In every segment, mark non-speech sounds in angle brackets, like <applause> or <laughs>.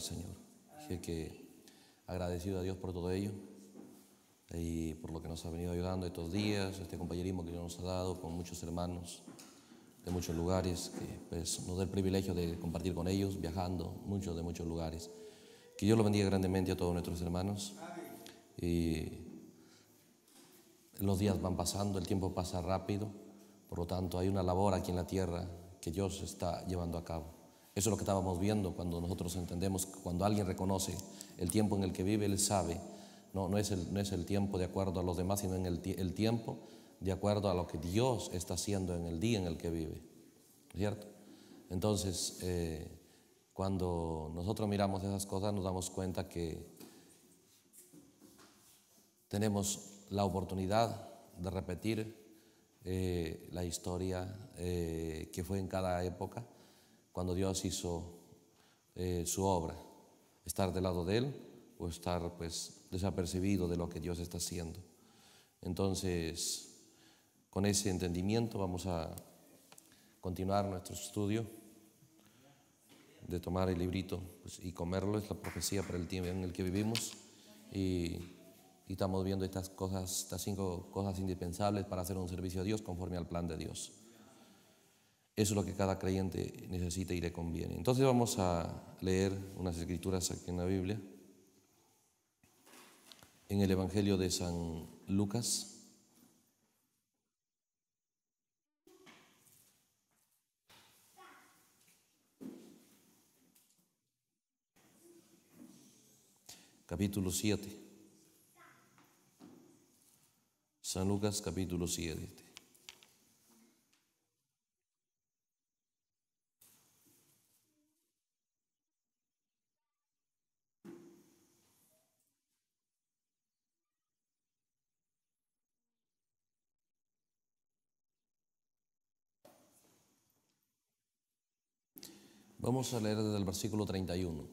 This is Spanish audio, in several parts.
Señor. Así que agradecido a Dios por todo ello y por lo que nos ha venido ayudando estos días, este compañerismo que Dios nos ha dado con muchos hermanos de muchos lugares, que pues, nos da el privilegio de compartir con ellos, viajando muchos de muchos lugares. Que Dios lo bendiga grandemente a todos nuestros hermanos. Y los días van pasando, el tiempo pasa rápido, por lo tanto hay una labor aquí en la tierra que Dios está llevando a cabo. Eso es lo que estábamos viendo cuando nosotros entendemos que cuando alguien reconoce el tiempo en el que vive, él sabe, no, no, es, el, no es el tiempo de acuerdo a los demás, sino en el, el tiempo de acuerdo a lo que Dios está haciendo en el día en el que vive. ¿Cierto? Entonces, eh, cuando nosotros miramos esas cosas nos damos cuenta que tenemos la oportunidad de repetir eh, la historia eh, que fue en cada época cuando Dios hizo eh, su obra, estar del lado de Él o estar pues desapercibido de lo que Dios está haciendo. Entonces, con ese entendimiento vamos a continuar nuestro estudio de tomar el librito pues, y comerlo, es la profecía para el tiempo en el que vivimos y, y estamos viendo estas cosas, estas cinco cosas indispensables para hacer un servicio a Dios conforme al plan de Dios. Eso es lo que cada creyente necesita y le conviene. Entonces vamos a leer unas escrituras aquí en la Biblia, en el Evangelio de San Lucas. capítulo 7. San Lucas capítulo 7. Vamos a leer desde el versículo 31.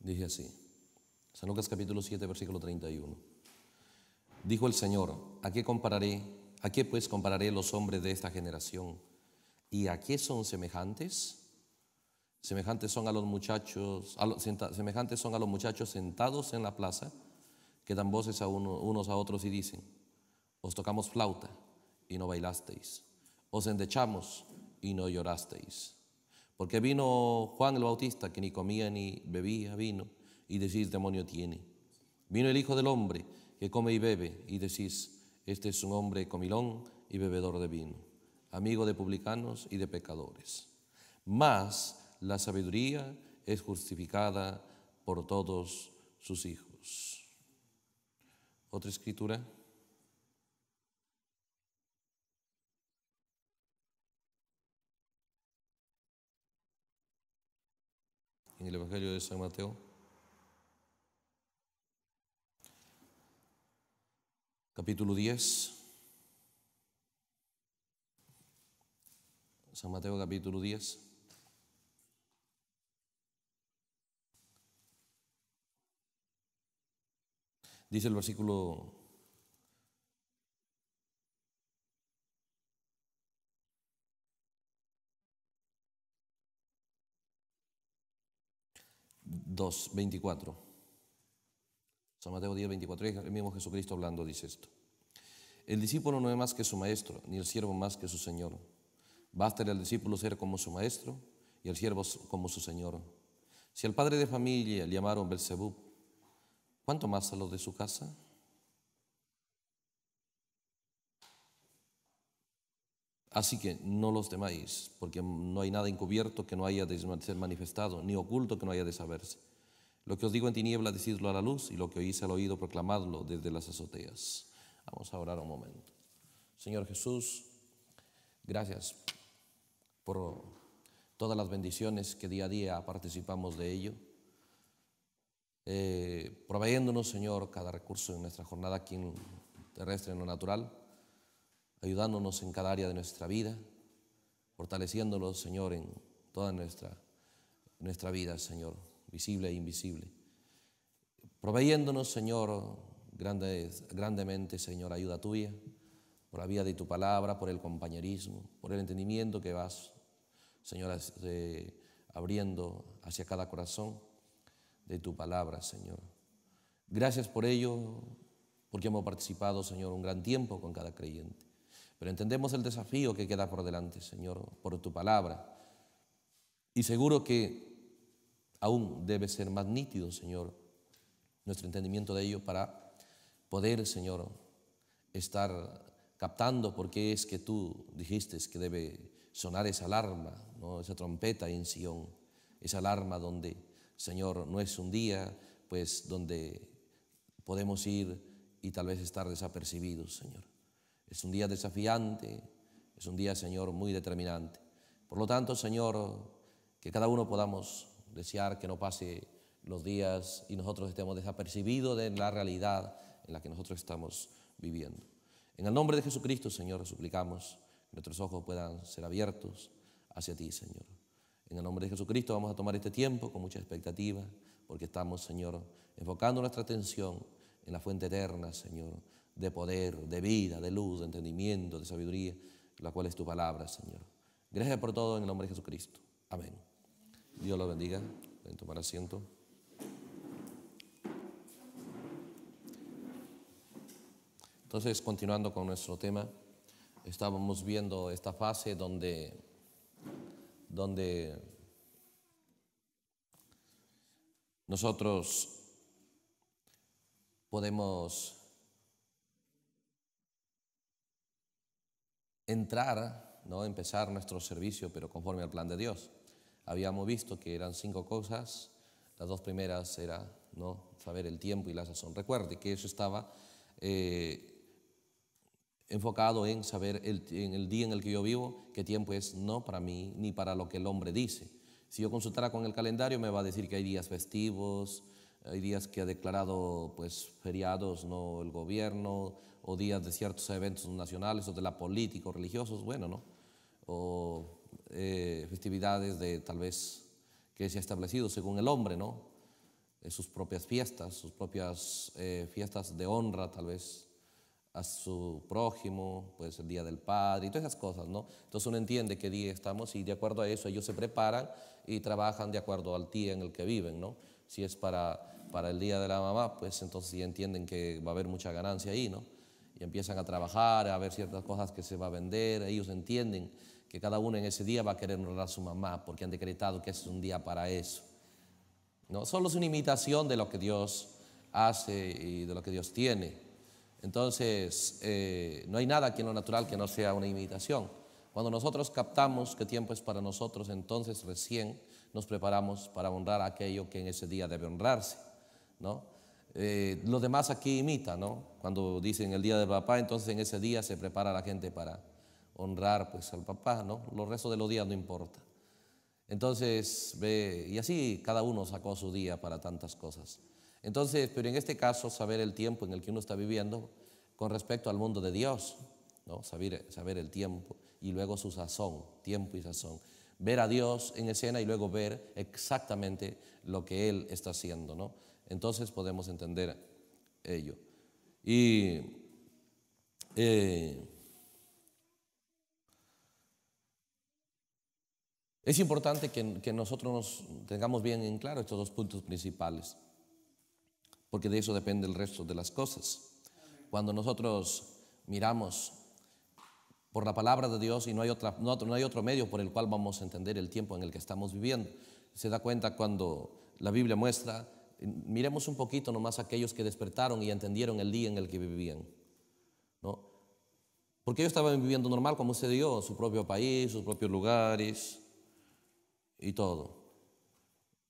Dije así. San Lucas capítulo 7, versículo 31. Dijo el Señor, ¿a qué compararé? ¿A qué pues compararé los hombres de esta generación? ¿Y a qué son semejantes? Semejantes son a los muchachos, a semejantes son a los muchachos sentados en la plaza que dan voces a unos a otros y dicen, os tocamos flauta y no bailasteis, os endechamos y no llorasteis. Porque vino Juan el Bautista, que ni comía ni bebía vino, y decís, demonio tiene. Vino el Hijo del Hombre, que come y bebe, y decís, este es un hombre comilón y bebedor de vino, amigo de publicanos y de pecadores. Mas la sabiduría es justificada por todos sus hijos. Otra escritura. en el Evangelio de San Mateo. Capítulo 10. San Mateo capítulo 10. Dice el versículo 2, 24. San Mateo 10, 24. El mismo Jesucristo hablando dice esto. El discípulo no es más que su maestro, ni el siervo más que su señor. basta al discípulo ser como su maestro y el siervo como su señor. Si al padre de familia le llamaron Belzebú ¿cuánto más a los de su casa? Así que no los temáis, porque no hay nada encubierto que no haya de ser manifestado, ni oculto que no haya de saberse lo que os digo en tinieblas, decidlo a la luz, y lo que oís al oído, proclamadlo desde las azoteas. Vamos a orar un momento. Señor Jesús, gracias por todas las bendiciones que día a día participamos de ello, eh, proveyéndonos, Señor, cada recurso en nuestra jornada aquí en terrestre, en lo natural, ayudándonos en cada área de nuestra vida, fortaleciéndonos, Señor, en toda nuestra, nuestra vida, Señor visible e invisible. Proveyéndonos, Señor, grandemente, Señor, ayuda tuya, por la vía de tu palabra, por el compañerismo, por el entendimiento que vas, Señor, eh, abriendo hacia cada corazón de tu palabra, Señor. Gracias por ello, porque hemos participado, Señor, un gran tiempo con cada creyente. Pero entendemos el desafío que queda por delante, Señor, por tu palabra. Y seguro que Aún debe ser más nítido, Señor, nuestro entendimiento de ello para poder, Señor, estar captando por qué es que tú dijiste que debe sonar esa alarma, ¿no? esa trompeta en Sion, esa alarma donde, Señor, no es un día, pues donde podemos ir y tal vez estar desapercibidos, Señor. Es un día desafiante, es un día, Señor, muy determinante. Por lo tanto, Señor, que cada uno podamos desear que no pase los días y nosotros estemos desapercibidos de la realidad en la que nosotros estamos viviendo. En el nombre de Jesucristo, Señor, suplicamos que nuestros ojos puedan ser abiertos hacia ti, Señor. En el nombre de Jesucristo vamos a tomar este tiempo con mucha expectativa, porque estamos, Señor, enfocando nuestra atención en la fuente eterna, Señor, de poder, de vida, de luz, de entendimiento, de sabiduría, la cual es tu palabra, Señor. Gracias por todo en el nombre de Jesucristo. Amén. Dios lo bendiga. Pueden tomar asiento. Entonces, continuando con nuestro tema, estábamos viendo esta fase donde, donde nosotros podemos entrar, ¿no? empezar nuestro servicio, pero conforme al plan de Dios habíamos visto que eran cinco cosas. Las dos primeras era ¿no? saber el tiempo y la sazón. Recuerde que eso estaba eh, enfocado en saber el, en el día en el que yo vivo qué tiempo es no para mí ni para lo que el hombre dice. Si yo consultara con el calendario me va a decir que hay días festivos, hay días que ha declarado pues feriados no el gobierno o días de ciertos eventos nacionales o de la política o religiosos, bueno, ¿no? O eh, festividades de tal vez que se ha establecido según el hombre, ¿no? Eh, sus propias fiestas, sus propias eh, fiestas de honra tal vez a su prójimo, pues el Día del Padre y todas esas cosas, ¿no? Entonces uno entiende qué día estamos y de acuerdo a eso ellos se preparan y trabajan de acuerdo al día en el que viven, ¿no? Si es para, para el Día de la Mamá, pues entonces ya entienden que va a haber mucha ganancia ahí, ¿no? Y empiezan a trabajar, a ver ciertas cosas que se va a vender, ellos entienden que cada uno en ese día va a querer honrar a su mamá porque han decretado que es un día para eso. No, solo es una imitación de lo que Dios hace y de lo que Dios tiene. Entonces, eh, no hay nada aquí en lo natural que no sea una imitación. Cuando nosotros captamos que tiempo es para nosotros, entonces recién nos preparamos para honrar aquello que en ese día debe honrarse. ¿no? Eh, demás aquí imitan, Cuando dicen el día del papá, entonces en ese día se prepara la gente para, honrar pues al papá, ¿no? Los resto de los días no importa. Entonces, ve, y así cada uno sacó su día para tantas cosas. Entonces, pero en este caso, saber el tiempo en el que uno está viviendo con respecto al mundo de Dios, ¿no? Saber, saber el tiempo y luego su sazón, tiempo y sazón. Ver a Dios en escena y luego ver exactamente lo que Él está haciendo, ¿no? Entonces podemos entender ello. Y. Eh, Es importante que, nosotros nos tengamos bien en claro estos dos puntos principales, porque de eso depende el resto de las cosas. Cuando nosotros miramos por la palabra de Dios y no hay, otra, no, hay otro medio por el cual vamos a entender el tiempo en el que estamos viviendo, se da cuenta cuando la Biblia muestra, miremos un poquito nomás aquellos que despertaron y entendieron el día en el que vivían. ¿no? Porque ellos estaban viviendo normal como se dio, su propio país, sus propios lugares, y todo.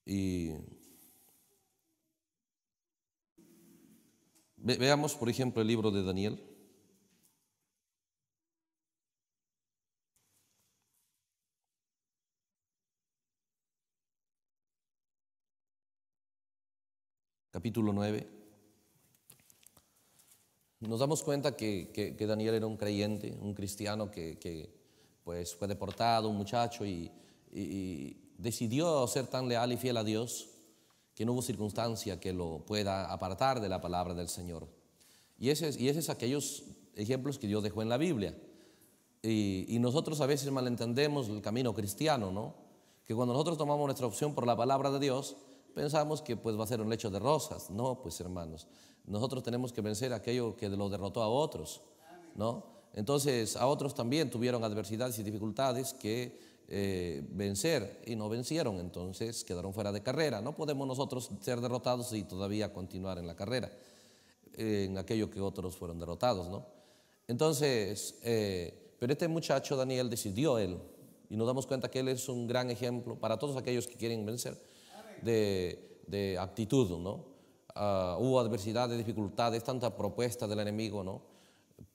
Y veamos, por ejemplo, el libro de Daniel. Capítulo 9. Nos damos cuenta que, que, Daniel era un creyente, un cristiano que, que pues, fue deportado, un muchacho y y decidió ser tan leal y fiel a Dios que no hubo circunstancia que lo pueda apartar de la palabra del Señor. Y ese, y aquellos ejemplos que Dios dejó en la Biblia. Y, nosotros a veces malentendemos el camino cristiano, ¿no? Que cuando nosotros tomamos nuestra opción por la palabra de Dios, pensamos que pues va a ser un lecho de rosas. No, pues hermanos, nosotros tenemos que vencer aquello que lo derrotó a otros, ¿no? Entonces a otros también tuvieron adversidades y dificultades que eh, vencer y no vencieron, entonces quedaron fuera de carrera. No podemos nosotros ser derrotados y todavía continuar en la carrera, eh, en aquello que otros fueron derrotados, ¿no? Entonces, eh, pero este muchacho Daniel decidió él, y nos damos cuenta que él es un gran ejemplo para todos aquellos que quieren vencer de, de ¿no? Ah, hubo adversidades, dificultades, tanta propuesta del enemigo, ¿no?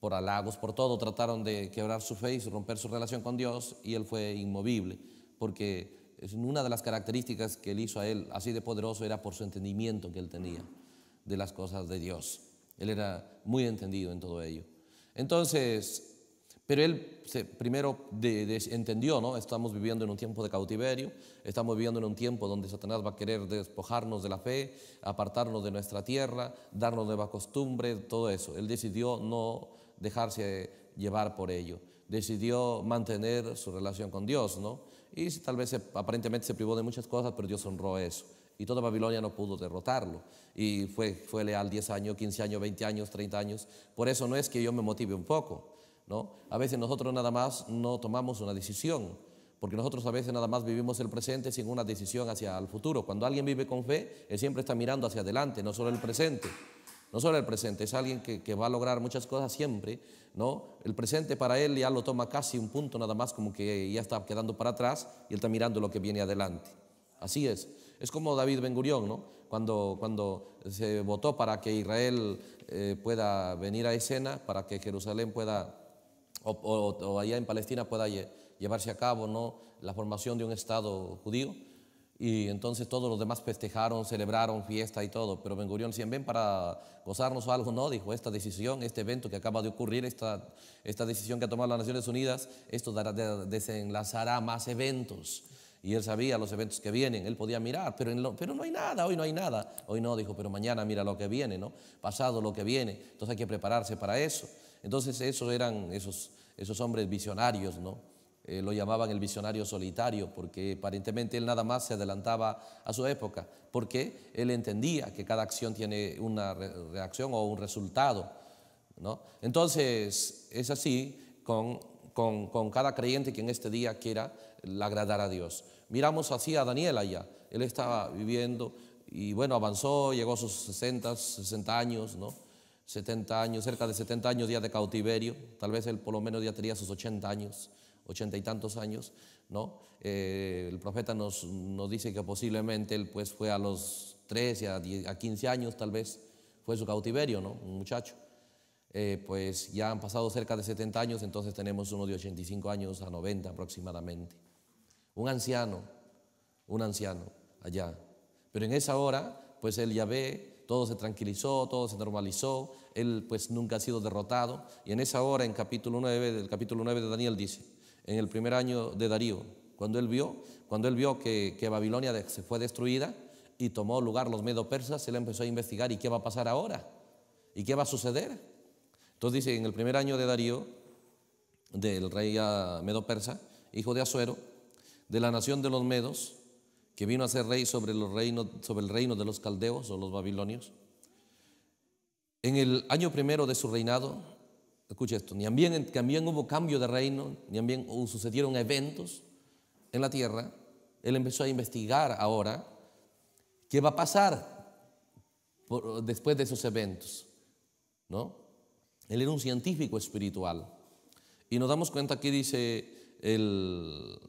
por halagos, por todo, trataron de quebrar su fe y romper su relación con Dios y él fue inmovible, porque una de las características que él hizo a él así de poderoso era por su entendimiento que él tenía de las cosas de Dios. Él era muy entendido en todo ello. Entonces, pero él primero de, entendió, ¿no? Estamos viviendo en un tiempo de cautiverio, estamos viviendo en un tiempo donde Satanás va a querer despojarnos de la fe, apartarnos de nuestra tierra, darnos nueva costumbre, todo eso. Él decidió no dejarse llevar por ello. Decidió mantener su relación con Dios, ¿no? Y tal vez aparentemente se privó de muchas cosas, pero Dios honró eso. Y toda Babilonia no pudo derrotarlo. Y fue, fue leal 10 años, 15 años, 20 años, 30 años. Por eso no es que yo me motive un poco a veces nosotros nada más no tomamos una decisión, porque nosotros a veces nada más vivimos el presente sin una decisión hacia el futuro. Cuando alguien vive con fe, él siempre está mirando hacia adelante, no solo el presente. No solo el presente, es alguien que, va a lograr muchas cosas siempre, ¿no? El presente para él ya lo toma casi un punto nada más, como que ya está quedando para atrás y él está mirando lo que viene adelante. Así es. Es como David Ben Gurión, ¿no? Cuando, cuando se votó para que Israel eh, pueda venir a escena, para que Jerusalén pueda o, allá en Palestina pueda llevarse a cabo ¿no? la formación de un Estado judío. Y entonces todos los demás festejaron, celebraron fiesta y todo. Pero Ben Gurión ven para gozarnos o algo, no, dijo, esta decisión, este evento que acaba de ocurrir, esta, esta decisión que ha tomado las Naciones Unidas, esto desenlazará más eventos. Y él sabía los eventos que vienen, él podía mirar, pero, pero no hay nada, hoy no hay nada. Hoy no, dijo, pero mañana mira lo que viene, ¿no? Pasado lo que viene, entonces hay que prepararse para eso. Entonces esos eran esos, esos hombres visionarios, ¿no? Eh, lo llamaban el visionario solitario porque aparentemente él nada más se adelantaba a su época, porque él entendía que cada acción tiene una reacción o un resultado, ¿no? Entonces es así con, con cada creyente que en este día quiera eh, agradar a Dios. Miramos así a Daniel allá, él estaba viviendo y bueno, avanzó, llegó a sus 60, 60 años, ¿no? 70 años, cerca de 70 años ya de cautiverio, tal vez él por lo menos ya tenía sus 80 años, 80 y tantos años, ¿no? Eh, el profeta nos, dice que posiblemente él pues fue a los 13, a, 15 años tal vez, fue su cautiverio, ¿no? Un muchacho. Eh, pues ya han pasado cerca de 70 años, entonces tenemos uno de 85 años a 90 aproximadamente. Un anciano, un anciano allá. Pero en esa hora, pues él ya ve todo se tranquilizó, todo se normalizó, él pues nunca ha sido derrotado. Y en esa hora, en capítulo 9, del capítulo 9 de Daniel dice, en el primer año de Darío, cuando él vio, cuando él vio que, que Babilonia se fue destruida y tomó lugar los medo persas, él empezó a investigar, ¿y qué va a pasar ahora? ¿Y qué va a suceder? Entonces dice, en el primer año de Darío, del rey ah, medo persa, hijo de Azuero, de la nación de los medos, que vino a ser rey sobre, los reinos, sobre el reino de los caldeos o los babilonios. En el año primero de su reinado, escucha esto, también, también hubo cambio de reino, ni también sucedieron eventos en la tierra. Él empezó a investigar ahora qué va a pasar después de esos eventos. ¿no? Él era un científico espiritual. Y nos damos cuenta que dice el,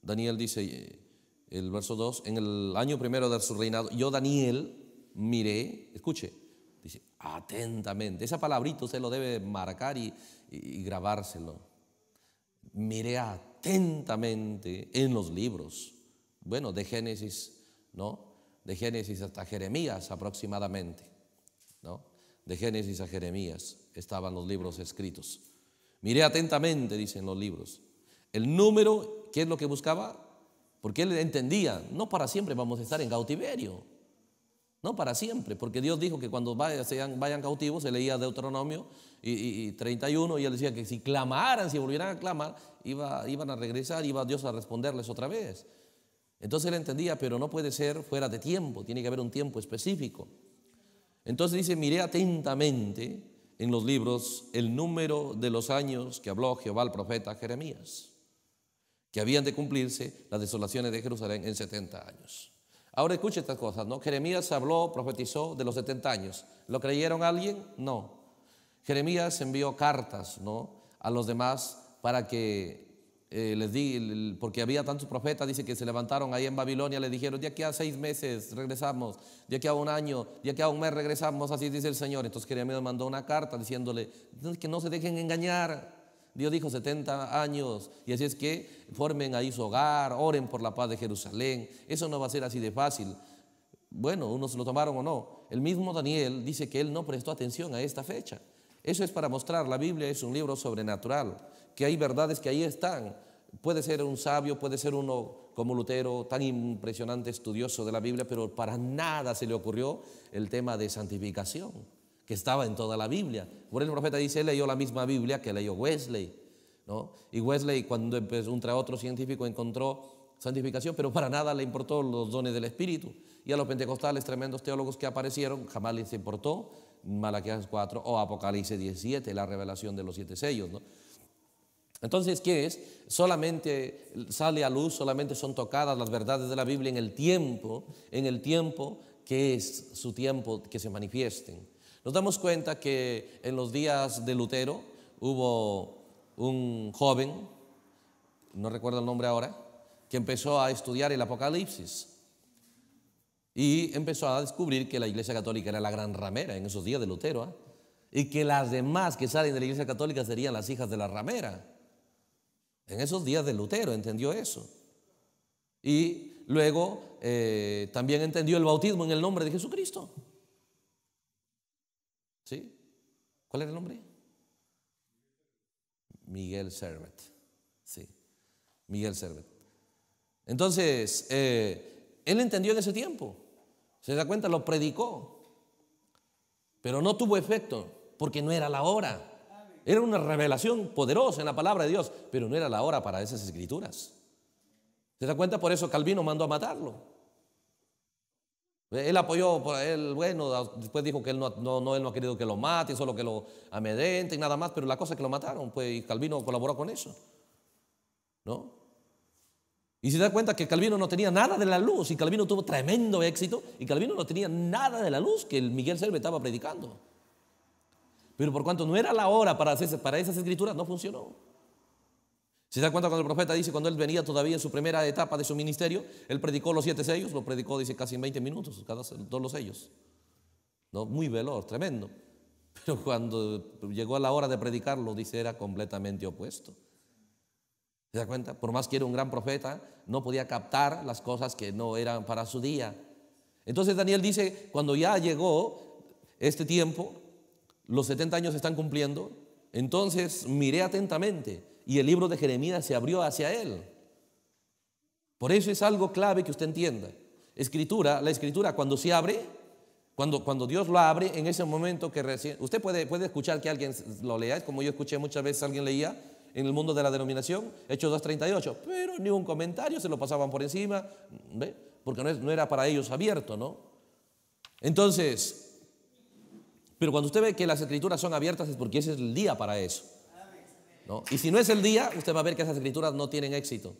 Daniel dice, el verso 2, en el año primero de su reinado, yo Daniel miré, escuche, dice, atentamente, esa palabrita usted lo debe marcar y, grabárselo. Miré atentamente en los libros, bueno, de Génesis, ¿no? De Génesis hasta Jeremías aproximadamente, ¿no? De Génesis a Jeremías estaban los libros escritos. Miré atentamente, dicen los libros. El número, ¿qué es lo que buscaba? Porque él entendía, no para siempre vamos a estar en cautiverio. No para siempre, porque Dios dijo que cuando vayan, cautivos, se leía Deuteronomio y, 31, y él decía que si clamaran, si volvieran a clamar, iba, iban a regresar, iba Dios a responderles otra vez. Entonces él entendía, pero no puede ser fuera de tiempo, tiene que haber un tiempo específico. Entonces dice, miré atentamente en los libros el número de los años que habló Jehová el profeta Jeremías que habían de cumplirse las desolaciones de Jerusalén en 70 años. Ahora escuche estas cosas, ¿no? Jeremías habló, profetizó de los 70 años. ¿Lo creyeron alguien? No. Jeremías envió cartas, ¿no? A los demás para que eh, les di, porque había tantos profetas, dice que se levantaron ahí en Babilonia, le dijeron, de aquí a seis meses regresamos, de aquí a un año, de aquí a un mes regresamos, así dice el Señor. Entonces Jeremías mandó una carta diciéndole, que no se dejen engañar, Dios dijo 70 años y así es que formen ahí su hogar, oren por la paz de Jerusalén. Eso no va a ser así de fácil. Bueno, unos lo tomaron o no. El mismo Daniel dice que él no prestó atención a esta fecha. Eso es para mostrar, la Biblia es un libro sobrenatural, que hay verdades que ahí están. Puede ser un sabio, puede ser uno como Lutero, tan impresionante estudioso de la Biblia, pero para nada se le ocurrió el tema de santificación que estaba en toda la Biblia. Por el profeta dice, él leyó la misma Biblia que leyó Wesley. ¿no? Y Wesley, cuando empezó un otro científico, encontró santificación, pero para nada le importó los dones del Espíritu. Y a los pentecostales, tremendos teólogos que aparecieron, jamás les importó Malaquías 4 o Apocalipsis 17, la revelación de los siete sellos. Entonces, ¿qué es? Solamente sale a luz, solamente son tocadas las verdades de la Biblia en el tiempo, en el tiempo que es su tiempo que se manifiesten. Nos damos cuenta que en los días de Lutero hubo un joven, no recuerdo el nombre ahora, que empezó a estudiar el Apocalipsis y empezó a descubrir que la Iglesia Católica era la gran ramera en esos días de Lutero ¿ah? y que las demás que salen de la Iglesia Católica serían las hijas de la ramera. En esos días de Lutero entendió eso. Y luego eh, también entendió el bautismo en el nombre de Jesucristo. ¿Sí? ¿Cuál era el nombre? Miguel Servet. Sí, Miguel Servet. Entonces, eh, él entendió en ese tiempo. Se da cuenta, lo predicó. Pero no tuvo efecto porque no era la hora. Era una revelación poderosa en la palabra de Dios, pero no era la hora para esas escrituras. ¿Se da cuenta? Por eso Calvino mandó a matarlo. Él apoyó, él, bueno, después dijo que él no, no, ha querido que lo mate, solo que lo y nada más, pero la cosa es que lo mataron, pues, y Calvino colaboró con eso. ¿No? Y se da cuenta que Calvino no tenía nada de la luz, y Calvino tuvo tremendo éxito, y Calvino no tenía nada de la luz que Miguel Servet estaba predicando. Pero por cuanto no era la hora para, para esas escrituras, no funcionó. ¿Se da cuenta cuando el profeta dice, cuando él venía todavía en su primera etapa de su ministerio, él predicó los siete sellos, lo predicó, dice, casi en 20 minutos, cada, todos los sellos. ¿No? Muy veloz, tremendo. <laughs> Pero cuando llegó a la hora de predicarlo, dice, era completamente opuesto. ¿Se da cuenta? Por más que era un gran profeta, no podía captar las cosas que no eran para su día. Entonces Daniel dice, cuando ya llegó este tiempo, los 70 años se están cumpliendo, entonces miré atentamente y el libro de Jeremías se abrió hacia él. Por eso es algo clave que usted entienda. Escritura, la escritura cuando se abre, cuando, cuando Dios lo abre, en ese momento que recién, usted puede, puede escuchar que alguien lo lea, como yo escuché muchas veces alguien leía en el mundo de la denominación, Hechos 2.38, pero ni un comentario, se lo pasaban por encima, porque no, no era para ellos abierto, ¿no? Entonces, pero cuando usted ve que las escrituras son abiertas es porque ese es el día para eso. Y si no es el día, usted va a ver que esas escrituras no tienen éxito.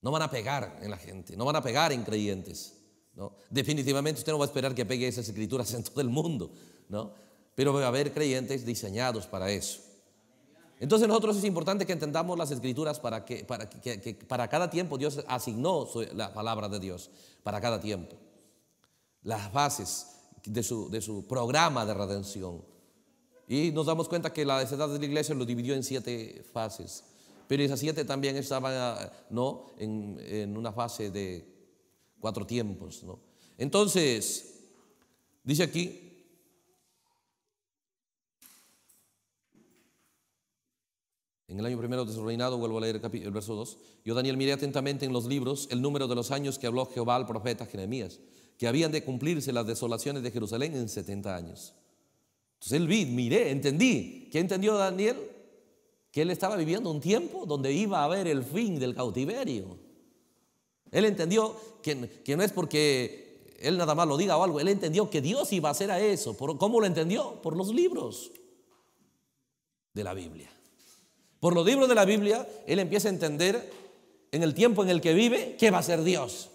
No van a pegar en la gente, no van a pegar en creyentes. Definitivamente usted no va a esperar que pegue esas escrituras en todo el mundo, ¿no? pero va a haber creyentes diseñados para eso. Entonces nosotros es importante que entendamos las escrituras para que para, para cada tiempo Dios asignó la palabra de Dios, para cada tiempo. Las bases de su, de su programa de redención, y nos damos cuenta que la desedad de la iglesia lo dividió en siete fases. Pero esas siete también estaban ah, ¿no? en, una fase de cuatro tiempos. Entonces, dice aquí, En el año primero de su reinado, vuelvo a leer el, el, verso 2, yo Daniel miré atentamente en los libros el número de los años que habló Jehová al profeta Jeremías, que habían de cumplirse las desolaciones de Jerusalén en 70 años. Entonces él vi, miré, entendí. ¿Qué entendió Daniel? Que él estaba viviendo un tiempo donde iba a haber el fin del cautiverio. Él entendió que, que no es porque él nada más lo diga o algo, él entendió que Dios iba a hacer a eso. ¿Cómo lo entendió? Por los libros de la Biblia. Por los libros de la Biblia, él empieza a entender en el tiempo en el que vive qué va a ser Dios.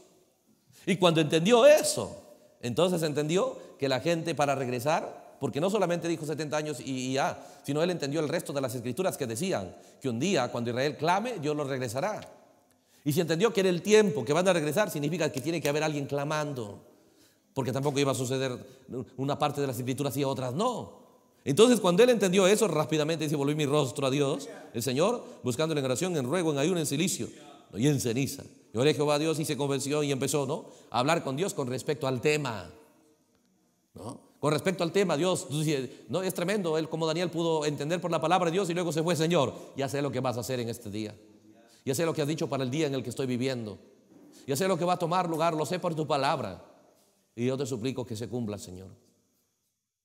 Y cuando entendió eso, entonces entendió que la gente para regresar porque no solamente dijo 70 años y, ya, sino él entendió el resto de las escrituras que decían que un día cuando Israel clame, Dios lo regresará. Y si entendió que era el tiempo que van a regresar, significa que tiene que haber alguien clamando, porque tampoco iba a suceder una parte de las escrituras y otras no. Entonces cuando él entendió eso, rápidamente dice, volví mi rostro a Dios, el Señor, buscándole en oración, en ruego, en ayuno, en silicio y en ceniza. Y oré a Jehová a Dios y se convenció y empezó, ¿no? A hablar con Dios con respecto al tema, ¿no? Con respecto al tema, Dios, no, es tremendo él como Daniel pudo entender por la palabra de Dios y luego se fue, Señor, ya sé lo que vas a hacer en este día. Ya sé lo que has dicho para el día en el que estoy viviendo. Ya sé lo que va a tomar lugar, lo sé por tu palabra. Y yo te suplico que se cumpla, Señor.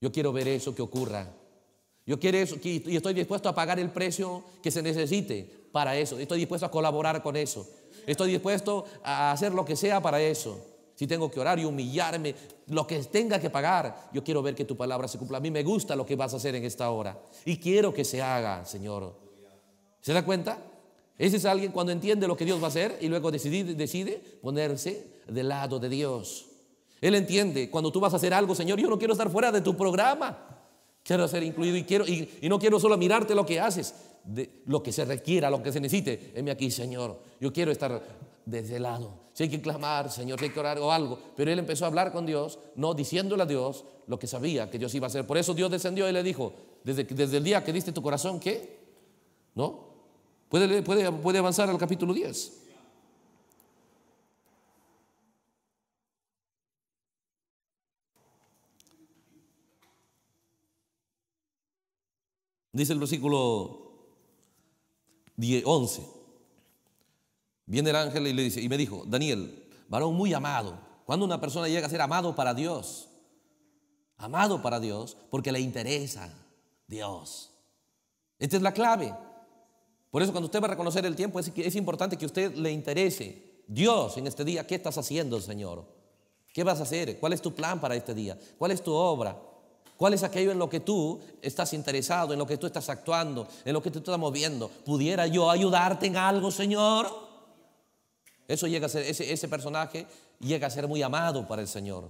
Yo quiero ver eso que ocurra. Yo quiero eso y estoy dispuesto a pagar el precio que se necesite para eso. Estoy dispuesto a colaborar con eso. Estoy dispuesto a hacer lo que sea para eso. Si tengo que orar y humillarme, lo que tenga que pagar, yo quiero ver que tu palabra se cumpla. A mí me gusta lo que vas a hacer en esta hora. Y quiero que se haga, Señor. ¿Se da cuenta? Ese es alguien cuando entiende lo que Dios va a hacer y luego decide, ponerse del lado de Dios. Él entiende, cuando tú vas a hacer algo, Señor, yo no quiero estar fuera de tu programa. Quiero ser incluido y, quiero, y no quiero solo mirarte lo que haces, lo que se requiera, lo que se necesite. Heme aquí, Señor. Yo quiero estar desde ese lado. Si hay que clamar, Señor, si hay que orar o algo. Pero él empezó a hablar con Dios, no diciéndole a Dios lo que sabía que Dios iba a hacer. Por eso Dios descendió y le dijo, desde, el día que diste tu corazón, ¿qué? ¿No? Puede, puede avanzar al capítulo 10. Dice el versículo 11. Viene el ángel y le dice, y me dijo, Daniel, varón muy amado, cuando una persona llega a ser amado para Dios, amado para Dios, porque le interesa Dios. Esta es la clave. Por eso cuando usted va a reconocer el tiempo, es, es importante que usted le interese Dios en este día, ¿qué estás haciendo, Señor? ¿Qué vas a hacer? ¿Cuál es tu plan para este día? ¿Cuál es tu obra? ¿Cuál es aquello en lo que tú estás interesado, en lo que tú estás actuando, en lo que tú estás moviendo? ¿Pudiera yo ayudarte en algo, Señor? Eso llega a ser, ese, personaje llega a ser muy amado para el Señor.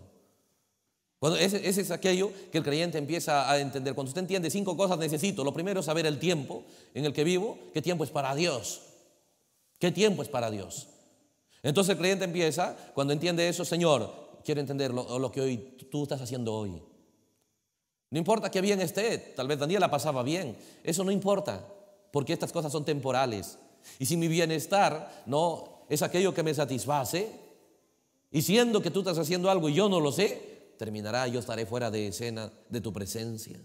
ese, es aquello que el creyente empieza a entender. Cuando usted entiende cinco cosas necesito, lo primero es saber el tiempo en el que vivo, qué tiempo es para Dios, qué tiempo es para Dios. Entonces el creyente empieza, cuando entiende eso, Señor, quiero entender lo, que hoy tú estás haciendo hoy. No importa que bien esté, tal vez Daniel la pasaba bien, eso no importa, porque estas cosas son temporales. Y si mi bienestar no es aquello que me satisface, y siendo que tú estás haciendo algo y yo no lo sé, terminará, yo estaré fuera de escena de tu presencia.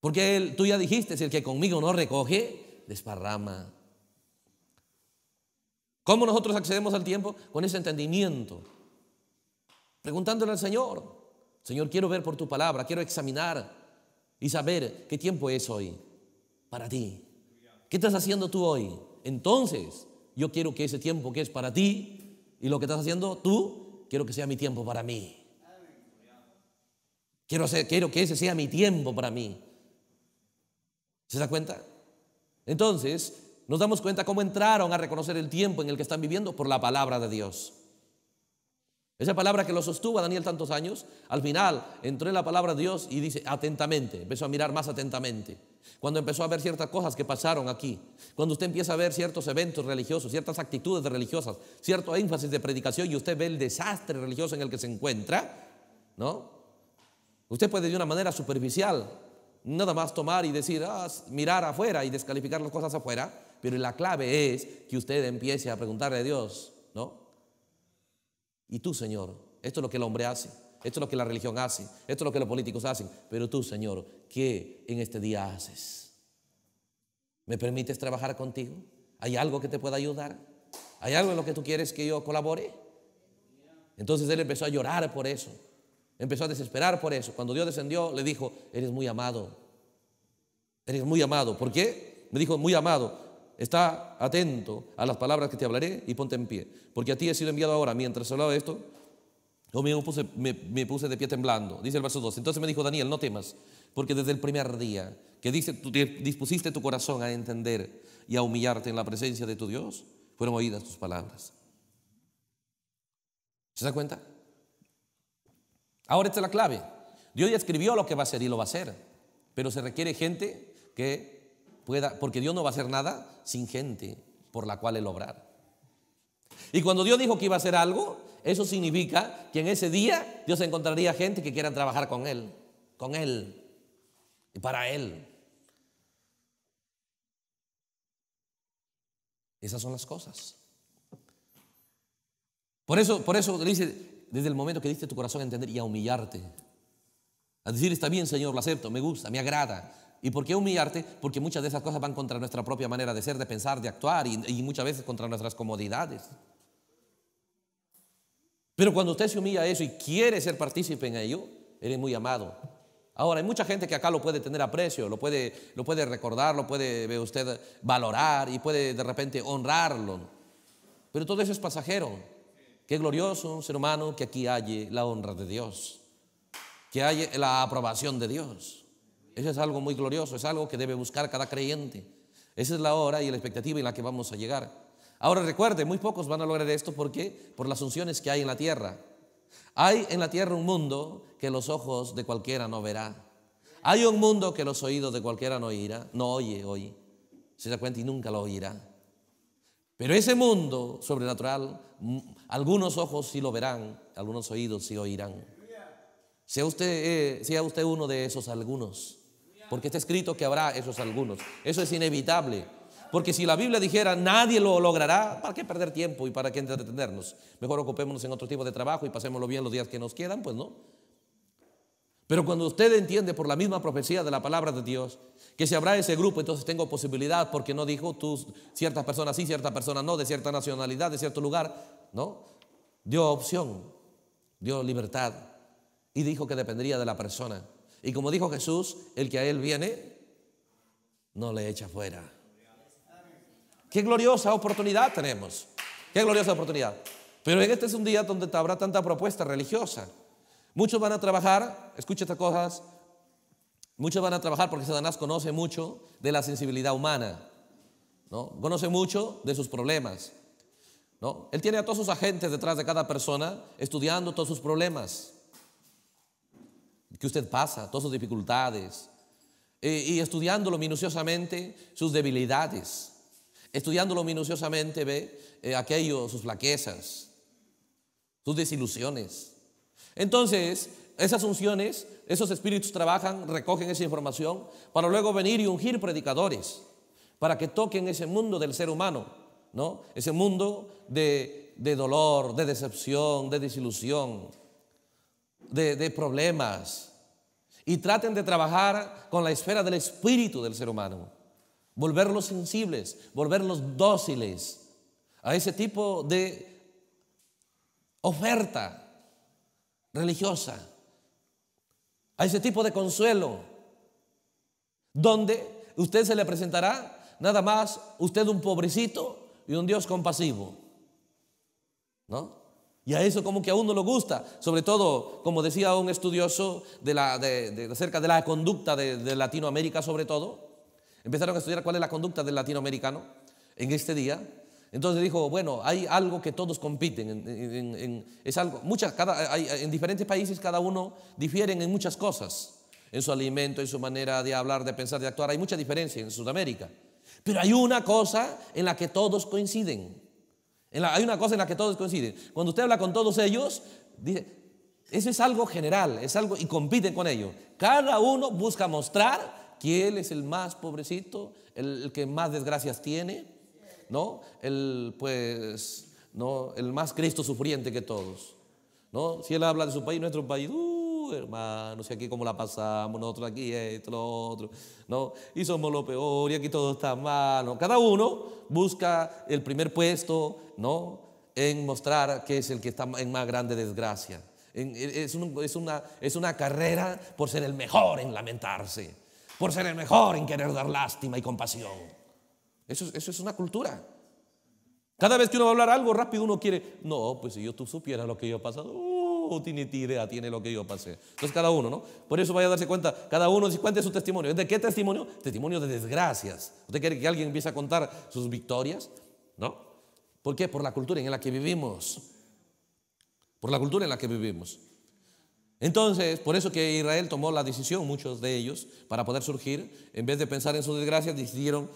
Porque tú ya dijiste, el que conmigo no recoge, desparrama. ¿Cómo nosotros accedemos al tiempo? Con ese entendimiento. Preguntándole al Señor, Señor, quiero ver por tu palabra, quiero examinar y saber qué tiempo es hoy para ti. ¿Qué estás haciendo tú hoy? Entonces, yo quiero que ese tiempo que es para ti y lo que estás haciendo tú, quiero que sea mi tiempo para mí. Quiero, hacer, quiero que ese sea mi tiempo para mí. ¿Se da cuenta? Entonces, nos damos cuenta cómo entraron a reconocer el tiempo en el que están viviendo por la palabra de Dios. Esa palabra que lo sostuvo a Daniel tantos años, al final entró en la palabra de Dios y dice atentamente, empezó a mirar más atentamente. Cuando empezó a ver ciertas cosas que pasaron aquí, cuando usted empieza a ver ciertos eventos religiosos, ciertas actitudes religiosas, cierto énfasis de predicación y usted ve el desastre religioso en el que se encuentra, ¿no? Usted puede de una manera superficial nada más tomar y decir, ah, mirar afuera y descalificar las cosas afuera, pero la clave es que usted empiece a preguntarle a Dios, ¿no? Y tú, Señor, esto es lo que el hombre hace, esto es lo que la religión hace, esto es lo que los políticos hacen, pero tú, Señor, ¿qué en este día haces? ¿Me permites trabajar contigo? ¿Hay algo que te pueda ayudar? ¿Hay algo en lo que tú quieres que yo colabore? Entonces él empezó a llorar por eso, empezó a desesperar por eso. Cuando Dios descendió, le dijo, eres muy amado, eres muy amado. ¿Por qué? Me dijo, muy amado, Está atento a las palabras que te hablaré y ponte en pie, porque a ti he sido enviado ahora. Mientras hablaba esto, yo mismo puse, me, puse de pie temblando. Dice el verso 2. Entonces me dijo Daniel, no temas, porque desde el primer día que tú dispusiste tu corazón a entender y a humillarte en la presencia de tu Dios, fueron oídas tus palabras. ¿Se da cuenta? Ahora esta es la clave. Dios ya escribió lo que va a ser y lo va a hacer, pero se requiere gente que porque Dios no va a hacer nada sin gente por la cual él obrar. Y cuando Dios dijo que iba a hacer algo, eso significa que en ese día Dios encontraría gente que quiera trabajar con él, con él y para él. Esas son las cosas. Por eso, por eso dice, desde el momento que diste tu corazón a entender y a humillarte, a decir, está bien, Señor, lo acepto, me gusta, me agrada, ¿Y por qué humillarte? Porque muchas de esas cosas van contra nuestra propia manera de ser, de pensar, de actuar y, muchas veces contra nuestras comodidades. Pero cuando usted se humilla a eso y quiere ser partícipe en ello, eres muy amado. Ahora, hay mucha gente que acá lo puede tener aprecio, lo puede, lo puede recordar, lo puede usted valorar y puede de repente honrarlo. Pero todo eso es pasajero. Qué glorioso, ser humano, que aquí haya la honra de Dios, que haya la aprobación de Dios. Eso es algo muy glorioso, es algo que debe buscar cada creyente. Esa es la hora y la expectativa en la que vamos a llegar. Ahora recuerde, muy pocos van a lograr esto porque por las unciones que hay en la tierra. Hay en la tierra un mundo que los ojos de cualquiera no verá. Hay un mundo que los oídos de cualquiera no oirá, no oye hoy. Se da cuenta y nunca lo oirá. Pero ese mundo sobrenatural, algunos ojos sí lo verán, algunos oídos sí oirán. Sea usted, eh, sea usted uno de esos algunos porque está escrito que habrá esos algunos. Eso es inevitable. Porque si la Biblia dijera nadie lo logrará, ¿para qué perder tiempo y para qué entretenernos? Mejor ocupémonos en otro tipo de trabajo y pasémoslo bien los días que nos quedan, pues no. Pero cuando usted entiende por la misma profecía de la palabra de Dios que si habrá ese grupo, entonces tengo posibilidad, porque no dijo ciertas personas sí, ciertas personas no, de cierta nacionalidad, de cierto lugar, ¿no? Dio opción, dio libertad y dijo que dependería de la persona. Y como dijo Jesús, el que a Él viene, no le echa fuera. Qué gloriosa oportunidad tenemos. Qué gloriosa oportunidad. Pero en este es un día donde habrá tanta propuesta religiosa. Muchos van a trabajar, escucha estas cosas, muchos van a trabajar porque Satanás conoce mucho de la sensibilidad humana, ¿no? conoce mucho de sus problemas. ¿no? Él tiene a todos sus agentes detrás de cada persona estudiando todos sus problemas usted pasa, todas sus dificultades, eh, y estudiándolo minuciosamente sus debilidades, estudiándolo minuciosamente ve aquellos, eh, aquello, sus flaquezas, sus desilusiones. Entonces, esas unciones, esos espíritus trabajan, recogen esa información para luego venir y ungir predicadores, para que toquen ese mundo del ser humano, ¿no? Ese mundo de, dolor, de decepción, de desilusión, de, de problemas, y traten de trabajar con la esfera del espíritu del ser humano, volverlos sensibles, volverlos dóciles a ese tipo de oferta religiosa, a ese tipo de consuelo, donde usted se le presentará nada más usted un pobrecito y un Dios compasivo. ¿No? Y a eso como que a uno lo gusta, sobre todo, como decía un estudioso de la, acerca de la conducta de, Latinoamérica, sobre todo, empezaron a estudiar cuál es la conducta del latinoamericano en este día, entonces dijo, bueno, hay algo que todos compiten, en, es algo, muchas, en diferentes países cada uno difieren en muchas cosas, en su alimento, en su manera de hablar, de pensar, de actuar, hay mucha diferencia en Sudamérica. Pero hay una cosa en la que todos coinciden, hay una cosa en la que todos coinciden. Cuando usted habla con todos ellos, dice, eso es algo general, es algo y compiten con ellos. Cada uno busca mostrar quién es el más pobrecito, el, que más desgracias tiene, ¿no? El pues no, el más Cristo sufriente que todos. ¿No? Si él habla de su país, nuestro país, uh, hermanos, y aquí cómo la pasamos, nosotros aquí esto, lo otro, ¿no? Y somos lo peor, y aquí todo está mal, Cada uno busca el primer puesto, ¿no? En mostrar que es el que está en más grande desgracia. E, es, una, es una carrera por ser el mejor en lamentarse, por ser el mejor en querer dar lástima y compasión. Eso, eso es una cultura. Cada vez que uno va a hablar algo rápido, uno quiere, no, pues si yo tú supieras lo que yo he pasado, tiene ni idea tiene lo que yo pasé. Entonces cada uno, ¿no? Por eso vaya a darse cuenta, cada uno cuente su testimonio. ¿De qué testimonio? Testimonio de desgracias. ¿Usted quiere que alguien empiece a contar sus victorias? ¿No? ¿Por qué? Por la cultura en la que vivimos. Por la cultura en la que vivimos. Entonces, por eso que Israel tomó la decisión, muchos de ellos, para poder surgir, en vez de pensar en sus desgracias, decidieron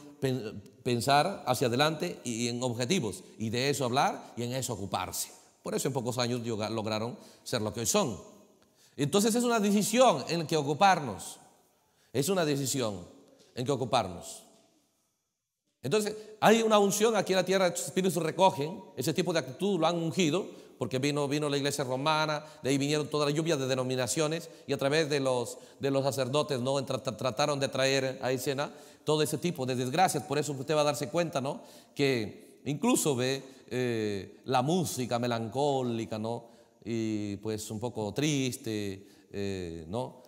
pensar hacia adelante y en objetivos, y de eso hablar y en eso ocuparse. Por eso en pocos años lograron ser lo que hoy son. Entonces es una decisión en que ocuparnos. Es una decisión en que ocuparnos. Entonces, hay una unción aquí en la tierra, sus espíritus recogen, ese tipo de actitud lo han ungido, porque vino, vino la iglesia romana, de ahí vinieron toda la lluvia de denominaciones, y a través de los, de los sacerdotes, ¿no? Trataron de traer a escena todo ese tipo de desgracias. Por eso usted va a darse cuenta, ¿no? Que incluso ve eh, la música melancólica, ¿no? Y pues un poco triste, eh, ¿no?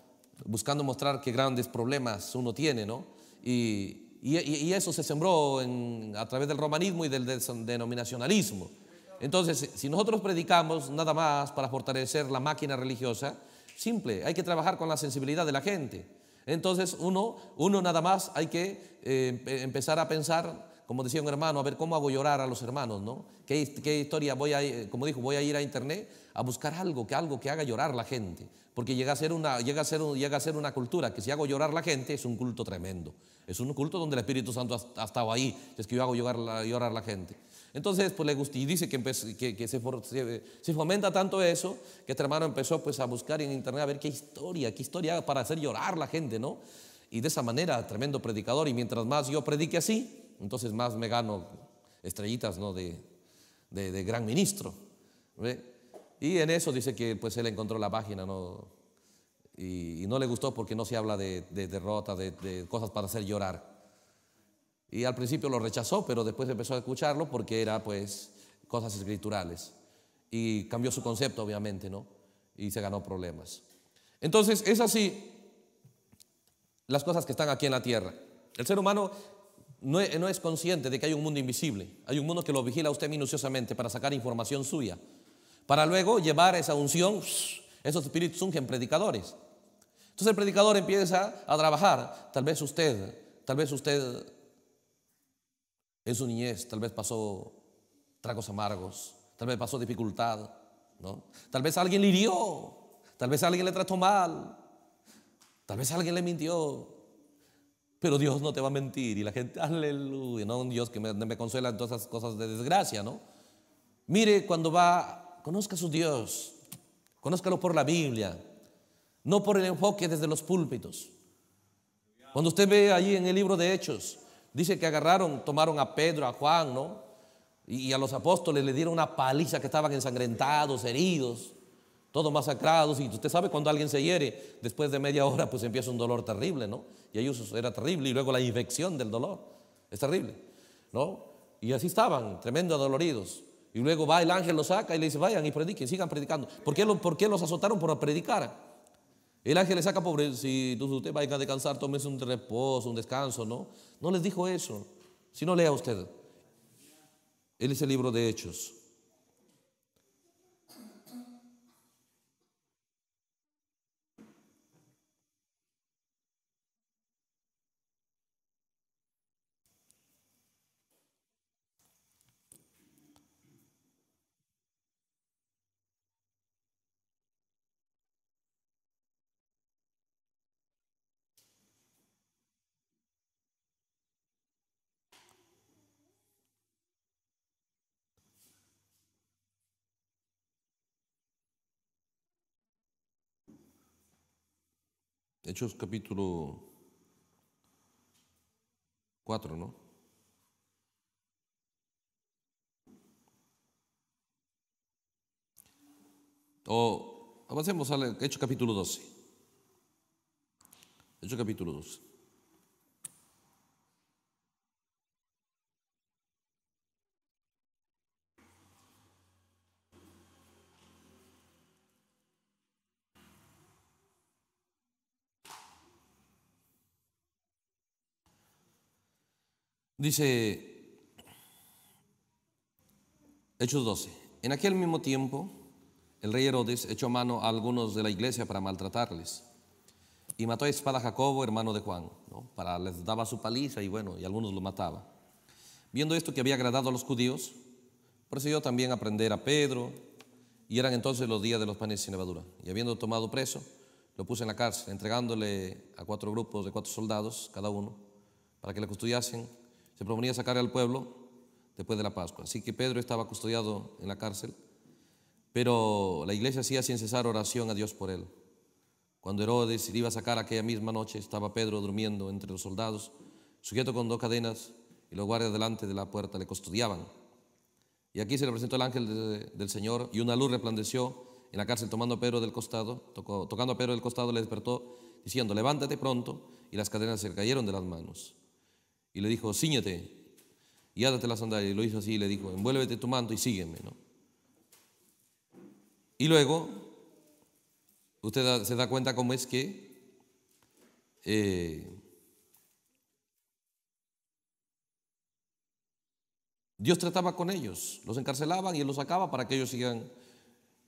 Buscando mostrar qué grandes problemas uno tiene, ¿no? Y, eso se sembró a través del romanismo y del denominacionalismo. Entonces, si nosotros predicamos nada más para fortalecer la máquina religiosa, simple, hay que trabajar con la sensibilidad de la gente. Entonces, uno, uno nada más hay que eh, empezar a pensar como decía un hermano, a ver cómo hago llorar a los hermanos, ¿no? ¿Qué, ¿Qué, historia voy a, eh, como dijo, voy a ir a internet a buscar algo, que algo que haga llorar a la gente? Porque llega a, ser una, llega, a ser, llega a ser una cultura que si hago llorar a la gente es un culto tremendo. Es un culto donde el Espíritu Santo ha, estado ahí, es que yo hago llorar, llorar a la gente. Entonces, pues le gusta y dice que, que, se, fomenta tanto eso, que este hermano empezó pues a buscar en internet a ver qué historia, qué historia para hacer llorar a la gente, ¿no? Y de esa manera, tremendo predicador, y mientras más yo predique así, entonces más me gano estrellitas ¿no? de, gran ministro. Y en eso dice que pues él encontró la página ¿no? Y, no le gustó porque no se habla de, derrota, de cosas para hacer llorar. Y al principio lo rechazó, pero después empezó a escucharlo porque era pues cosas escriturales. Y cambió su concepto, obviamente, ¿no? Y se ganó problemas. Entonces, es así las cosas que están aquí en la tierra. El ser humano no es, consciente de que hay un mundo invisible. Hay un mundo que lo vigila usted minuciosamente para sacar información suya. Para luego llevar esa unción, esos espíritus ungen predicadores. Entonces el predicador empieza a trabajar. Tal vez usted, tal vez usted en su niñez, tal vez pasó tragos amargos, tal vez pasó dificultad, ¿no? Tal vez alguien le hirió, tal vez alguien le trató mal, tal vez alguien le mintió, pero Dios no te va a mentir. Y la gente, aleluya, no un Dios que me, consuela en todas esas cosas de desgracia, ¿no? Mire, cuando va, conozca a su Dios, conózcalo por la Biblia, no por el enfoque desde los púlpitos. Cuando usted ve allí en el libro de Hechos, dice que agarraron, tomaron a Pedro, a Juan, ¿no? Y a los apóstoles le dieron una paliza que estaban ensangrentados, heridos todos masacrados. Y usted sabe cuando alguien se hiere, después de media hora, pues empieza un dolor terrible, ¿no? Y ellos era terrible, y luego la infección del dolor, es terrible, ¿no? Y así estaban, tremendo adoloridos. Y luego va el ángel, lo saca y le dice, vayan y prediquen, sigan predicando. ¿Por qué, lo, por los azotaron por predicar? El ángel le saca, pobre, si usted vaya a descansar, tómese un reposo, un descanso, ¿no? No les dijo eso, si no lea usted. Él es el libro de Hechos. Hechos capítulo 4, ¿no? O avancemos al Hechos capítulo 12. Hechos capítulo 12. Dice Hechos 12. En aquel mismo tiempo, el rey Herodes echó mano a algunos de la iglesia para maltratarles. Y mató a espada a Jacobo, hermano de Juan. Para, les daba su paliza y bueno, y algunos lo mataba. Viendo esto que había agradado a los judíos, procedió también a prender a Pedro. Y eran entonces los días de los panes sin levadura. Y habiendo tomado preso, lo puse en la cárcel, entregándole a cuatro grupos de cuatro soldados, cada uno, para que le custodiasen se proponía sacar al pueblo después de la Pascua. Así que Pedro estaba custodiado en la cárcel, pero la iglesia hacía sin cesar oración a Dios por él. Cuando Herodes iba a sacar aquella misma noche, estaba Pedro durmiendo entre los soldados, sujeto con dos cadenas, y los guardias delante de la puerta le custodiaban. Y aquí se le presentó el ángel del Señor, y una luz resplandeció en la cárcel tomando Pedro del costado, tocando a Pedro del costado le despertó, diciendo, levántate pronto, y las cadenas se le cayeron de las manos. Y le dijo, ciñete y átate la sandalia. Y lo hizo así y le dijo, envuélvete tu manto y sígueme. ¿no? Y luego, usted se da cuenta cómo es que eh, Dios trataba con ellos, los encarcelaban y él los sacaba para que ellos sigan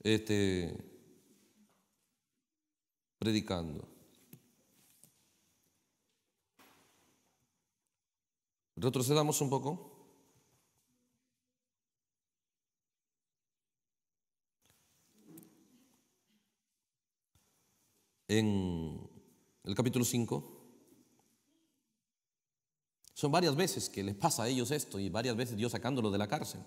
este, predicando. Retrocedamos un poco. En el capítulo 5. Son varias veces que les pasa a ellos esto y varias veces Dios sacándolo de la cárcel.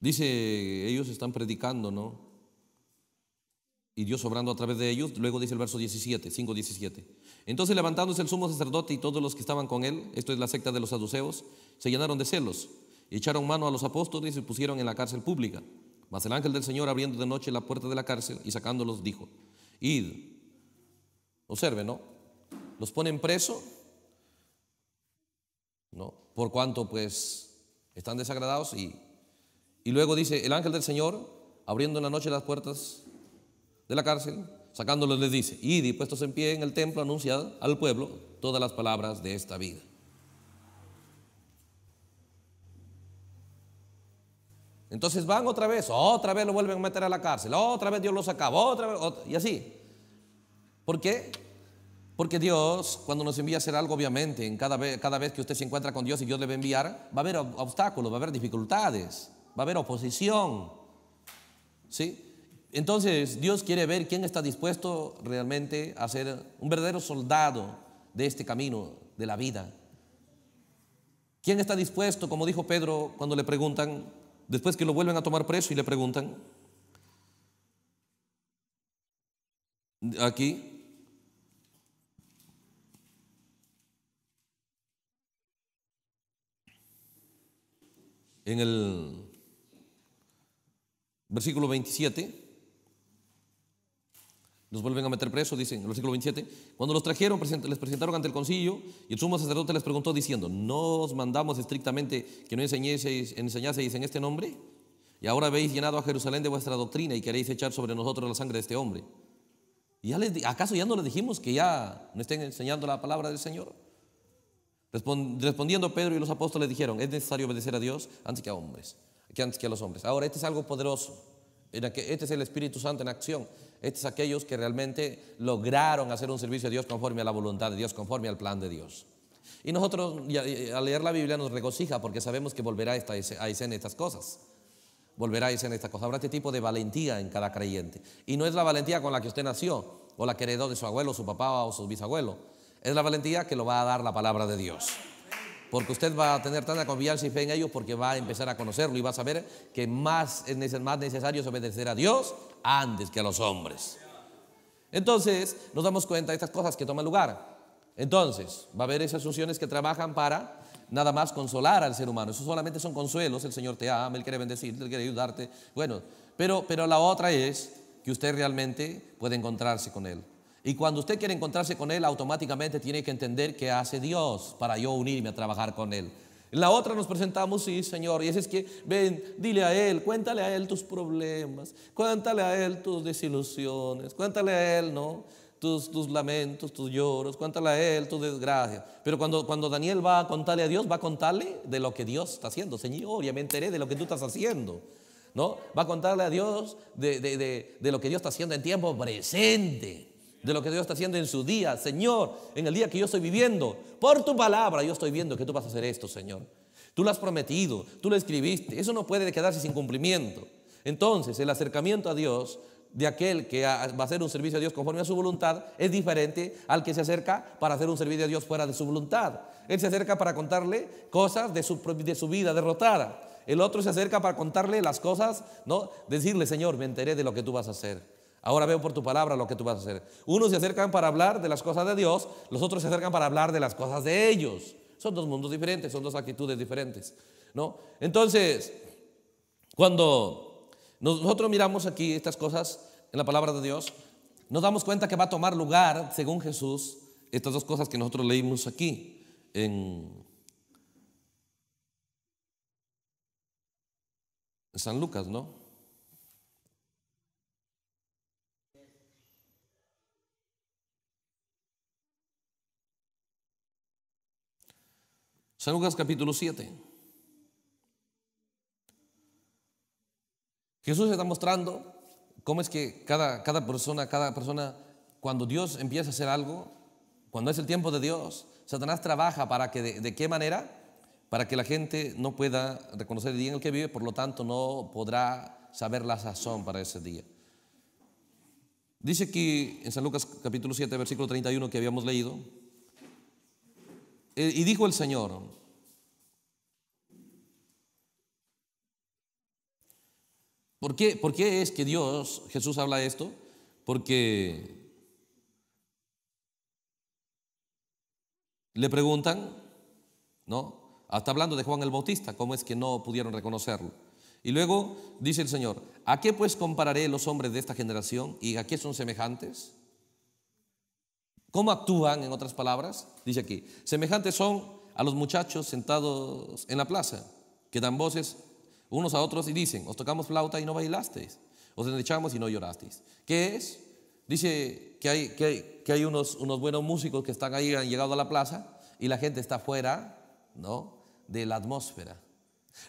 Dice, ellos están predicando, ¿no? y Dios obrando a través de ellos. Luego dice el verso 17, 5, 17. Entonces levantándose el sumo sacerdote y todos los que estaban con él, esto es la secta de los saduceos, se llenaron de celos, y echaron mano a los apóstoles y se pusieron en la cárcel pública. Mas el ángel del Señor abriendo de noche la puerta de la cárcel y sacándolos dijo, id. Observe, ¿no? Los ponen preso, ¿no? Por cuanto pues están desagradados y, y luego dice, el ángel del Señor abriendo en la noche las puertas de la cárcel, sacándolos les dice, id y puestos en pie en el templo, anunciad al pueblo todas las palabras de esta vida. Entonces van otra vez, otra vez lo vuelven a meter a la cárcel, otra vez Dios los acaba, otra vez, y así. ¿Por qué? Porque Dios, cuando nos envía a hacer algo, obviamente, en cada, vez, cada vez que usted se encuentra con Dios y Dios le va a enviar, va a haber obstáculos, va a haber dificultades, va a haber oposición. ¿Sí? Entonces Dios quiere ver quién está dispuesto realmente a ser un verdadero soldado de este camino de la vida. ¿Quién está dispuesto, como dijo Pedro cuando le preguntan, después que lo vuelven a tomar preso y le preguntan, aquí, en el versículo 27, nos vuelven a meter preso, dicen en el versículo 27. Cuando los trajeron, les presentaron ante el concilio y el sumo sacerdote les preguntó diciendo, ¿no os mandamos estrictamente que no enseñáis enseñaseis en este nombre? Y ahora habéis llenado a Jerusalén de vuestra doctrina y queréis echar sobre nosotros la sangre de este hombre. ¿Y ¿Acaso ya no les dijimos que ya no estén enseñando la palabra del Señor? Respondiendo Pedro y los apóstoles dijeron, es necesario obedecer a Dios antes que a hombres, antes que a los hombres. Ahora, este es algo poderoso. Este es el Espíritu Santo en acción. Estos es aquellos que realmente lograron hacer un servicio a Dios conforme a la voluntad de Dios, conforme al plan de Dios. Y nosotros al leer la Biblia nos regocija porque sabemos que volverá a escena estas cosas. Volverá a escena estas cosas. Habrá este tipo de valentía en cada creyente. Y no es la valentía con la que usted nació o la que heredó de su abuelo, su papá o su bisabuelo. Es la valentía que lo va a dar la palabra de Dios porque usted va a tener tanta confianza y fe en ellos porque va a empezar a conocerlo y va a saber que más es más necesario es obedecer a Dios antes que a los hombres. Entonces, nos damos cuenta de estas cosas que toman lugar. Entonces, va a haber esas funciones que trabajan para nada más consolar al ser humano. Eso solamente son consuelos, el Señor te ama, Él quiere bendecirte, Él quiere ayudarte. Bueno, pero, pero la otra es que usted realmente puede encontrarse con Él. Y cuando usted quiere encontrarse con Él, automáticamente tiene que entender qué hace Dios para yo unirme a trabajar con Él. la otra nos presentamos, sí, Señor, y ese es que, ven, dile a Él, cuéntale a Él tus problemas, cuéntale a Él tus desilusiones, cuéntale a Él, ¿no? Tus, tus lamentos, tus lloros, cuéntale a Él tus desgracias. Pero cuando, cuando Daniel va a contarle a Dios, va a contarle de lo que Dios está haciendo. Señor, ya me enteré de lo que tú estás haciendo. ¿No? Va a contarle a Dios de, de lo que Dios está haciendo en tiempo presente de lo que Dios está haciendo en su día. Señor, en el día que yo estoy viviendo, por tu palabra yo estoy viendo que tú vas a hacer esto, Señor. Tú lo has prometido, tú lo escribiste. Eso no puede quedarse sin cumplimiento. Entonces, el acercamiento a Dios de aquel que va a hacer un servicio a Dios conforme a su voluntad es diferente al que se acerca para hacer un servicio a Dios fuera de su voluntad. Él se acerca para contarle cosas de su, de su vida derrotada. El otro se acerca para contarle las cosas, ¿no? Decirle, Señor, me enteré de lo que tú vas a hacer. Ahora veo por tu palabra lo que tú vas a hacer. Unos se acercan para hablar de las cosas de Dios, los otros se acercan para hablar de las cosas de ellos. Son dos mundos diferentes, son dos actitudes diferentes. ¿no? Entonces, cuando nosotros miramos aquí estas cosas en la palabra de Dios, nos damos cuenta que va a tomar lugar, según Jesús, estas dos cosas que nosotros leímos aquí en San Lucas, ¿no? San Lucas capítulo 7. Jesús está mostrando cómo es que cada, cada persona, cada persona, cuando Dios empieza a hacer algo, cuando es el tiempo de Dios, Satanás trabaja para que, de, de qué manera, para que la gente no pueda reconocer el día en el que vive, por lo tanto no podrá saber la sazón para ese día. Dice aquí en San Lucas capítulo 7, versículo 31 que habíamos leído, eh, y dijo el Señor, ¿por qué, ¿por qué es que Dios, Jesús habla esto? Porque le preguntan, ¿no? Hasta hablando de Juan el Bautista, ¿cómo es que no pudieron reconocerlo? Y luego dice el Señor, ¿a qué pues compararé los hombres de esta generación y a qué son semejantes? ¿Cómo actúan, en otras palabras? Dice aquí, semejantes son a los muchachos sentados en la plaza, que dan voces unos a otros y dicen, os tocamos flauta y no bailasteis, os desechamos y no llorasteis. ¿Qué es? Dice que hay, unos, unos buenos músicos que están ahí, han llegado a la plaza y la gente está fuera, ¿no? De la atmósfera.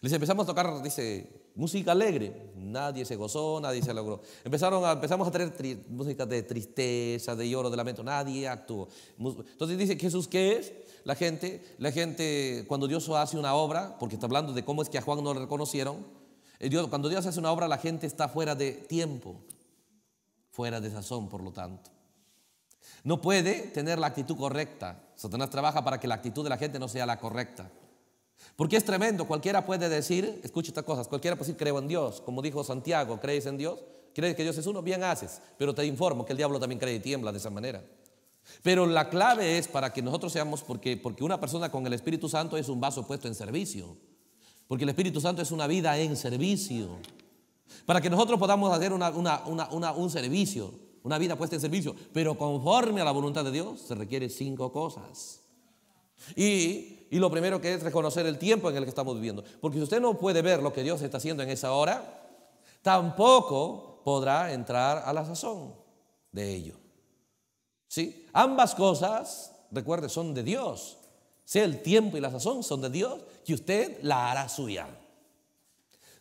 Les empezamos a tocar, dice, música alegre. Nadie se gozó, nadie se logró. Empezaron a, empezamos a tener música de tristeza, de lloro, de lamento. Nadie actuó. Entonces dice Jesús, ¿qué es? La gente, la gente, cuando Dios hace una obra, porque está hablando de cómo es que a Juan no le reconocieron, eh, Dios, cuando Dios hace una obra, la gente está fuera de tiempo, fuera de sazón, por lo tanto. No puede tener la actitud correcta. Satanás trabaja para que la actitud de la gente no sea la correcta. Porque es tremendo, cualquiera puede decir, escucha estas cosas, cualquiera puede decir creo en Dios, como dijo Santiago, ¿crees en Dios? ¿Crees que Dios es uno? Bien haces, pero te informo que el diablo también cree y tiembla de esa manera. Pero la clave es para que nosotros seamos, porque, porque una persona con el Espíritu Santo es un vaso puesto en servicio, porque el Espíritu Santo es una vida en servicio. Para que nosotros podamos hacer un servicio, una vida puesta en servicio, pero conforme a la voluntad de Dios se requiere cinco cosas. Y, lo primero que es reconocer el tiempo en el que estamos viviendo. Porque si usted no puede ver lo que Dios está haciendo en esa hora, tampoco podrá entrar a la sazón de ello. ¿Sí? Ambas cosas, recuerde, son de Dios. Sea el tiempo y la sazón son de Dios, y usted la hará suya.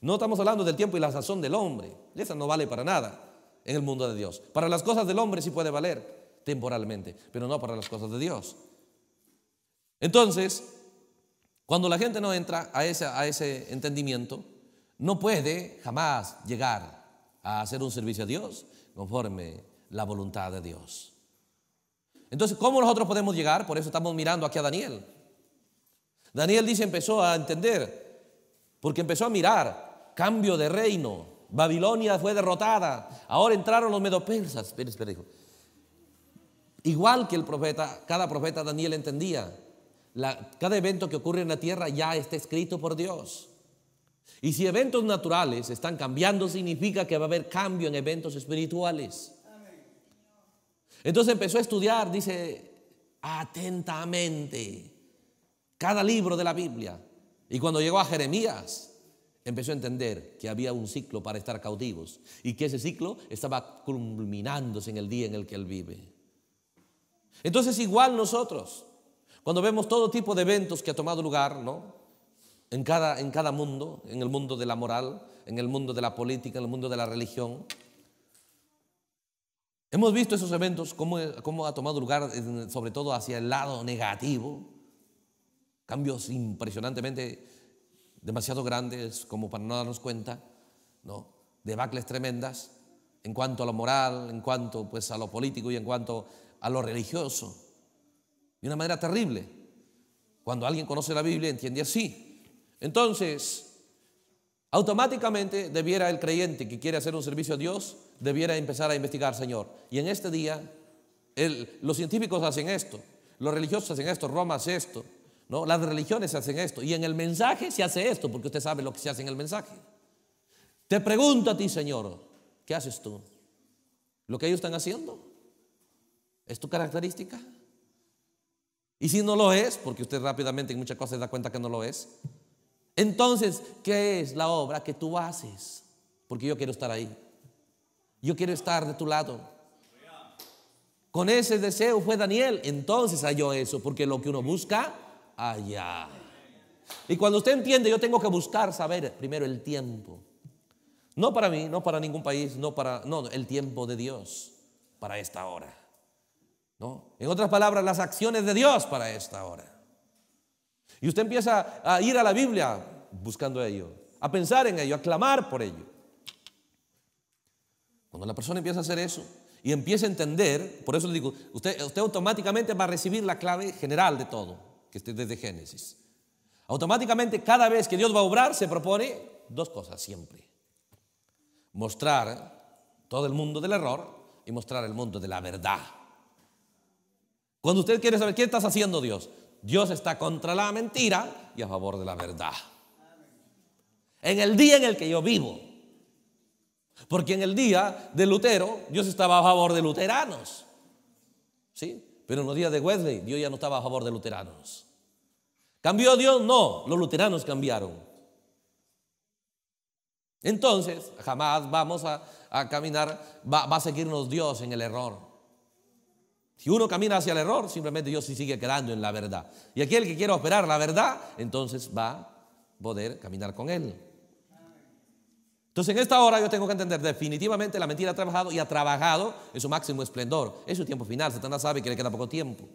No estamos hablando del tiempo y la sazón del hombre. Esa no vale para nada en el mundo de Dios. Para las cosas del hombre sí puede valer temporalmente, pero no para las cosas de Dios. Entonces, cuando la gente no entra a ese, a ese entendimiento, no puede jamás llegar a hacer un servicio a Dios conforme la voluntad de Dios. Entonces, ¿cómo nosotros podemos llegar? Por eso estamos mirando aquí a Daniel. Daniel dice, empezó a entender, porque empezó a mirar, cambio de reino, Babilonia fue derrotada, ahora entraron los medopersas. Igual que el profeta, cada profeta Daniel entendía, cada evento que ocurre en la tierra ya está escrito por Dios. Y si eventos naturales están cambiando, significa que va a haber cambio en eventos espirituales. Entonces empezó a estudiar, dice, atentamente cada libro de la Biblia. Y cuando llegó a Jeremías, empezó a entender que había un ciclo para estar cautivos y que ese ciclo estaba culminándose en el día en el que él vive. Entonces igual nosotros cuando vemos todo tipo de eventos que ha tomado lugar, En cada, en cada mundo, en el mundo de la moral, en el mundo de la política, en el mundo de la religión. Hemos visto esos eventos, cómo, cómo ha tomado lugar, sobre todo hacia el lado negativo. Cambios impresionantemente demasiado grandes como para no darnos cuenta, ¿no? Debacles tremendas en cuanto a lo moral, en cuanto pues a lo político y en cuanto a lo religioso de una manera terrible. Cuando alguien conoce la Biblia entiende así. Entonces, automáticamente debiera el creyente que quiere hacer un servicio a Dios, debiera empezar a investigar, Señor. Y en este día, los científicos hacen esto, los religiosos hacen esto, Roma hace esto, ¿no? las religiones hacen esto. Y en el mensaje se hace esto, porque usted sabe lo que se hace en el mensaje. Te pregunto a ti, Señor, ¿qué haces tú? ¿Lo que ellos están haciendo? ¿Es tu característica? Y si no lo es, porque usted rápidamente en muchas cosas se da cuenta que no lo es, entonces, ¿qué es la obra que tú haces? Porque yo quiero estar ahí. Yo quiero estar de tu lado. Con ese deseo fue Daniel. Entonces halló eso, porque lo que uno busca, allá. Y cuando usted entiende, yo tengo que buscar saber primero el tiempo. No para mí, no para ningún país, no para, no, el tiempo de Dios, para esta hora. En otras palabras, las acciones de Dios para esta hora. Y usted empieza a ir a la Biblia buscando ello, a pensar en ello, a clamar por ello. Cuando la persona empieza a hacer eso y empieza a entender, por eso le digo, usted, usted automáticamente va a recibir la clave general de todo, que esté desde Génesis. Automáticamente cada vez que Dios va a obrar se propone dos cosas siempre. Mostrar todo el mundo del error y mostrar el mundo de la verdad. Cuando usted quiere saber qué estás haciendo Dios, Dios está contra la mentira y a favor de la verdad. En el día en el que yo vivo. Porque en el día de Lutero, Dios estaba a favor de luteranos. ¿Sí? Pero en los días de Wesley, Dios ya no estaba a favor de luteranos. ¿Cambió Dios? No, los luteranos cambiaron. Entonces, jamás vamos a, caminar, va a seguirnos Dios en el error. Si uno camina hacia el error, simplemente Dios se sigue quedando en la verdad. Y aquel que quiere operar la verdad, entonces va a poder caminar con él. Entonces en esta hora yo tengo que entender definitivamente la mentira ha trabajado y ha trabajado en su máximo esplendor. Es su tiempo final, Satanás sabe que le queda poco tiempo.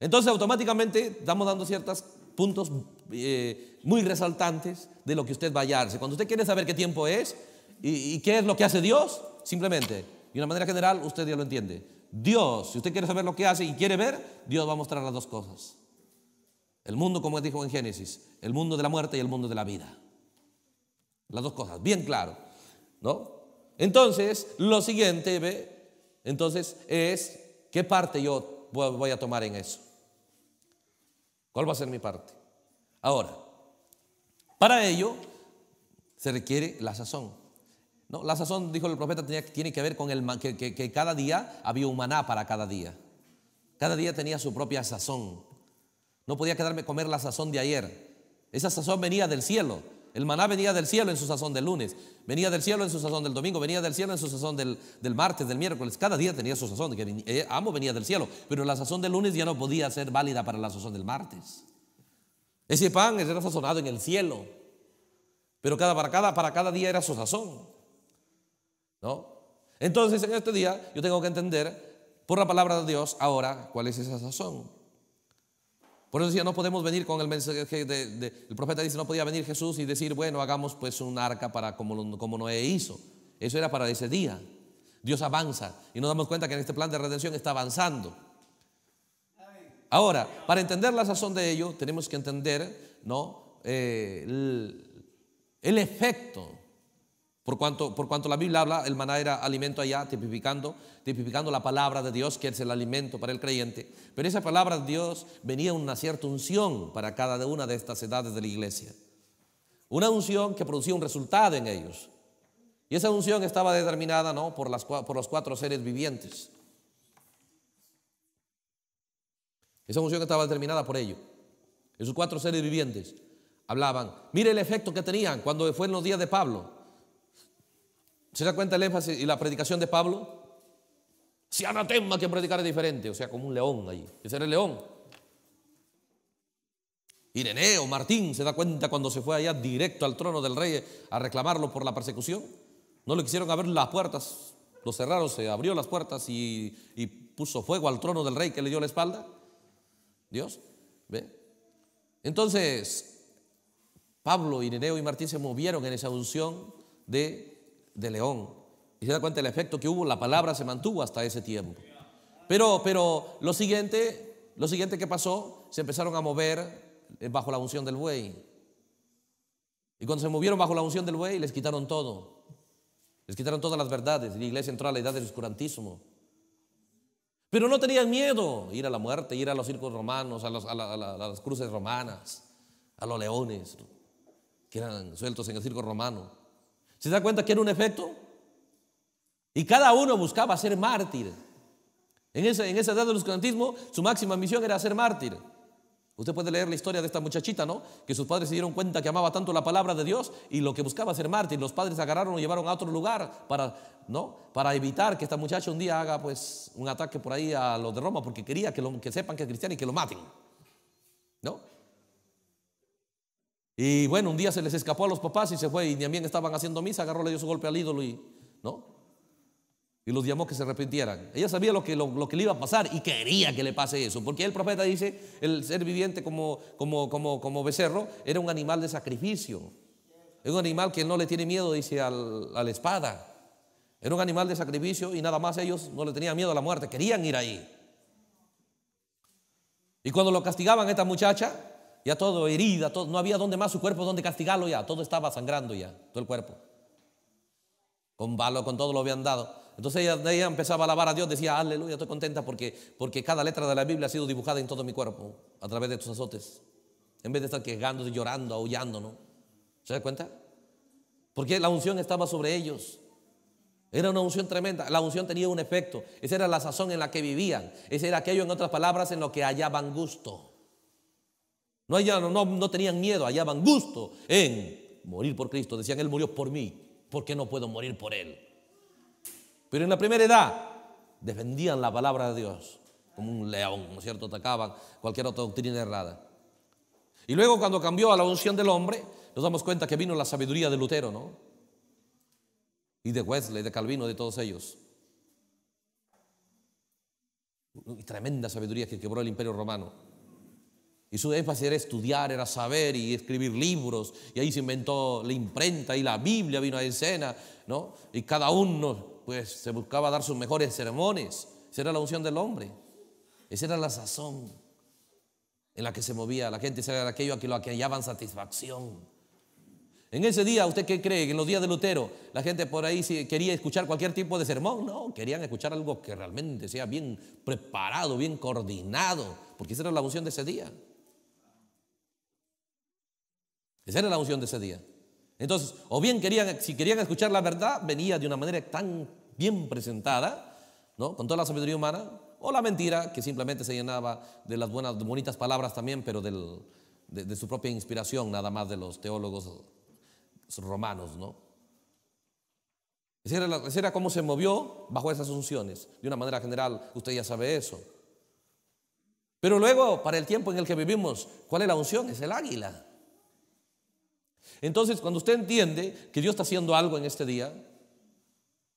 Entonces automáticamente estamos dando ciertos puntos eh, muy resaltantes de lo que usted va a hallarse. Cuando usted quiere saber qué tiempo es y, y qué es lo que hace Dios, simplemente, de una manera general, usted ya lo entiende. Dios, si usted quiere saber lo que hace y quiere ver, Dios va a mostrar las dos cosas. El mundo, como dijo en Génesis, el mundo de la muerte y el mundo de la vida. Las dos cosas, bien claro. ¿No? Entonces, lo siguiente, ve, entonces es qué parte yo voy a tomar en eso. ¿Cuál va a ser mi parte? Ahora, para ello se requiere la sazón la sazón, dijo el profeta, tiene que ver con el, que, que, cada día había un maná para cada día. Cada día tenía su propia sazón. No podía quedarme a comer la sazón de ayer. Esa sazón venía del cielo. El maná venía del cielo en su sazón del lunes, venía del cielo en su sazón del domingo, venía del cielo en su sazón del, martes, del miércoles. Cada día tenía su sazón. Que eh, amo venía del cielo, pero la sazón del lunes ya no podía ser válida para la sazón del martes. Ese pan era sazonado en el cielo, pero cada, para cada día era su sazón. ¿No? Entonces, en este día, yo tengo que entender por la palabra de Dios ahora cuál es esa sazón. Por eso decía, no podemos venir con el mensaje de, el profeta dice, no podía venir Jesús y decir, bueno, hagamos pues un arca para como, como Noé hizo. Eso era para ese día. Dios avanza y nos damos cuenta que en este plan de redención está avanzando. Ahora, para entender la sazón de ello, tenemos que entender ¿no? Eh, el efecto por cuanto, por cuanto la Biblia habla, el maná era alimento allá, tipificando, tipificando la palabra de Dios, que es el alimento para el creyente. Pero esa palabra de Dios venía una cierta unción para cada una de estas edades de la iglesia. Una unción que producía un resultado en ellos. Y esa unción estaba determinada ¿no? por, las, por los cuatro seres vivientes. Esa unción estaba determinada por ello. Esos cuatro seres vivientes hablaban. Mire el efecto que tenían cuando fue en los días de Pablo. ¿Se da cuenta el énfasis y la predicación de Pablo? Si anatema que predicar es diferente, o sea, como un león ahí, Ese era el león. Ireneo, Martín, se da cuenta cuando se fue allá directo al trono del rey a reclamarlo por la persecución. No le quisieron abrir las puertas, lo cerraron, se abrió las puertas y, y puso fuego al trono del rey que le dio la espalda. Dios, ¿ve? Entonces, Pablo, Ireneo y Martín se movieron en esa unción de de león. Y se da cuenta el efecto que hubo, la palabra se mantuvo hasta ese tiempo. Pero, pero lo siguiente, lo siguiente que pasó, se empezaron a mover eh, bajo la unción del buey. Y cuando se movieron bajo la unción del buey, les quitaron todo. Les quitaron todas las verdades. la iglesia entró a la edad del oscurantismo. Pero no tenían miedo ir a la muerte, ir a los circos romanos, a las cruces romanas, a los leones que eran sueltos en el circo romano. ¿Se da cuenta que era un efecto? Y cada uno buscaba ser mártir. En esa, en esa edad del oscurantismo, su máxima misión era ser mártir. Usted puede leer la historia de esta muchachita, ¿no? Que sus padres se dieron cuenta que amaba tanto la palabra de Dios y lo que buscaba ser mártir. Los padres agarraron y llevaron a otro lugar para, ¿no? Para evitar que esta muchacha un día haga, pues, un ataque por ahí a los de Roma porque quería que, lo, que sepan que es cristiano y que lo maten, ¿no? Y bueno, un día se les escapó a los papás y se fue. Y también estaban haciendo misa, agarró, le dio su golpe al ídolo y, ¿no? Y los llamó que se arrepintieran. Ella sabía lo que, lo, que le iba a pasar y quería que le pase eso. Porque el profeta dice, el ser viviente como, como, como, becerro era un animal de sacrificio. Es un animal que no le tiene miedo, dice, a la espada. Era un animal de sacrificio y nada más ellos no le tenían miedo a la muerte, querían ir ahí. Y cuando lo castigaban a esta muchacha, ya todo herida, todo, no había donde más su cuerpo, donde castigarlo ya, todo estaba sangrando ya, todo el cuerpo. Con balo, con todo lo habían dado. Entonces ella, empezaba a alabar a Dios, decía, aleluya, estoy contenta porque, porque cada letra de la Biblia ha sido dibujada en todo mi cuerpo, a través de tus azotes. En vez de estar quejándose, llorando, aullando, ¿no? ¿Se da cuenta? Porque la unción estaba sobre ellos. Era una unción tremenda. La unción tenía un efecto. Esa era la sazón en la que vivían. Ese era aquello, en otras palabras, en lo que hallaban gusto. No, no, no tenían miedo, hallaban gusto en morir por Cristo. Decían, Él murió por mí, ¿por qué no puedo morir por Él? Pero en la primera edad defendían la palabra de Dios como un león, ¿no es cierto? Atacaban cualquier otra doctrina errada. Y luego cuando cambió a la unción del hombre, nos damos cuenta que vino la sabiduría de Lutero, ¿no? Y de Wesley, de Calvino, de todos ellos. Y tremenda sabiduría que quebró el imperio romano. Y su énfasis era estudiar, era saber y escribir libros. Y ahí se inventó la imprenta y la Biblia vino a escena, ¿no? Y cada uno, pues, se buscaba dar sus mejores sermones. Esa era la unción del hombre. Esa era la sazón en la que se movía la gente. era aquello a que lo hallaban satisfacción. En ese día, ¿usted qué cree? en los días de Lutero, la gente por ahí quería escuchar cualquier tipo de sermón. No, querían escuchar algo que realmente sea bien preparado, bien coordinado, porque esa era la unción de ese día. Esa era la unción de ese día. Entonces, o bien querían, si querían escuchar la verdad, venía de una manera tan bien presentada, ¿no? Con toda la sabiduría humana, o la mentira, que simplemente se llenaba de las buenas, bonitas palabras también, pero de, su propia inspiración, nada más de los teólogos romanos, ¿no? era, era cómo se movió bajo esas unciones. De una manera general, usted ya sabe eso. Pero luego, para el tiempo en el que vivimos, ¿cuál es la unción? Es el águila. Entonces, cuando usted entiende que Dios está haciendo algo en este día,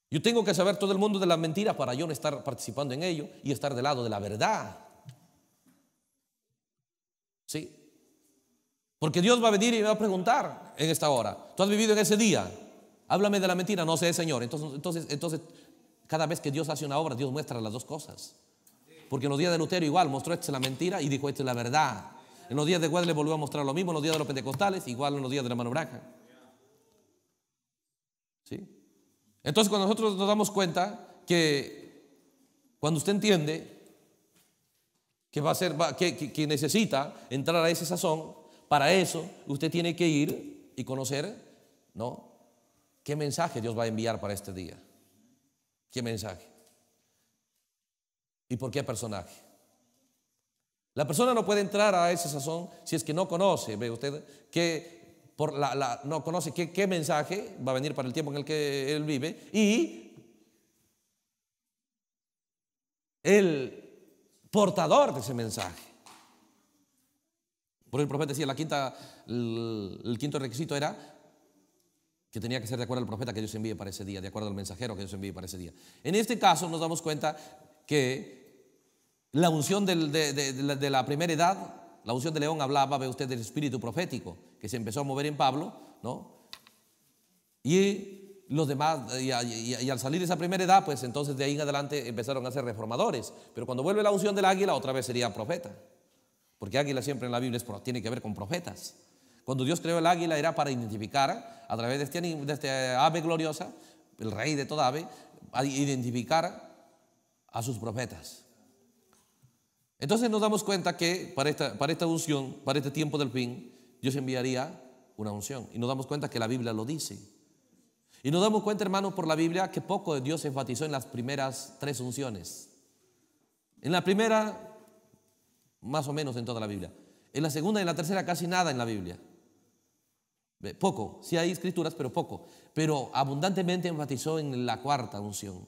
yo tengo que saber todo el mundo de la mentira para yo no estar participando en ello y estar del lado de la verdad. ¿Sí? Porque Dios va a venir y me va a preguntar en esta hora, ¿tú has vivido en ese día? Háblame de la mentira, no sé, Señor. Entonces, entonces, entonces cada vez que Dios hace una obra, Dios muestra las dos cosas. Porque en los días de Lutero igual mostró esta es la mentira y dijo esta es la verdad. En los días de Guadalupe le volvió a mostrar lo mismo, en los días de los pentecostales, igual en los días de la mano ¿Sí? Entonces, cuando nosotros nos damos cuenta que cuando usted entiende que va a ser necesita entrar a ese sazón, para eso usted tiene que ir y conocer, ¿no? ¿Qué mensaje Dios va a enviar para este día? ¿Qué mensaje? ¿Y por qué personaje? La persona no puede entrar a ese sazón si es que no conoce, ve usted, que no conoce qué, mensaje va a venir para el tiempo en el que él vive y el portador de ese mensaje. Por el profeta decía, la quinta, el, el quinto requisito era que tenía que ser de acuerdo al profeta que Dios envíe para ese día, de acuerdo al mensajero que Dios envíe para ese día. En este caso nos damos cuenta que la unción de, la primera edad, la unción de León hablaba, ve usted, del espíritu profético que se empezó a mover en Pablo, ¿no? Y los demás, y, al salir de esa primera edad, pues entonces de ahí en adelante empezaron a ser reformadores. Pero cuando vuelve la unción del águila, otra vez sería profeta. Porque águila siempre en la Biblia tiene que ver con profetas. Cuando Dios creó el águila era para identificar a través de esta este ave gloriosa, el rey de toda ave, a identificar a sus profetas. Entonces nos damos cuenta que para esta, para esta unción, para este tiempo del fin, Dios enviaría una unción. Y nos damos cuenta que la Biblia lo dice. Y nos damos cuenta, hermanos, por la Biblia que poco de Dios enfatizó en las primeras tres unciones. En la primera, más o menos en toda la Biblia. En la segunda y en la tercera casi nada en la Biblia. Poco, sí hay escrituras, pero poco. Pero abundantemente enfatizó en la cuarta unción,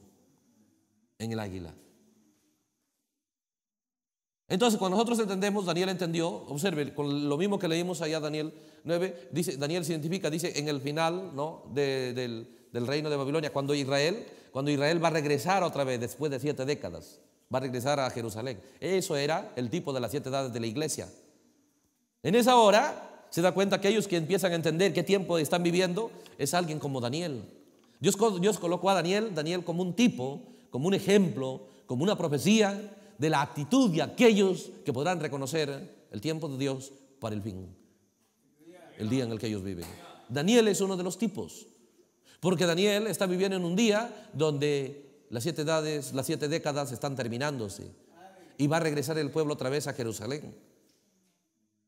en el águila. Entonces, cuando nosotros entendemos, Daniel entendió, observe, con lo mismo que leímos allá Daniel 9, dice, Daniel se identifica, dice, en el final ¿no? del, reino de Babilonia, cuando Israel, cuando Israel va a regresar otra vez después de siete décadas, va a regresar a Jerusalén. Eso era el tipo de las siete edades de la iglesia. En esa hora se da cuenta que ellos que empiezan a entender qué tiempo están viviendo es alguien como Daniel. Dios, Dios colocó a Daniel, Daniel como un tipo, como un ejemplo, como una profecía de la actitud de aquellos que podrán reconocer el tiempo de Dios para el fin, el día en el que ellos viven. Daniel es uno de los tipos, porque Daniel está viviendo en un día donde las siete edades, las siete décadas están terminándose y va a regresar el pueblo otra vez a Jerusalén.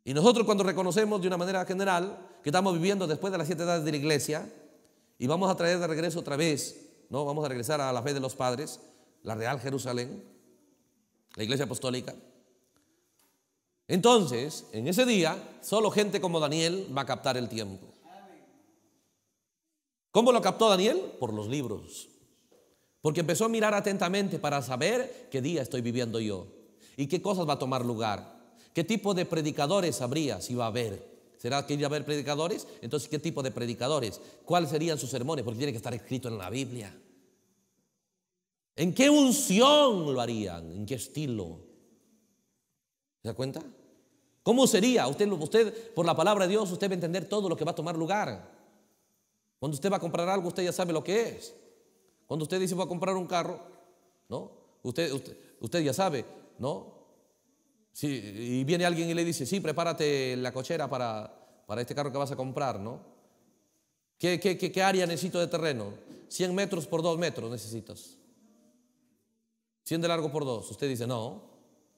Y nosotros cuando reconocemos de una manera general que estamos viviendo después de las siete edades de la iglesia y vamos a traer de regreso otra vez, ¿no? Vamos a regresar a la fe de los padres, la real Jerusalén, la iglesia apostólica. Entonces, en ese día, solo gente como Daniel va a captar el tiempo. ¿Cómo lo captó Daniel? Por los libros. Porque empezó a mirar atentamente para saber qué día estoy viviendo yo y qué cosas va a tomar lugar. ¿Qué tipo de predicadores habría si va a haber? ¿Será que iba a haber predicadores? Entonces, ¿qué tipo de predicadores? ¿Cuáles serían sus sermones? Porque tiene que estar escrito en la Biblia. ¿En qué unción lo harían? ¿En qué estilo? ¿Se da cuenta? ¿Cómo sería? Usted, usted, por la palabra de Dios, usted va a entender todo lo que va a tomar lugar. Cuando usted va a comprar algo, usted ya sabe lo que es. Cuando usted dice, voy a comprar un carro, ¿no? Usted, usted, ya sabe, ¿no? Si, y viene alguien y le dice, sí, prepárate la cochera para, este carro que vas a comprar, ¿no? ¿Qué, qué, qué área necesito de terreno? 100 metros por 2 metros necesitas. 100 de largo por 2. Usted dice, no,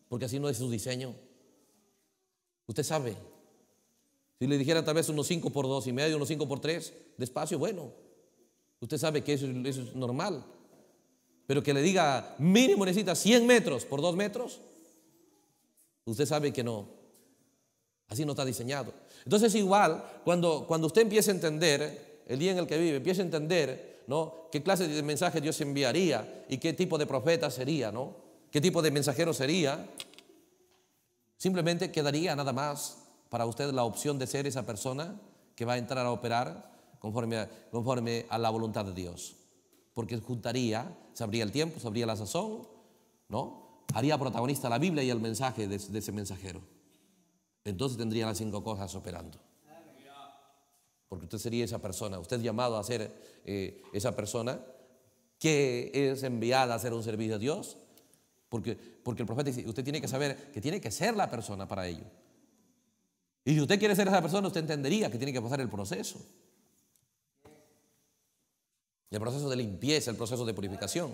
porque así no es su diseño. Usted sabe. Si le dijera tal vez unos 5 por 2 y medio, unos 5 por 3, despacio, bueno. Usted sabe que eso, es normal. Pero que le diga, mínimo necesita 100 metros por 2 metros, usted sabe que no. Así no está diseñado. Entonces igual, cuando, cuando usted empiece a entender, el día en el que vive, empiece a entender ¿Qué clase de mensaje Dios enviaría? ¿Y qué tipo de profeta sería, no? ¿Qué tipo de mensajero sería? Simplemente quedaría nada más para usted la opción de ser esa persona que va a entrar a operar conforme a, conforme a la voluntad de Dios. Porque juntaría, sabría el tiempo, sabría la sazón, ¿no? Haría protagonista la Biblia y el mensaje de, de ese mensajero. Entonces tendría las cinco cosas operando porque usted sería esa persona, usted es llamado a ser eh, esa persona que es enviada a hacer un servicio a Dios, porque, porque el profeta dice, usted tiene que saber que tiene que ser la persona para ello. Y si usted quiere ser esa persona, usted entendería que tiene que pasar el proceso. El proceso de limpieza, el proceso de purificación.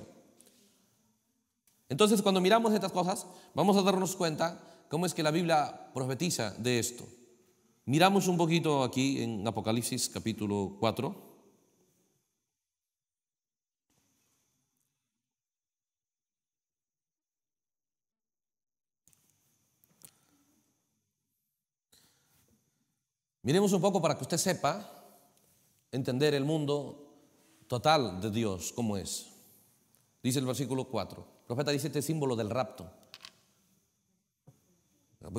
Entonces, cuando miramos estas cosas, vamos a darnos cuenta cómo es que la Biblia profetiza de esto. Miramos un poquito aquí en Apocalipsis capítulo 4. Miremos un poco para que usted sepa entender el mundo total de Dios, cómo es. Dice el versículo 4. El profeta dice este símbolo del rapto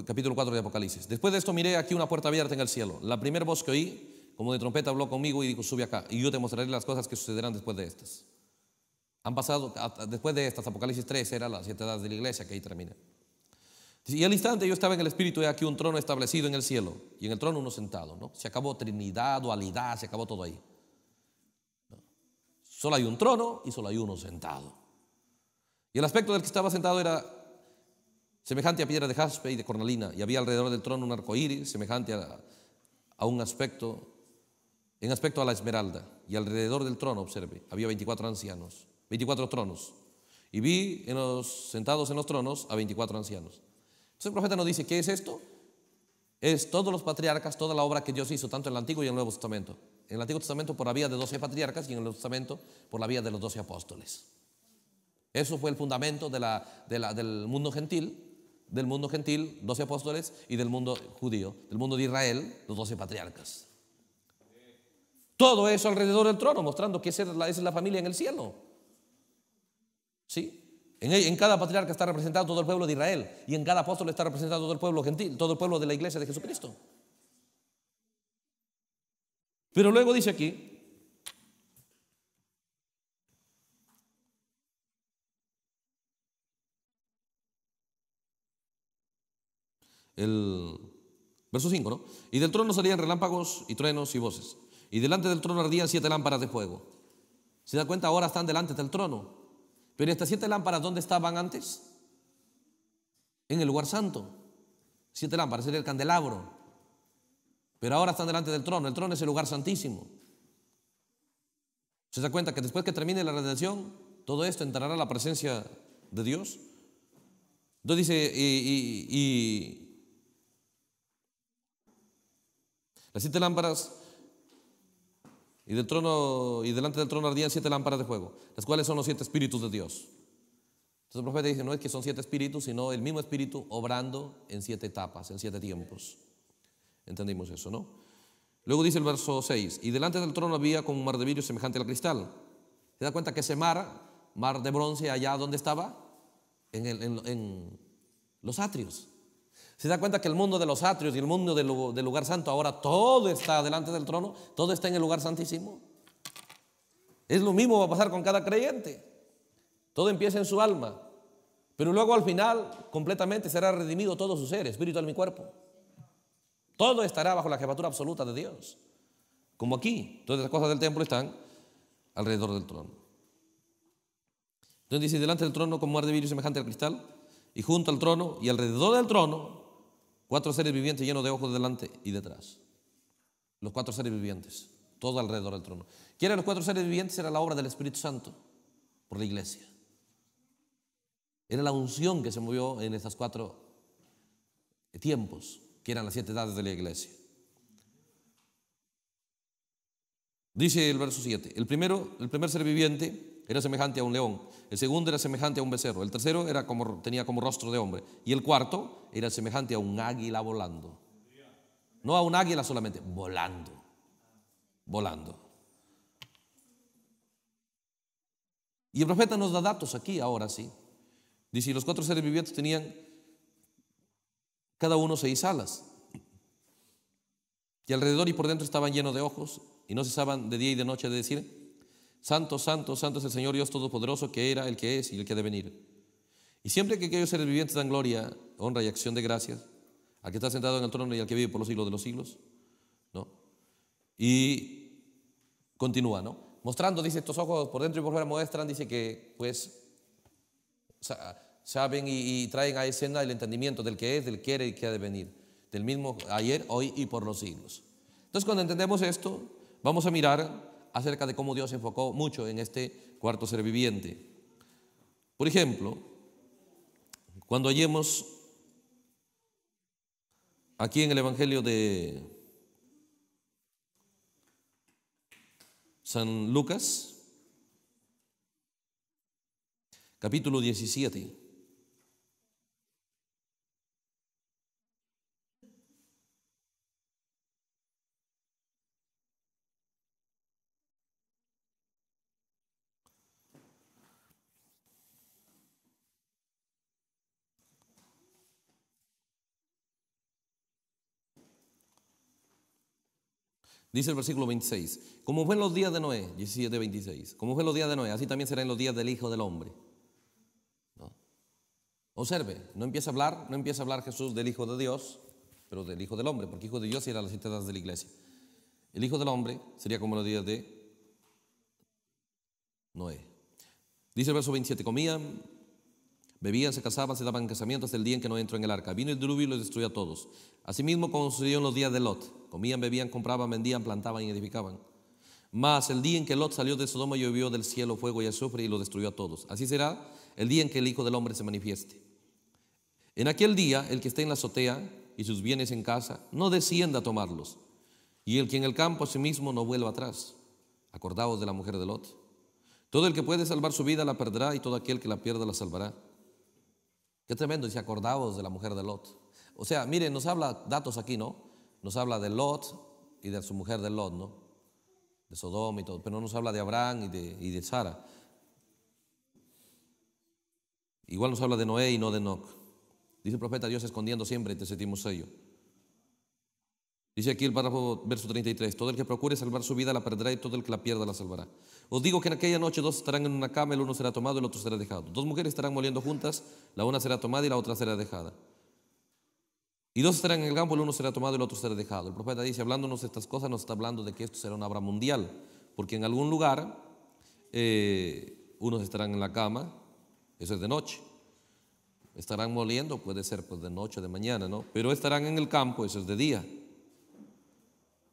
capítulo 4 de Apocalipsis. Después de esto miré aquí una puerta abierta en el cielo. La primera voz que oí, como de trompeta, habló conmigo y dijo, sube acá, y yo te mostraré las cosas que sucederán después de estas. Han pasado, después de estas, Apocalipsis 3 era la siete edades de la iglesia, que ahí termina. Y al instante yo estaba en el espíritu, y aquí un trono establecido en el cielo, y en el trono uno sentado, ¿no? Se acabó Trinidad, dualidad, se acabó todo ahí. Solo hay un trono y solo hay uno sentado. Y el aspecto del que estaba sentado era semejante a piedra de jaspe y de cornalina, y había alrededor del trono un arco iris, semejante a, un aspecto, en aspecto a la esmeralda, y alrededor del trono, observe, había 24 ancianos, 24 tronos, y vi en los, sentados en los tronos a 24 ancianos. Entonces el profeta nos dice, ¿qué es esto? Es todos los patriarcas, toda la obra que Dios hizo, tanto en el Antiguo y en el Nuevo Testamento. En el Antiguo Testamento por la vía de 12 patriarcas y en el Nuevo Testamento por la vía de los 12 apóstoles. Eso fue el fundamento del mundo gentil del mundo gentil, 12 apóstoles, y del mundo judío, del mundo de Israel, los 12 patriarcas. Todo eso alrededor del trono, mostrando que esa es la, familia en el cielo. ¿Sí? En, en, cada patriarca está representado todo el pueblo de Israel y en cada apóstol está representado todo el pueblo gentil, todo el pueblo de la iglesia de Jesucristo. Pero luego dice aquí, el verso 5, ¿no? Y del trono salían relámpagos y truenos y voces. Y delante del trono ardían siete lámparas de fuego. ¿Se da cuenta? Ahora están delante del trono. Pero estas siete lámparas, ¿dónde estaban antes? En el lugar santo. Siete lámparas, sería el candelabro. Pero ahora están delante del trono. El trono es el lugar santísimo. ¿Se da cuenta que después que termine la redención, todo esto entrará a la presencia de Dios? Entonces dice, y siete lámparas y del trono y delante del trono ardían siete lámparas de fuego, las cuales son los siete espíritus de Dios. Entonces el profeta dice, no es que son siete espíritus, sino el mismo espíritu obrando en siete etapas, en siete tiempos. Entendimos eso, ¿no? Luego dice el verso 6, y delante del trono había como un mar de vidrio semejante al cristal. ¿Se da cuenta que ese mar, mar de bronce, allá donde estaba? En, en los atrios. ¿Se da cuenta que el mundo de los atrios y el mundo del lugar santo ahora todo está delante del trono? Todo está en el lugar santísimo. Es lo mismo va a pasar con cada creyente. Todo empieza en su alma. Pero luego al final completamente será redimido todo su ser, espíritu espiritual mi cuerpo. Todo estará bajo la jefatura absoluta de Dios. Como aquí, todas las cosas del templo están alrededor del trono. Entonces dice, delante del trono como muerde vidrio semejante al cristal, y junto al trono y alrededor del trono Cuatro seres vivientes llenos de ojos delante y detrás. Los cuatro seres vivientes, todo alrededor del trono. ¿Quién los cuatro seres vivientes? Era la obra del Espíritu Santo por la iglesia. Era la unción que se movió en estos cuatro tiempos, que eran las siete edades de la iglesia. Dice el verso 7, el, primero, el primer ser viviente era semejante a un león, el segundo era semejante a un becerro, el tercero era como, tenía como rostro de hombre y el cuarto era semejante a un águila volando. No a un águila solamente, volando, volando. Y el profeta nos da datos aquí ahora sí. Dice, y los cuatro seres vivientes tenían cada uno seis alas. Y alrededor y por dentro estaban llenos de ojos y no cesaban de día y de noche de decir, Santo, santo, santo es el Señor Dios Todopoderoso, que era, el que es y el que ha de venir. Y siempre que aquellos seres vivientes dan gloria, honra y acción de gracias, al que está sentado en el trono y al que vive por los siglos de los siglos, ¿no? Y continúa, ¿no? Mostrando, dice, estos ojos por dentro y por fuera muestran, dice que, pues, saben y, y traen a escena el entendimiento del que es, del que era y que ha de venir, del mismo ayer, hoy y por los siglos. Entonces, cuando entendemos esto, vamos a mirar acerca de cómo Dios se enfocó mucho en este cuarto ser viviente. Por ejemplo, cuando hallemos aquí en el Evangelio de San Lucas, capítulo 17. Dice el versículo 26, como fue en los días de Noé, 17, 26, como fue en los días de Noé, así también será en los días del Hijo del Hombre. Observe, no empieza a hablar, no empieza a hablar Jesús del Hijo de Dios, pero del Hijo del Hombre, porque Hijo de Dios era las citadas de la iglesia. El Hijo del Hombre sería como en los días de Noé. Dice el verso 27, comían Bebían, se casaban, se daban casamientos hasta el día en que no entró en el arca. Vino el diluvio y los destruyó a todos. Asimismo, como sucedió en los días de Lot, comían, bebían, compraban, vendían, plantaban y edificaban. Mas el día en que Lot salió de Sodoma llovió del cielo fuego y azufre y lo destruyó a todos. Así será el día en que el Hijo del Hombre se manifieste. En aquel día, el que esté en la azotea y sus bienes en casa, no descienda a tomarlos. Y el que en el campo a sí mismo no vuelva atrás. Acordaos de la mujer de Lot. Todo el que puede salvar su vida la perderá y todo aquel que la pierda la salvará. Qué tremendo, y si acordaos de la mujer de Lot. O sea, miren, nos habla datos aquí, ¿no? Nos habla de Lot y de su mujer de Lot, ¿no? De Sodoma y todo, pero no nos habla de Abraham y de, de Sara. Igual nos habla de Noé y no de Noc Dice el profeta Dios escondiendo siempre te sentimos sello. Dice aquí el párrafo, verso 33, todo el que procure salvar su vida la perderá y todo el que la pierda la salvará. Os digo que en aquella noche dos estarán en una cama, el uno será tomado, y el otro será dejado. Dos mujeres estarán moliendo juntas, la una será tomada y la otra será dejada. Y dos estarán en el campo, el uno será tomado y el otro será dejado. El profeta dice, hablándonos de estas cosas, nos está hablando de que esto será una obra mundial, porque en algún lugar eh, unos estarán en la cama, eso es de noche. Estarán moliendo, puede ser pues, de noche, de mañana, ¿no? Pero estarán en el campo, eso es de día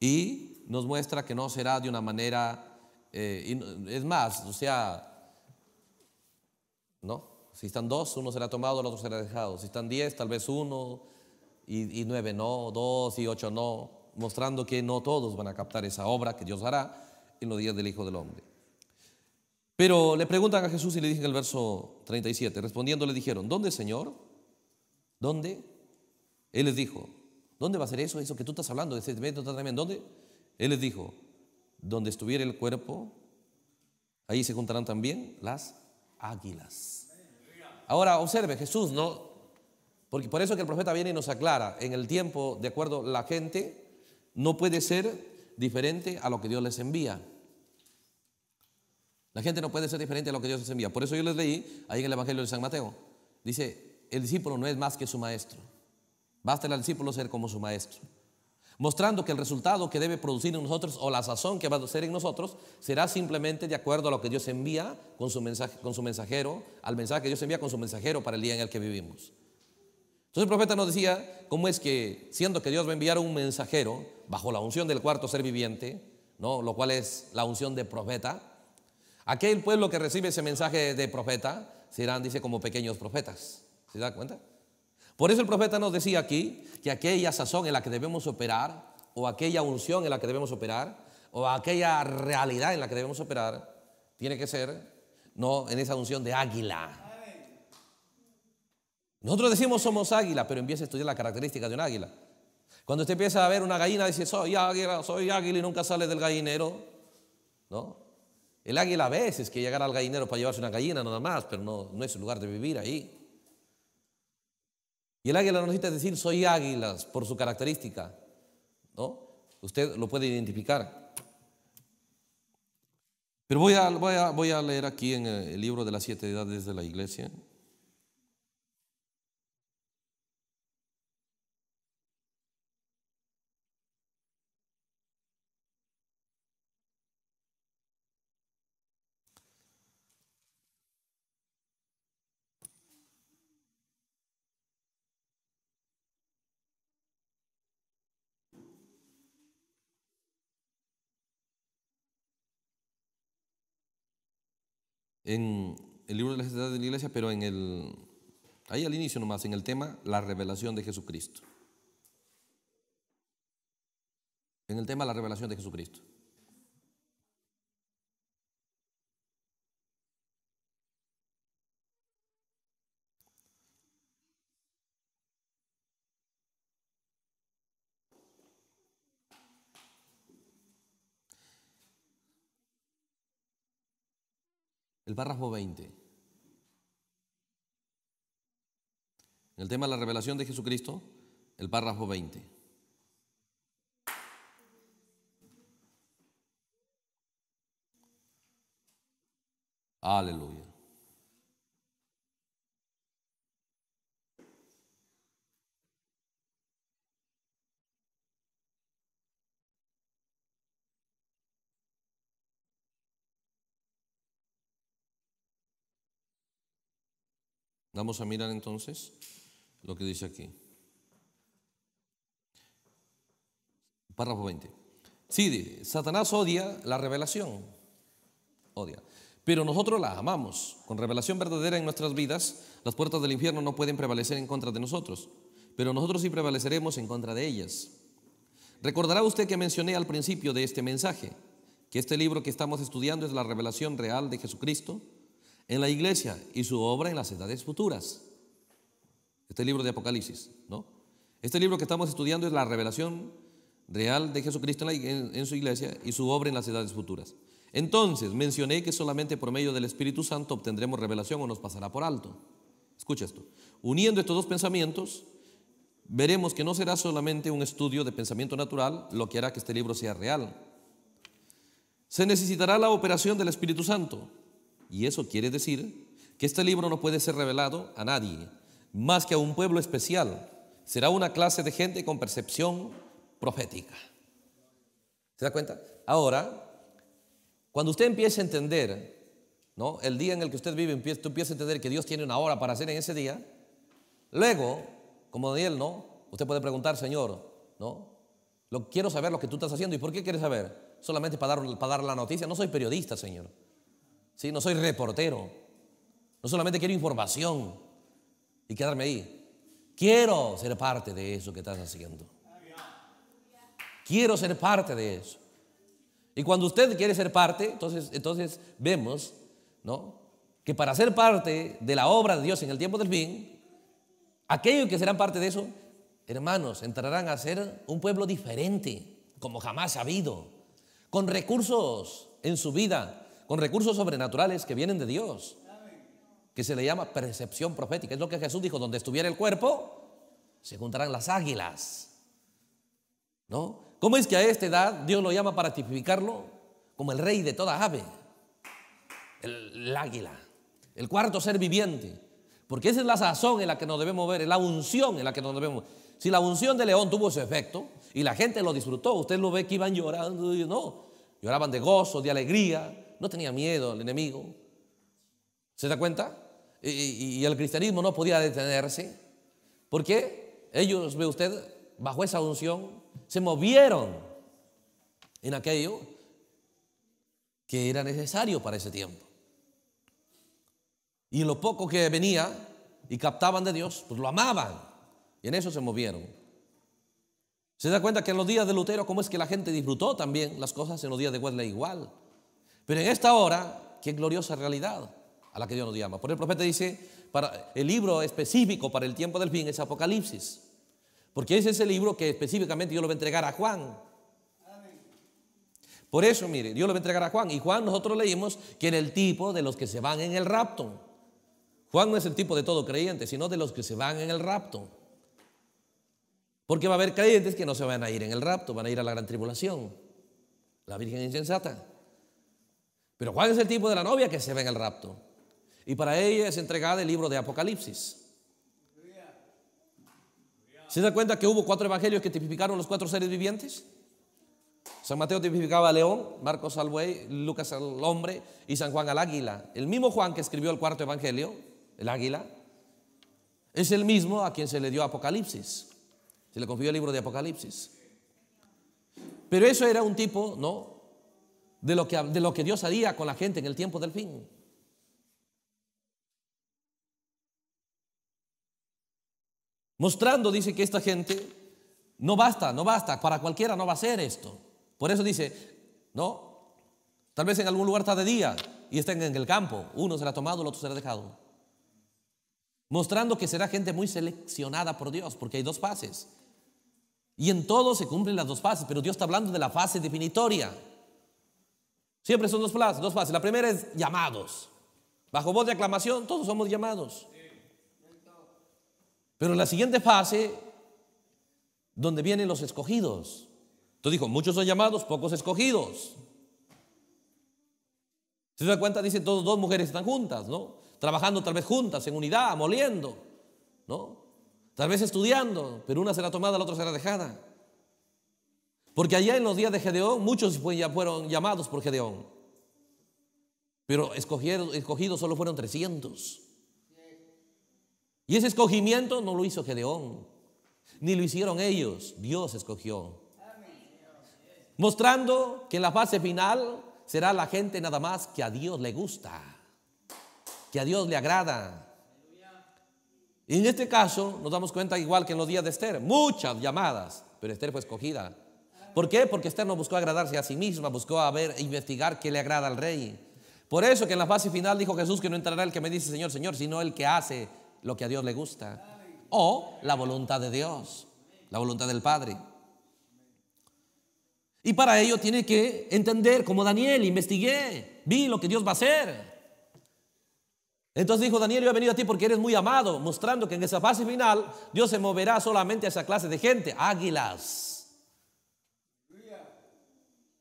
y nos muestra que no será de una manera, eh, es más, o sea, ¿no? Si están dos, uno será tomado, el otro será dejado. Si están diez, tal vez uno, y, nueve no, dos y ocho no, mostrando que no todos van a captar esa obra que Dios hará en los días del Hijo del Hombre. Pero le preguntan a Jesús y le dicen el verso 37, respondiendo le dijeron, ¿dónde Señor? ¿Dónde? Él les dijo, ¿Dónde va a ser eso? Eso que tú estás hablando, de ese evento también ¿Dónde? Él les dijo, donde estuviera el cuerpo, ahí se juntarán también las águilas. Ahora observe, Jesús no, porque por eso que el profeta viene y nos aclara, en el tiempo, de acuerdo, la gente no puede ser diferente a lo que Dios les envía. La gente no puede ser diferente a lo que Dios les envía. Por eso yo les leí ahí en el Evangelio de San Mateo. Dice, el discípulo no es más que su maestro. Basta el discípulo ser como su maestro. Mostrando que el resultado que debe producir en nosotros o la sazón que va a ser en nosotros será simplemente de acuerdo a lo que Dios envía con su, mensaje, con su mensajero, al mensaje que Dios envía con su mensajero para el día en el que vivimos. Entonces el profeta nos decía cómo es que, siendo que Dios va a enviar un mensajero bajo la unción del cuarto ser viviente, ¿no? lo cual es la unción de profeta, aquel pueblo que recibe ese mensaje de profeta serán, dice, como pequeños profetas. ¿Se da cuenta? Por eso el profeta nos decía aquí que aquella sazón en la que debemos operar, o aquella unción en la que debemos operar, o aquella realidad en la que debemos operar, tiene que ser, no en esa unción de águila. Nosotros decimos somos águila, pero empieza a estudiar la características de un águila. Cuando usted empieza a ver una gallina, dice soy águila, soy águila y nunca sale del gallinero. ¿No? El águila a veces que llegar al gallinero para llevarse una gallina nada más, pero no, no es su lugar de vivir ahí. Y el águila no necesita decir soy águilas por su característica, ¿no? Usted lo puede identificar. Pero voy voy a leer aquí en el libro de las siete edades de la iglesia, en el libro de la edades de la iglesia, pero en el, ahí al inicio nomás, en el tema la revelación de Jesucristo. En el tema la revelación de Jesucristo. el párrafo 20. En el tema de la revelación de Jesucristo, el párrafo 20. Aleluya. Vamos a mirar entonces lo que dice aquí. Párrafo 20. Sí, Satanás odia la revelación. Odia. Pero nosotros la amamos. Con revelación verdadera en nuestras vidas, las puertas del infierno no pueden prevalecer en contra de nosotros. Pero nosotros sí prevaleceremos en contra de ellas. Recordará usted que mencioné al principio de este mensaje que este libro que estamos estudiando es la revelación real de Jesucristo en la iglesia y su obra en las edades futuras. Este libro de Apocalipsis, ¿no? Este libro que estamos estudiando es la revelación real de Jesucristo en, su iglesia y su obra en las edades futuras. Entonces, mencioné que solamente por medio del Espíritu Santo obtendremos revelación o nos pasará por alto. Escucha esto. Uniendo estos dos pensamientos, veremos que no será solamente un estudio de pensamiento natural lo que hará que este libro sea real. Se necesitará la operación del Espíritu Santo, y eso quiere decir que este libro no puede ser revelado a nadie, más que a un pueblo especial. Será una clase de gente con percepción profética. ¿Se da cuenta? Ahora, cuando usted empiece a entender, ¿no? El día en el que usted vive, usted empieza a entender que Dios tiene una hora para hacer en ese día. Luego, como Daniel, ¿no? Usted puede preguntar, Señor, ¿no? Lo, quiero saber lo que tú estás haciendo. ¿Y por qué quieres saber? Solamente para para dar la noticia. No soy periodista, Señor. ¿sí? No soy reportero. No solamente quiero información y quedarme ahí. Quiero ser parte de eso que estás haciendo. Quiero ser parte de eso. Y cuando usted quiere ser parte, entonces, entonces vemos ¿no? que para ser parte de la obra de Dios en el tiempo del fin, aquellos que serán parte de eso, hermanos, entrarán a ser un pueblo diferente, como jamás ha habido, con recursos en su vida, con recursos sobrenaturales que vienen de Dios, que se le llama percepción profética. Es lo que Jesús dijo, donde estuviera el cuerpo, se juntarán las águilas. ¿No? ¿Cómo es que a esta edad Dios lo llama para tipificarlo como el rey de toda ave? El, águila, el cuarto ser viviente. Porque esa es la sazón en la que nos debemos ver, es la unción en la que nos debemos ver. Si la unción de León tuvo su efecto y la gente lo disfrutó, usted lo ve que iban llorando, no, lloraban de gozo, de alegría, tenía miedo al enemigo. ¿Se da cuenta? Y, el cristianismo no podía detenerse. Porque ellos, ve usted, bajo esa unción, se movieron en aquello que era necesario para ese tiempo. Y lo poco que venía y captaban de Dios, pues lo amaban. Y en eso se movieron. Se da cuenta que en los días de Lutero, cómo es que la gente disfrutó también las cosas en los días de Wesley igual. Pero en esta hora, qué gloriosa realidad a la que Dios nos llama. Por el profeta dice, para, el libro específico para el tiempo del fin es Apocalipsis, porque ese es el libro que específicamente Dios lo va a entregar a Juan. Por eso, mire, Dios lo va a entregar a Juan. Y Juan nosotros leímos que era el tipo de los que se van en el rapto. Juan no es el tipo de todo creyente, sino de los que se van en el rapto. Porque va a haber creyentes que no se van a ir en el rapto, van a ir a la gran tribulación. La Virgen insensata. Pero Juan es el tipo de la novia que se ve en el rapto. Y para ella es entregada el libro de Apocalipsis. ¿Se da cuenta que hubo cuatro evangelios que tipificaron los cuatro seres vivientes? San Mateo tipificaba al león, Marcos al buey, Lucas al hombre y San Juan al águila. El mismo Juan que escribió el cuarto evangelio, el águila, es el mismo a quien se le dio Apocalipsis. Se le confió el libro de Apocalipsis. Pero eso era un tipo, ¿no? de lo que, Dios haría con la gente en el tiempo del fin. Mostrando, dice que esta gente no basta, no basta, para cualquiera no va a ser esto. Por eso dice, no, tal vez en algún lugar está de día y estén en el campo, uno será tomado, el otro será dejado. Mostrando que será gente muy seleccionada por Dios, porque hay dos fases. Y en todo se cumplen las dos fases, pero Dios está hablando de la fase definitoria. Siempre son dos fases, dos fases. La primera es llamados. Bajo voz de aclamación, todos somos llamados. Pero en la siguiente fase, donde vienen los escogidos. Tú dijo, muchos son llamados, pocos escogidos. Si se da cuenta, dice, todos, dos mujeres están juntas, ¿no? Trabajando tal vez juntas, en unidad, moliendo, ¿no? Tal vez estudiando, pero una será tomada, la otra será dejada. Porque allá en los días de Gedeón, muchos ya fueron llamados por Gedeón. Pero escogidos solo fueron 300. Y ese escogimiento no lo hizo Gedeón, ni lo hicieron ellos, Dios escogió. Mostrando que en la fase final será la gente nada más que a Dios le gusta, que a Dios le agrada. Y en este caso nos damos cuenta igual que en los días de Esther, muchas llamadas, pero Esther fue escogida ¿Por qué? Porque Esther no buscó agradarse a sí misma, buscó a ver, investigar qué le agrada al rey. Por eso que en la fase final dijo Jesús que no entrará el que me dice Señor, Señor, sino el que hace lo que a Dios le gusta. O la voluntad de Dios, la voluntad del Padre. Y para ello tiene que entender, como Daniel, investigué, vi lo que Dios va a hacer. Entonces dijo Daniel, yo he venido a ti porque eres muy amado, mostrando que en esa fase final Dios se moverá solamente a esa clase de gente, águilas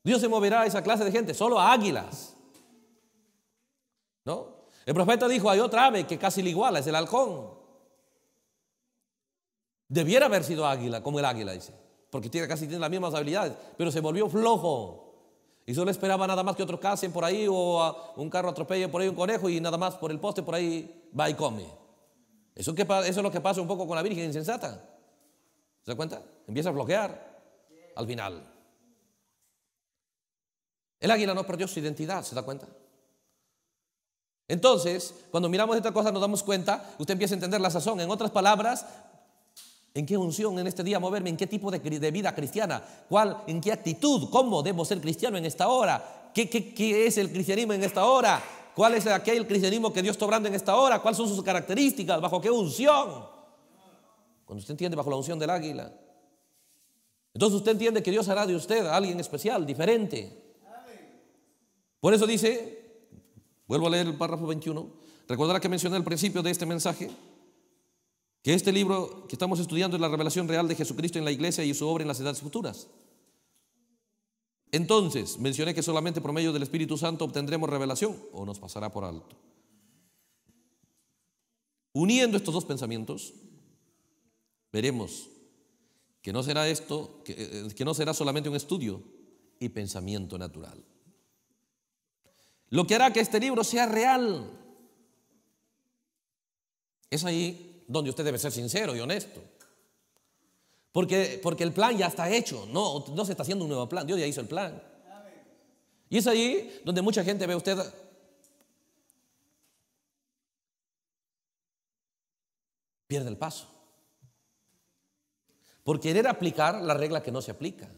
Dios se moverá a esa clase de gente, solo a águilas. ¿No? El profeta dijo, hay otra ave que casi le iguala, es el halcón. Debiera haber sido águila, como el águila, dice, porque tiene, casi tiene las mismas habilidades, pero se volvió flojo. Y solo esperaba nada más que otros casen por ahí o ah, un carro atropelle por ahí un conejo y nada más por el poste por ahí va y come. Eso, que, eso es lo que pasa un poco con la Virgen insensata. ¿Se da cuenta? Empieza a bloquear al final. El águila no perdió su identidad, ¿se da cuenta? Entonces, cuando miramos esta cosa nos damos cuenta, usted empieza a entender la sazón. En otras palabras, ¿en qué unción en este día moverme? ¿En qué tipo de, vida cristiana? ¿Cuál? ¿En qué actitud? ¿Cómo debo ser cristiano en esta hora? ¿Qué, es el cristianismo en esta hora? ¿Cuál es aquel cristianismo que Dios está obrando en esta hora? ¿Cuáles son sus características? ¿Bajo qué unción? Cuando usted entiende bajo la unción del águila. Entonces usted entiende que Dios hará de usted a alguien especial, diferente. Por eso dice, vuelvo a leer el párrafo 21, recordará que mencioné al principio de este mensaje, que este libro que estamos estudiando es la revelación real de Jesucristo en la iglesia y su obra en las edades futuras. Entonces, mencioné que solamente por medio del Espíritu Santo obtendremos revelación o nos pasará por alto. Uniendo estos dos pensamientos, veremos que no será esto, que, eh, que no será solamente un estudio y pensamiento natural lo que hará que este libro sea real. Es ahí donde usted debe ser sincero y honesto. Porque, porque el plan ya está hecho, no, no se está haciendo un nuevo plan, Dios ya hizo el plan. Y es ahí donde mucha gente ve a usted pierde el paso. Por querer aplicar la regla que no se aplica.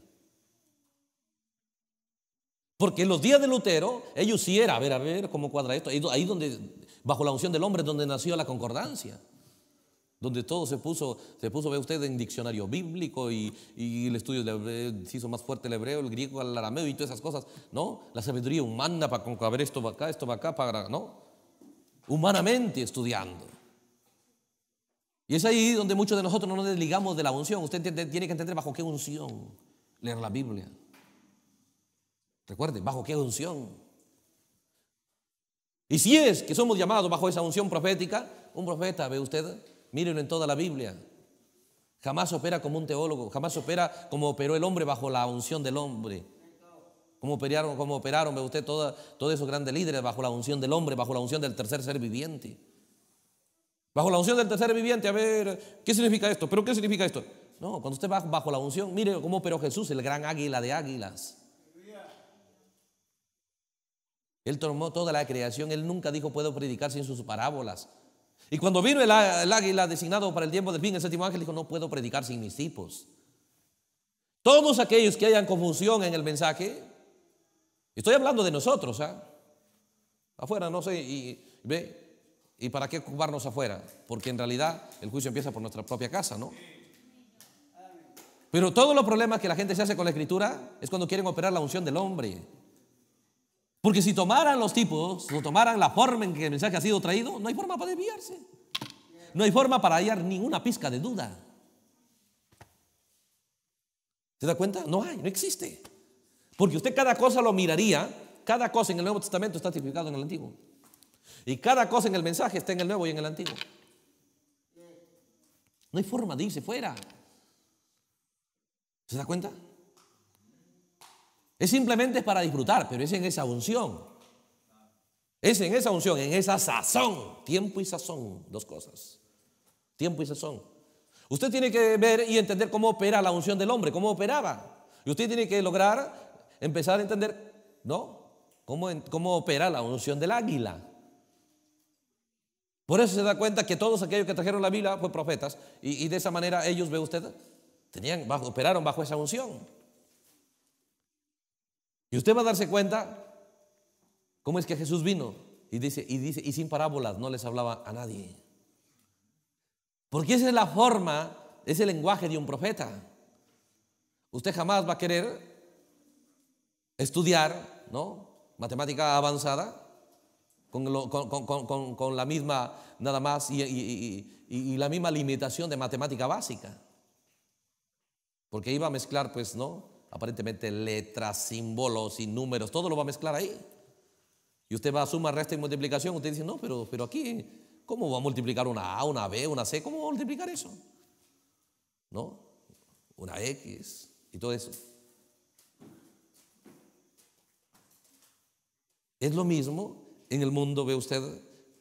Porque en los días de Lutero, ellos sí era, a ver, a ver, ¿cómo cuadra esto? Ahí donde, bajo la unción del hombre, donde nació la concordancia. Donde todo se puso, se puso, ve usted, en diccionario bíblico y, el estudio de se hizo más fuerte el hebreo, el griego, el arameo y todas esas cosas, ¿no? La sabiduría humana para, a ver, esto va acá, esto va acá, para, ¿no? Humanamente estudiando. Y es ahí donde muchos de nosotros no nos desligamos de la unción. Usted tiene que entender bajo qué unción leer la Biblia. Recuerden, ¿bajo qué unción? Y si es que somos llamados bajo esa unción profética, un profeta, ve usted, mírenlo en toda la Biblia. Jamás opera como un teólogo, jamás opera como operó el hombre bajo la unción del hombre. Como operaron, como operaron, ve usted, todos esos grandes líderes bajo la unción del hombre, bajo la unción del tercer ser viviente. Bajo la unción del tercer viviente, a ver, ¿qué significa esto? ¿Pero qué significa esto? No, cuando usted va bajo la unción, mire cómo operó Jesús, el gran águila de águilas. Él tomó toda la creación, él nunca dijo puedo predicar sin sus parábolas. Y cuando vino el, águila designado para el tiempo del fin, el séptimo ángel dijo, no puedo predicar sin mis tipos. Todos aquellos que hayan confusión en el mensaje, estoy hablando de nosotros, ¿ah? afuera, no sé, y, ve, ¿y para qué ocuparnos afuera? Porque en realidad el juicio empieza por nuestra propia casa, ¿no? Pero todos los problemas que la gente se hace con la escritura es cuando quieren operar la unción del hombre. Porque si tomaran los tipos, o tomaran la forma en que el mensaje ha sido traído, no hay forma para desviarse. No hay forma para hallar ninguna pizca de duda. ¿Se da cuenta? No hay, no existe. Porque usted cada cosa lo miraría, cada cosa en el Nuevo Testamento está tipificado en el Antiguo. Y cada cosa en el mensaje está en el Nuevo y en el Antiguo. No hay forma de irse fuera. ¿Se da cuenta? Es simplemente para disfrutar, pero es en esa unción. Es en esa unción, en esa sazón. Tiempo y sazón, dos cosas. Tiempo y sazón. Usted tiene que ver y entender cómo opera la unción del hombre, cómo operaba. Y usted tiene que lograr empezar a entender, ¿no? Cómo, cómo opera la unción del águila. Por eso se da cuenta que todos aquellos que trajeron la Biblia fueron profetas. Y, de esa manera ellos, ve usted, tenían, bajo, operaron bajo esa unción. Y usted va a darse cuenta cómo es que Jesús vino y dice, y dice, y sin parábolas no les hablaba a nadie. Porque esa es la forma, ese lenguaje de un profeta. Usted jamás va a querer estudiar, ¿no? Matemática avanzada, con, la misma, nada más, y, y la misma limitación de matemática básica. Porque iba a mezclar, pues, ¿no? aparentemente letras, símbolos y números, todo lo va a mezclar ahí. Y usted va a sumar resta y multiplicación, usted dice, no, pero, pero aquí, ¿cómo va a multiplicar una A, una B, una C? ¿Cómo va a multiplicar eso? ¿No? Una X y todo eso. Es lo mismo en el mundo, ve usted,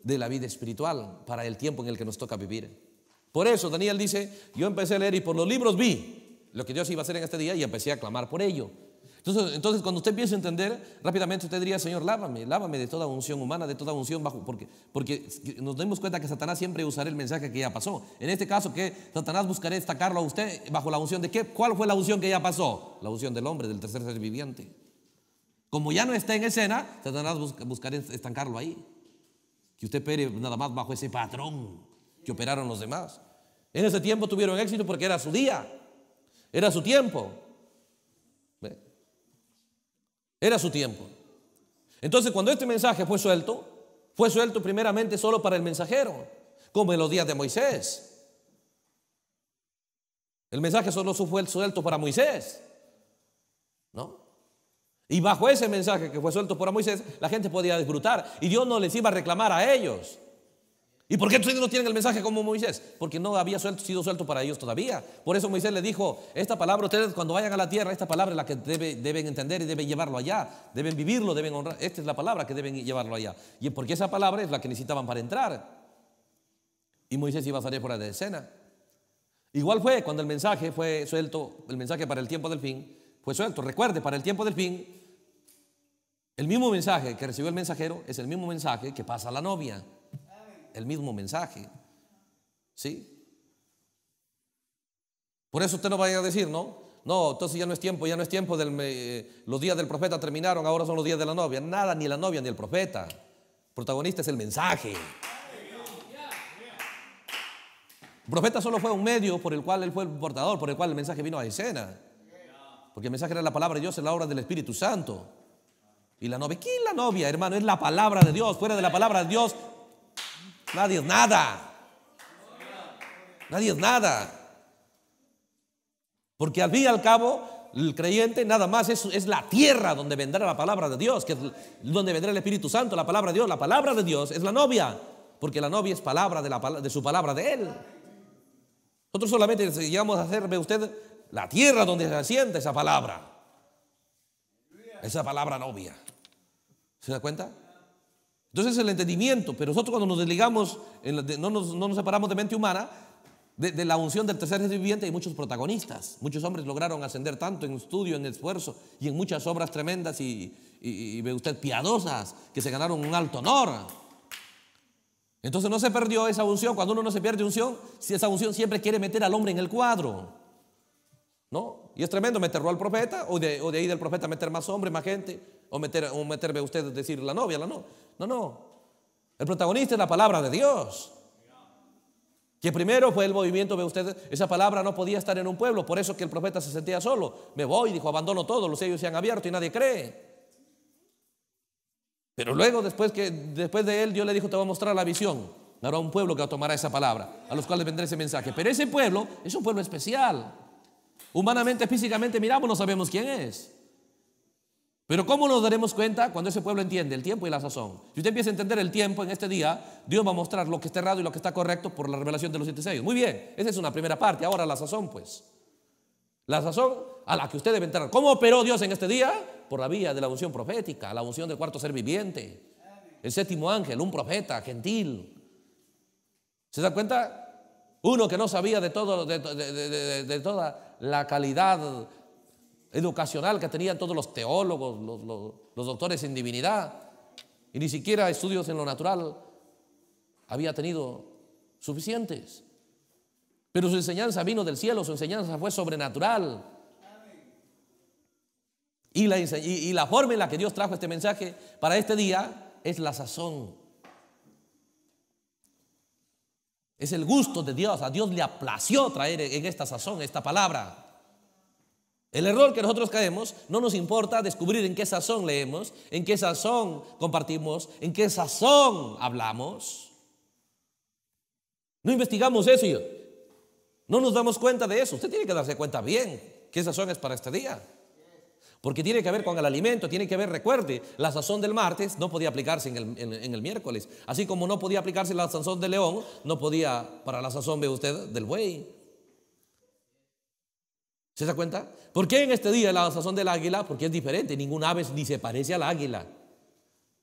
de la vida espiritual, para el tiempo en el que nos toca vivir. Por eso Daniel dice, yo empecé a leer y por los libros vi lo que Dios iba a hacer en este día y empecé a clamar por ello. Entonces, entonces cuando usted empieza a entender, rápidamente usted diría, Señor, lávame, lávame de toda unción humana, de toda unción bajo, porque, porque nos damos cuenta que Satanás siempre usará el mensaje que ya pasó. En este caso, que Satanás buscará destacarlo a usted bajo la unción de qué? ¿Cuál fue la unción que ya pasó? La unción del hombre, del tercer ser viviente. Como ya no está en escena, Satanás buscará estancarlo ahí. Que usted pere nada más bajo ese patrón que operaron los demás. En ese tiempo tuvieron éxito porque era su día. Era su tiempo. Era su tiempo. Entonces cuando este mensaje fue suelto, fue suelto primeramente solo para el mensajero, como en los días de Moisés. El mensaje solo fue suelto para Moisés. ¿No? Y bajo ese mensaje que fue suelto para Moisés, la gente podía disfrutar y Dios no les iba a reclamar a ellos. ¿Y por qué ustedes no tienen el mensaje como Moisés? Porque no había sido suelto para ellos todavía. Por eso Moisés le dijo, esta palabra ustedes cuando vayan a la tierra, esta palabra es la que deben entender y deben llevarlo allá, deben vivirlo, deben honrar. Esta es la palabra que deben llevarlo allá. Y porque esa palabra es la que necesitaban para entrar. Y Moisés iba a salir fuera de escena. Igual fue cuando el mensaje fue suelto, el mensaje para el tiempo del fin fue suelto. Recuerde, para el tiempo del fin, el mismo mensaje que recibió el mensajero es el mismo mensaje que pasa a la novia el mismo mensaje. ¿Sí? Por eso usted no vaya a decir, ¿no? No, entonces ya no es tiempo, ya no es tiempo del... Eh, los días del profeta terminaron, ahora son los días de la novia. Nada, ni la novia ni el profeta. protagonista es el mensaje. El profeta solo fue un medio por el cual él fue el portador, por el cual el mensaje vino a escena. Porque el mensaje era la palabra de Dios en la obra del Espíritu Santo. Y la novia, ¿quién es la novia, hermano? Es la palabra de Dios. Fuera de la palabra de Dios Nadie es nada. Nadie es nada. Porque al fin y al cabo, el creyente nada más es, es, la tierra donde vendrá la palabra de Dios, que donde vendrá el Espíritu Santo, la palabra de Dios. La palabra de Dios es la novia, porque la novia es palabra de, la, de su palabra de Él. Nosotros solamente llegamos a hacer, ve usted, la tierra donde se asienta esa palabra. Esa palabra novia. ¿Se da cuenta? Entonces el entendimiento, pero nosotros cuando nos desligamos, no nos, separamos de mente humana, de, la unción del tercer viviente hay muchos protagonistas. Muchos hombres lograron ascender tanto en estudio, en esfuerzo y en muchas obras tremendas y, ve usted piadosas que se ganaron un alto honor. Entonces no se perdió esa unción. Cuando uno no se pierde unción, si esa unción siempre quiere meter al hombre en el cuadro. ¿No? Y es tremendo meterlo al profeta o de, ahí del profeta meter más hombre, más gente. O, meter, o meterme usted decir la novia, la no. No, no. El protagonista es la palabra de Dios. Que primero fue el movimiento, ve usted, esa palabra no podía estar en un pueblo, por eso que el profeta se sentía solo. Me voy, dijo, abandono todo, los sellos se han abierto y nadie cree. Pero luego, después, que, después de él, Dios le dijo, te voy a mostrar la visión. Habrá un pueblo que tomará esa palabra, a los cuales vendrá ese mensaje. Pero ese pueblo es un pueblo especial. Humanamente, físicamente, miramos, no sabemos quién es. Pero ¿cómo nos daremos cuenta cuando ese pueblo entiende el tiempo y la sazón? Si usted empieza a entender el tiempo en este día, Dios va a mostrar lo que está errado y lo que está correcto por la revelación de los siete sellos. Muy bien, esa es una primera parte. Ahora la sazón, pues. La sazón a la que usted debe entrar. ¿Cómo operó Dios en este día? Por la vía de la unción profética, la unción del cuarto ser viviente, el séptimo ángel, un profeta gentil. ¿Se da cuenta? Uno que no sabía de, todo, de toda la calidad educacional que tenían todos los teólogos, los, doctores en divinidad, y ni siquiera estudios en lo natural había tenido suficientes. Pero su enseñanza vino del cielo, su enseñanza fue sobrenatural. Y la, y la, forma en la que Dios trajo este mensaje para este día es la sazón. Es el gusto de Dios. A Dios le aplació traer en esta sazón esta palabra. El error que nosotros caemos no nos importa descubrir en qué sazón leemos, en qué sazón compartimos, en qué sazón hablamos. No investigamos eso. No nos damos cuenta de eso. Usted tiene que darse cuenta bien qué sazón es para este día. Porque tiene que ver con el alimento, tiene que ver, recuerde, la sazón del martes no podía aplicarse en el, miércoles. Así como no podía aplicarse la sazón del león, no podía para la sazón, de usted, del buey. ¿Se da cuenta? ¿Por qué en este día la sazón del águila? Porque es diferente, ningún ave ni se parece al águila.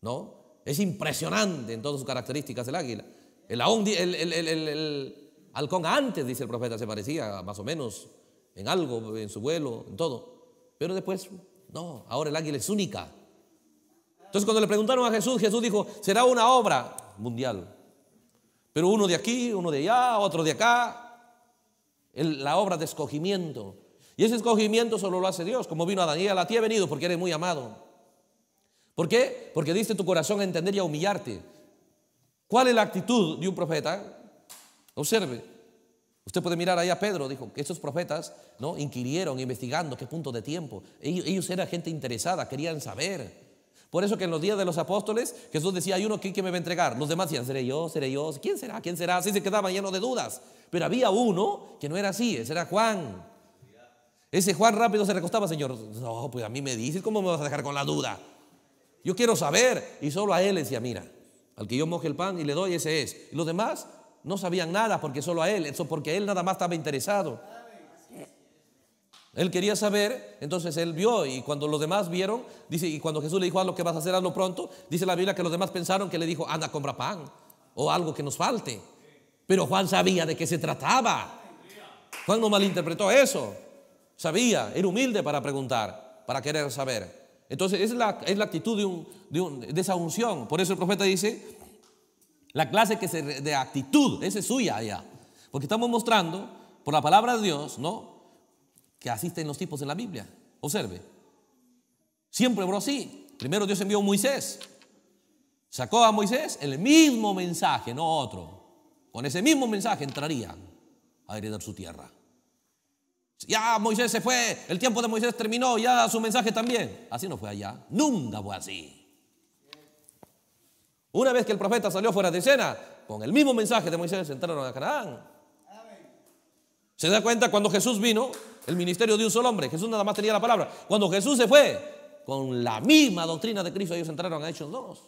¿No? Es impresionante en todas sus características el águila. El, el, halcón antes, dice el profeta, se parecía más o menos en algo, en su vuelo, en todo. Pero después, no, ahora el águila es única. Entonces cuando le preguntaron a Jesús, Jesús dijo, será una obra mundial. Pero uno de aquí, uno de allá, otro de acá. la obra de escogimiento. Y ese escogimiento solo lo hace Dios, como vino a Daniel, a ti ha venido porque eres muy amado. ¿Por qué? Porque diste tu corazón a entender y a humillarte. ¿Cuál es la actitud de un profeta? Observe. Usted puede mirar ahí a Pedro, dijo que estos profetas no inquirieron, investigando qué punto de tiempo. Ellos, eran gente interesada, querían saber. Por eso que en los días de los apóstoles Jesús decía, hay uno que, que me va a entregar. Los demás decían, seré yo, seré yo, ¿quién será? ¿Quién será? Así se quedaban llenos de dudas. Pero había uno que no era así, ese era Juan. Ese Juan rápido se recostaba, Señor. No, pues a mí me dice, ¿cómo me vas a dejar con la duda? Yo quiero saber. Y solo a él decía, mira, al que yo moje el pan y le doy, ese es. Y los demás no sabían nada porque solo a él, eso porque él nada más estaba interesado. Él quería saber, entonces él vio y cuando los demás vieron, dice, y cuando Jesús le dijo, haz lo que vas a hacer, hazlo pronto, dice la Biblia que los demás pensaron que le dijo, anda, compra pan o algo que nos falte. Pero Juan sabía de qué se trataba. Juan no malinterpretó eso. Sabía, era humilde para preguntar, para querer saber. Entonces, es la, es la actitud de, esa unción. Por eso el profeta dice, la clase que se, de actitud, esa es suya allá. Porque estamos mostrando, por la palabra de Dios, ¿no? Que asisten los tipos en la Biblia. Observe. Siempre obró así. Primero Dios envió a Moisés. Sacó a Moisés el mismo mensaje, no otro. Con ese mismo mensaje entrarían a heredar su tierra. Ya Moisés se fue, el tiempo de Moisés terminó, ya su mensaje también. Así no fue allá, nunca fue así. Una vez que el profeta salió fuera de escena, con el mismo mensaje de Moisés entraron a Canaán. ¿Se da cuenta cuando Jesús vino? El ministerio de un solo hombre. Jesús nada más tenía la palabra. Cuando Jesús se fue, con la misma doctrina de Cristo, ellos entraron a Hechos 2.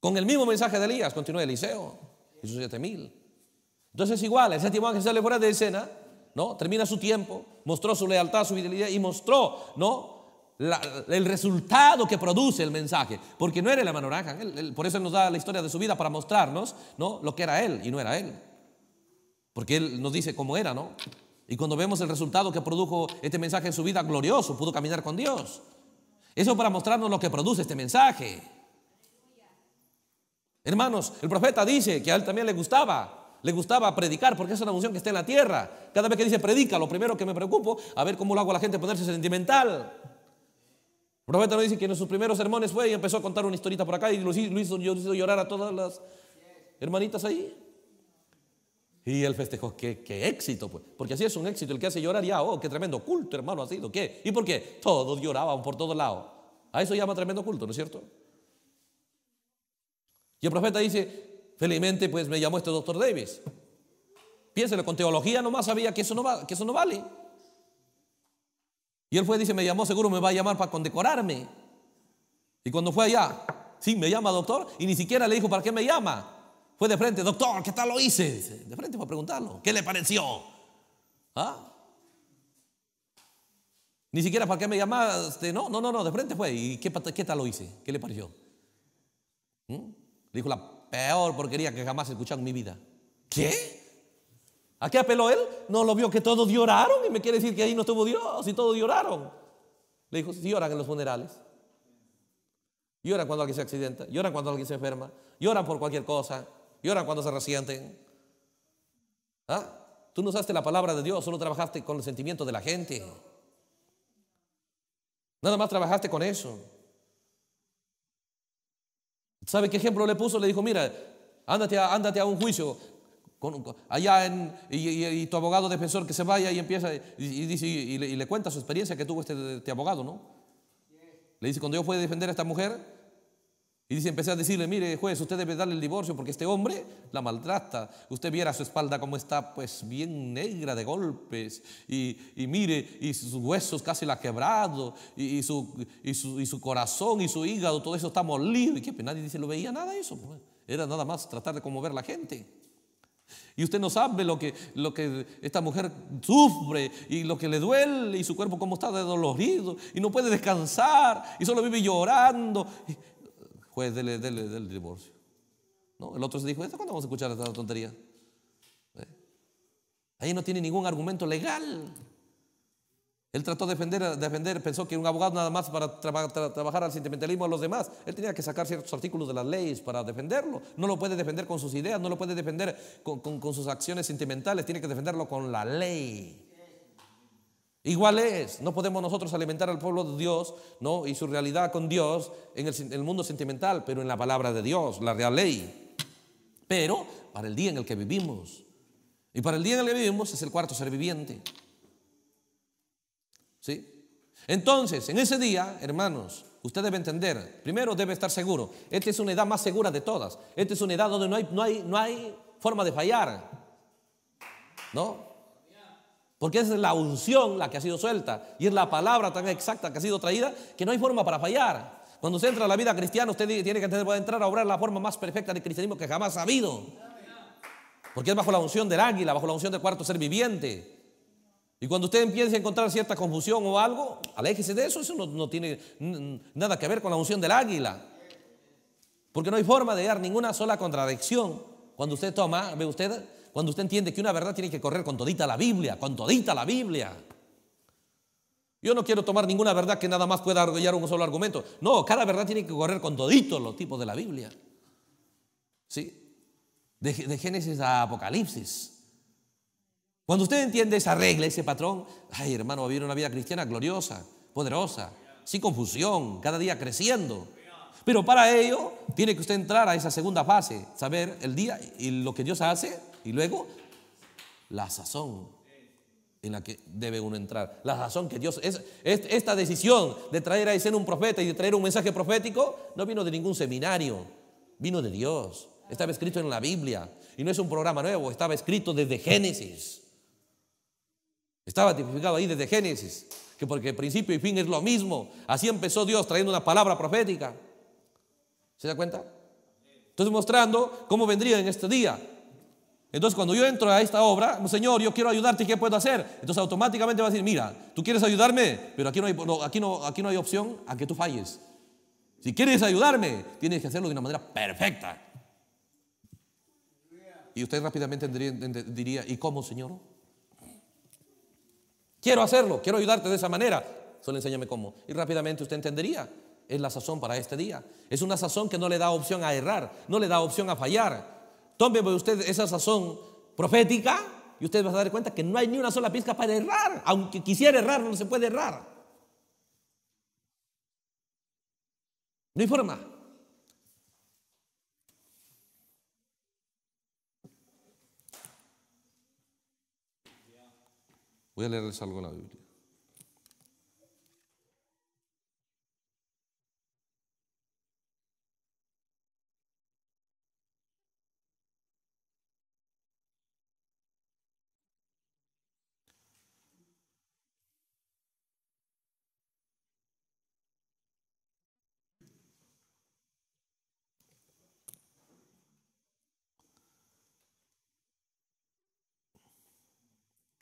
Con el mismo mensaje de Elías, continuó Eliseo Jesús 7000 mil. Entonces igual, el séptimo ángel sale fuera de escena, ¿no? Termina su tiempo, mostró su lealtad, su fidelidad y mostró, ¿no? el resultado que produce el mensaje, porque no era el hermano por eso nos da la historia de su vida para mostrarnos, ¿no? Lo que era él y no era él. Porque él nos dice cómo era, ¿no? Y cuando vemos el resultado que produjo este mensaje en su vida, glorioso, pudo caminar con Dios. Eso para mostrarnos lo que produce este mensaje. Hermanos, el profeta dice que a él también le gustaba le gustaba predicar, porque es una unción que está en la tierra. Cada vez que dice predica, lo primero que me preocupo, a ver cómo lo hago a la gente ponerse sentimental. El profeta nos dice que en sus primeros sermones fue y empezó a contar una historita por acá y lo hizo, llorar a todas las hermanitas ahí. Y él festejó, qué, éxito, pues. Porque así es un éxito, el que hace llorar ya, oh, qué tremendo culto, hermano, ha sido, ¿qué? ¿Y por qué? Todos lloraban por todos lados. A eso llama tremendo culto, ¿no es cierto? Y el profeta dice, Felizmente, pues me llamó este doctor Davis. Piénselo, con teología nomás sabía que eso no, que eso no vale. Y él fue, dice, me llamó, seguro me va a llamar para condecorarme. Y cuando fue allá, sí, me llama doctor, y ni siquiera le dijo, ¿para qué me llama? Fue de frente, doctor, ¿qué tal lo hice? De frente fue a preguntarlo, ¿qué le pareció? ¿Ah? Ni siquiera para qué me llamaste, no, no, no, no, de frente fue, ¿y qué, qué tal lo hice? ¿Qué le pareció? ¿Mm? Le dijo, la peor porquería que jamás he escuchado en mi vida. ¿Qué? ¿A qué apeló él? No lo vio que todos lloraron y me quiere decir que ahí no estuvo Dios y todos lloraron. Le dijo, lloran en los funerales. Lloran cuando alguien se accidenta, lloran cuando alguien se enferma, lloran por cualquier cosa, lloran cuando se resienten. ¿Ah? Tú no usaste la palabra de Dios, solo trabajaste con el sentimiento de la gente. Nada más trabajaste con eso. ¿Sabe qué ejemplo le puso? Le dijo, mira, ándate a, ándate a un juicio con, allá en, y, tu abogado defensor que se vaya y empieza y, le, cuenta su experiencia que tuvo este, este, abogado, ¿no? Le dice, cuando yo fui a defender a esta mujer, y dice, empecé a decirle, mire, juez, usted debe darle el divorcio porque este hombre la maltrata. Usted viera su espalda como está, pues bien negra de golpes. Y, mire, y sus huesos casi la ha quebrado. Y, su, y, su, corazón y su hígado, todo eso está molido. Y que nadie dice, lo veía nada eso. Pues. Era nada más tratar de conmover la gente. Y usted no sabe lo que, lo que esta mujer sufre y lo que le duele y su cuerpo como está de dolorido y no puede descansar y solo vive llorando juez, dele, divorcio. ¿No? El otro se dijo, ¿esto cuándo vamos a escuchar esta tontería? ¿Eh? Ahí no tiene ningún argumento legal. Él trató de defender, defender, pensó que un abogado nada más para trabajar al sentimentalismo a los demás. Él tenía que sacar ciertos artículos de las leyes para defenderlo. No lo puede defender con sus ideas, no lo puede defender con sus acciones sentimentales, tiene que defenderlo con la ley. Igual es, no podemos nosotros alimentar al pueblo de Dios ¿no? y su realidad con Dios en el, mundo sentimental, pero en la palabra de Dios, la real ley. Pero para el día en el que vivimos. Y para el día en el que vivimos es el cuarto ser viviente. ¿Sí? Entonces, en ese día, hermanos, usted debe entender, primero debe estar seguro, esta es una edad más segura de todas, esta es una edad donde no hay, no hay, no hay forma de fallar. ¿No? Porque es la unción la que ha sido suelta y es la palabra tan exacta que ha sido traída que no hay forma para fallar. Cuando usted entra a la vida cristiana, usted tiene que poder entrar a obrar la forma más perfecta del cristianismo que jamás ha habido. Porque es bajo la unción del águila, bajo la unción del cuarto ser viviente. Y cuando usted empiece a encontrar cierta confusión o algo, aléjese de eso, eso no tiene nada que ver con la unción del águila. Porque no hay forma de dar ninguna sola contradicción. Cuando usted toma, ve usted, cuando usted entiende que una verdad tiene que correr con todita la Biblia, con todita la Biblia. Yo no quiero tomar ninguna verdad que nada más pueda argollar un solo argumento. No, cada verdad tiene que correr con todito... los tipos de la Biblia. ¿Sí? De, de, Génesis a Apocalipsis. Cuando usted entiende esa regla, ese patrón, ay hermano, va a vivir una vida cristiana gloriosa, poderosa, sin confusión, cada día creciendo. Pero para ello tiene que usted entrar a esa segunda fase, saber el día y lo que Dios hace y luego, la sazón en la que debe uno entrar. La razón que Dios, es, esta decisión de traer a ser un profeta y de traer un mensaje profético, no vino de ningún seminario, vino de Dios. Estaba escrito en la Biblia y no es un programa nuevo, estaba escrito desde Génesis. Estaba tipificado ahí desde Génesis, que porque principio y fin es lo mismo. Así empezó Dios trayendo una palabra profética. ¿Se da cuenta? Entonces mostrando cómo vendría en este día entonces, cuando yo entro a esta obra, Señor, yo quiero ayudarte, ¿qué puedo hacer? Entonces, automáticamente va a decir, mira, tú quieres ayudarme, pero aquí no hay, aquí aquí no hay opción a que tú falles. Si quieres ayudarme, tienes que hacerlo de una manera perfecta. Y usted rápidamente diría, ¿y cómo, Señor? Quiero hacerlo, quiero ayudarte de esa manera. Solo enséñame cómo. Y rápidamente usted entendería es la sazón para este día. Es una sazón que no le da opción a errar, no le da opción a fallar. Pues, usted esa sazón profética y usted va a dar cuenta que no hay ni una sola pizca para errar. Aunque quisiera errar, no se puede errar. No hay forma. Voy a leerles algo en la Biblia.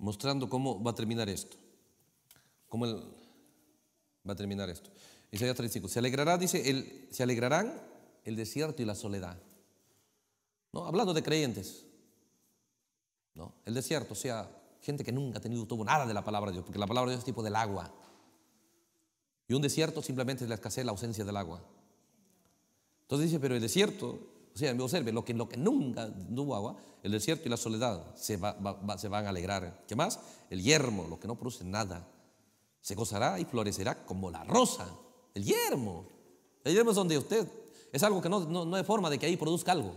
mostrando cómo va a terminar esto. Cómo va a terminar esto. Isaías 35. Se alegrará, dice, se alegrarán el desierto y la soledad. ¿No? Hablando de creyentes. ¿No? El desierto, o sea, gente que nunca ha tenido, tuvo nada de la palabra de Dios, porque la palabra de Dios es tipo del agua. Y un desierto simplemente es la escasez, la ausencia del agua. Entonces dice, pero el desierto o sea, me observe, lo que, nunca tuvo agua, el desierto y la soledad se, van a alegrar. ¿Qué más? El yermo, lo que no produce nada, se gozará y florecerá como la rosa. El yermo. El yermo es donde usted, es algo que no, hay forma de que ahí produzca algo.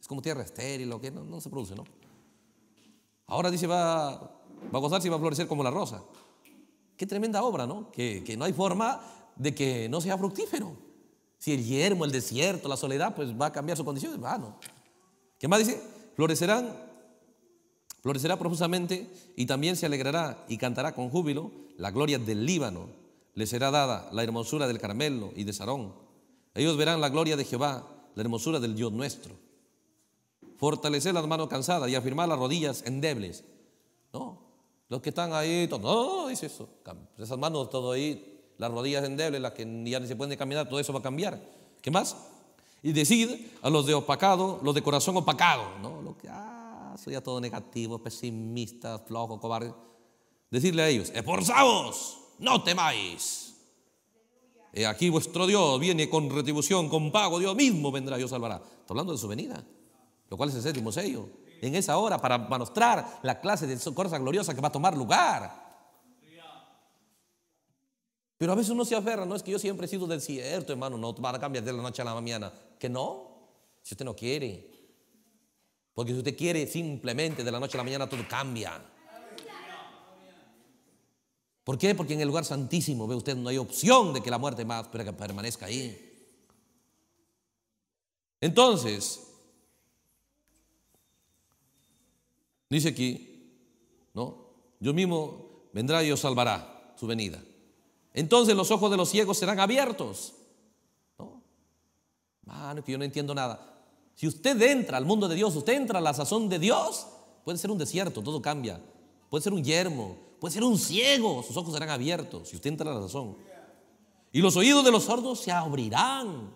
Es como tierra estéril, lo que no, se produce, ¿no? Ahora dice, va, va a gozarse y va a florecer como la rosa. Qué tremenda obra, ¿no? que no hay forma de que no sea fructífero. Si el yermo, el desierto, la soledad, pues va a cambiar su condición. Ah, no. ¿Qué más dice? Florecerán, florecerá profusamente y también se alegrará y cantará con júbilo la gloria del Líbano. Le será dada la hermosura del Carmelo y de Sarón. Ellos verán la gloria de Jehová, la hermosura del Dios nuestro. Fortalecer las manos cansadas y afirmar las rodillas endebles. No, los que están ahí, todo, no, dice eso. Esas manos todo ahí, las rodillas endebles, las que ya ni se pueden caminar, todo eso va a cambiar. ¿Qué más? Y decir a los de opacado, los de corazón opacado, ¿no? lo que, ah, soy ya todo negativo, pesimista, flojo, cobarde. Decirle a ellos, esforzaos, no temáis. He aquí vuestro Dios viene con retribución, con pago, Dios mismo vendrá, Dios salvará. Está hablando de su venida, lo cual es el séptimo sello. En esa hora, para mostrar la clase de cosa gloriosa que va a tomar lugar. Pero a veces uno se aferra, no es que yo siempre he sido del cierto, hermano, no van a cambiar de la noche a la mañana. Que no, si usted no quiere. Porque si usted quiere, simplemente de la noche a la mañana todo cambia. ¿Por qué? Porque en el lugar santísimo, ve usted, no hay opción de que la muerte más que permanezca ahí. Entonces, dice aquí, ¿no? Yo mismo vendrá y os salvará su venida. Entonces los ojos de los ciegos serán abiertos. ¿No? Mano, que yo no entiendo nada. Si usted entra al mundo de Dios, usted entra a la sazón de Dios, puede ser un desierto, todo cambia. Puede ser un yermo, puede ser un ciego, sus ojos serán abiertos si usted entra a la sazón. Y los oídos de los sordos se abrirán.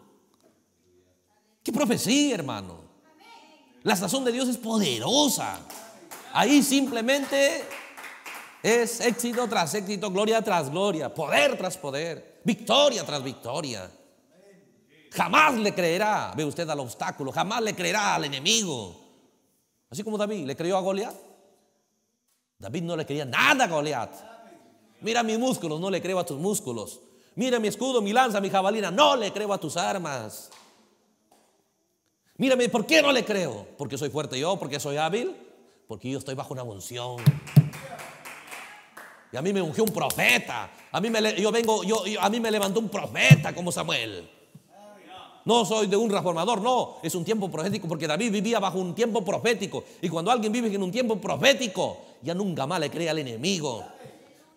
¡Qué profecía, hermano! La sazón de Dios es poderosa. Ahí simplemente es éxito tras éxito, gloria tras gloria, poder tras poder, victoria tras victoria. Jamás le creerá, ve usted, al obstáculo, jamás le creerá al enemigo. Así como David le creyó a Goliat. David no le creía nada a Goliat. Mira mis músculos, no le creo a tus músculos. Mira mi escudo, mi lanza, mi jabalina, no le creo a tus armas. Mírame, ¿por qué no le creo? Porque soy fuerte yo, porque soy hábil, porque yo estoy bajo una unción. Y a mí me ungió un profeta. A mí me, yo vengo, yo, a mí me levantó un profeta como Samuel. No soy de un reformador, no. Es un tiempo profético porque David vivía bajo un tiempo profético. Y cuando alguien vive en un tiempo profético, ya nunca más le cree al enemigo.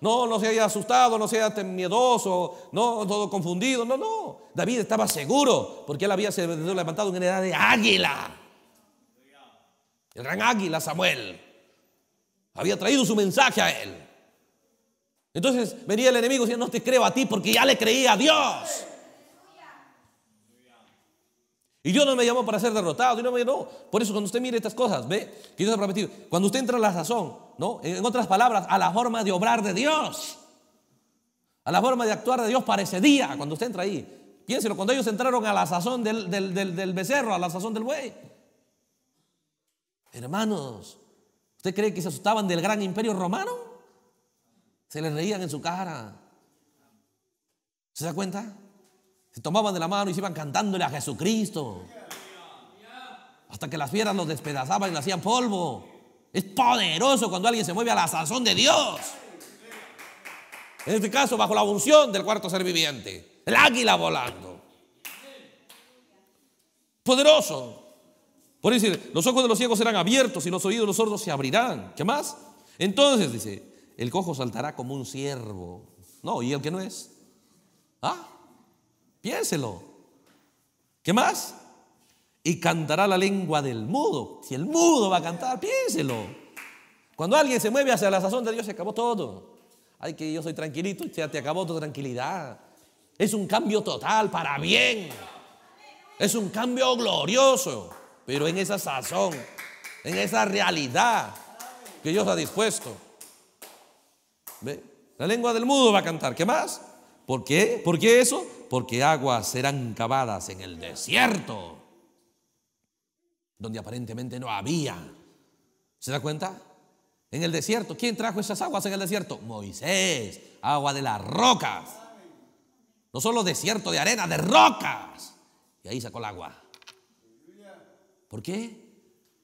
No, no se haya asustado, no sea haya miedoso, no todo confundido. No, no. David estaba seguro porque él había levantado en edad de águila. El gran águila Samuel había traído su mensaje a él. Entonces venía el enemigo diciendo, no te creo a ti porque ya le creía a Dios. Y Dios no me llamó para ser derrotado. Dios no me Por eso cuando usted mire estas cosas, ve que Dios ha prometido. Cuando usted entra a la sazón, ¿no? En otras palabras, a la forma de obrar de Dios. A la forma de actuar de Dios para ese día, cuando usted entra ahí. Piénselo, cuando ellos entraron a la sazón del becerro, a la sazón del buey. Hermanos, ¿usted cree que se asustaban del gran imperio romano? Se le reían en su cara. ¿Se da cuenta? Se tomaban de la mano y se iban cantándole a Jesucristo. Hasta que las piedras los despedazaban y le hacían polvo. Es poderoso cuando alguien se mueve a la sazón de Dios. En este caso, bajo la unción del cuarto ser viviente. El águila volando. Poderoso. Por decir, los ojos de los ciegos serán abiertos y los oídos de los sordos se abrirán. ¿Qué más? Entonces, dice, el cojo saltará como un ciervo. No, ¿y el que no es? ¿Ah? Piénselo. ¿Qué más? Y cantará la lengua del mudo. Si el mudo va a cantar, piénselo. Cuando alguien se mueve hacia la sazón de Dios, se acabó todo. Ay, que yo soy tranquilito, ya te acabó tu tranquilidad. Es un cambio total para bien. Es un cambio glorioso, pero en esa sazón, en esa realidad que Dios ha dispuesto. La lengua del mudo va a cantar. ¿Qué más? ¿Por qué? ¿Por qué eso? Porque aguas serán cavadas en el desierto, donde aparentemente no había. ¿Se da cuenta? En el desierto. ¿Quién trajo esas aguas en el desierto? Moisés, agua de las rocas. No solo desierto de arena, de rocas. Y ahí sacó el agua. ¿Por qué?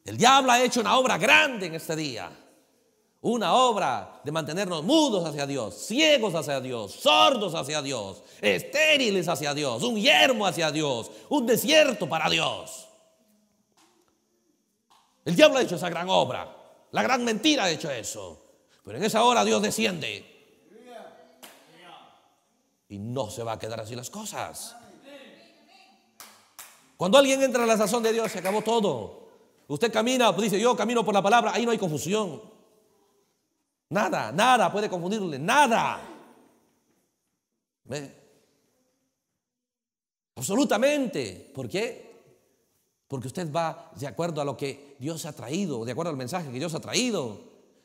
El diablo ha hecho una obra grande en este día. Una obra de mantenernos mudos hacia Dios, ciegos hacia Dios, sordos hacia Dios, estériles hacia Dios, un yermo hacia Dios, un desierto para Dios. El diablo ha hecho esa gran obra, la gran mentira ha hecho eso. Pero en esa hora Dios desciende. Y no se va a quedar así las cosas. Cuando alguien entra a la sazón de Dios, se acabó todo. Usted camina, dice yo camino por la palabra, ahí no hay confusión. Nada, nada puede confundirle, nada. ¿Ve? Absolutamente. ¿Por qué? Porque usted va de acuerdo a lo que Dios ha traído, de acuerdo al mensaje que Dios ha traído.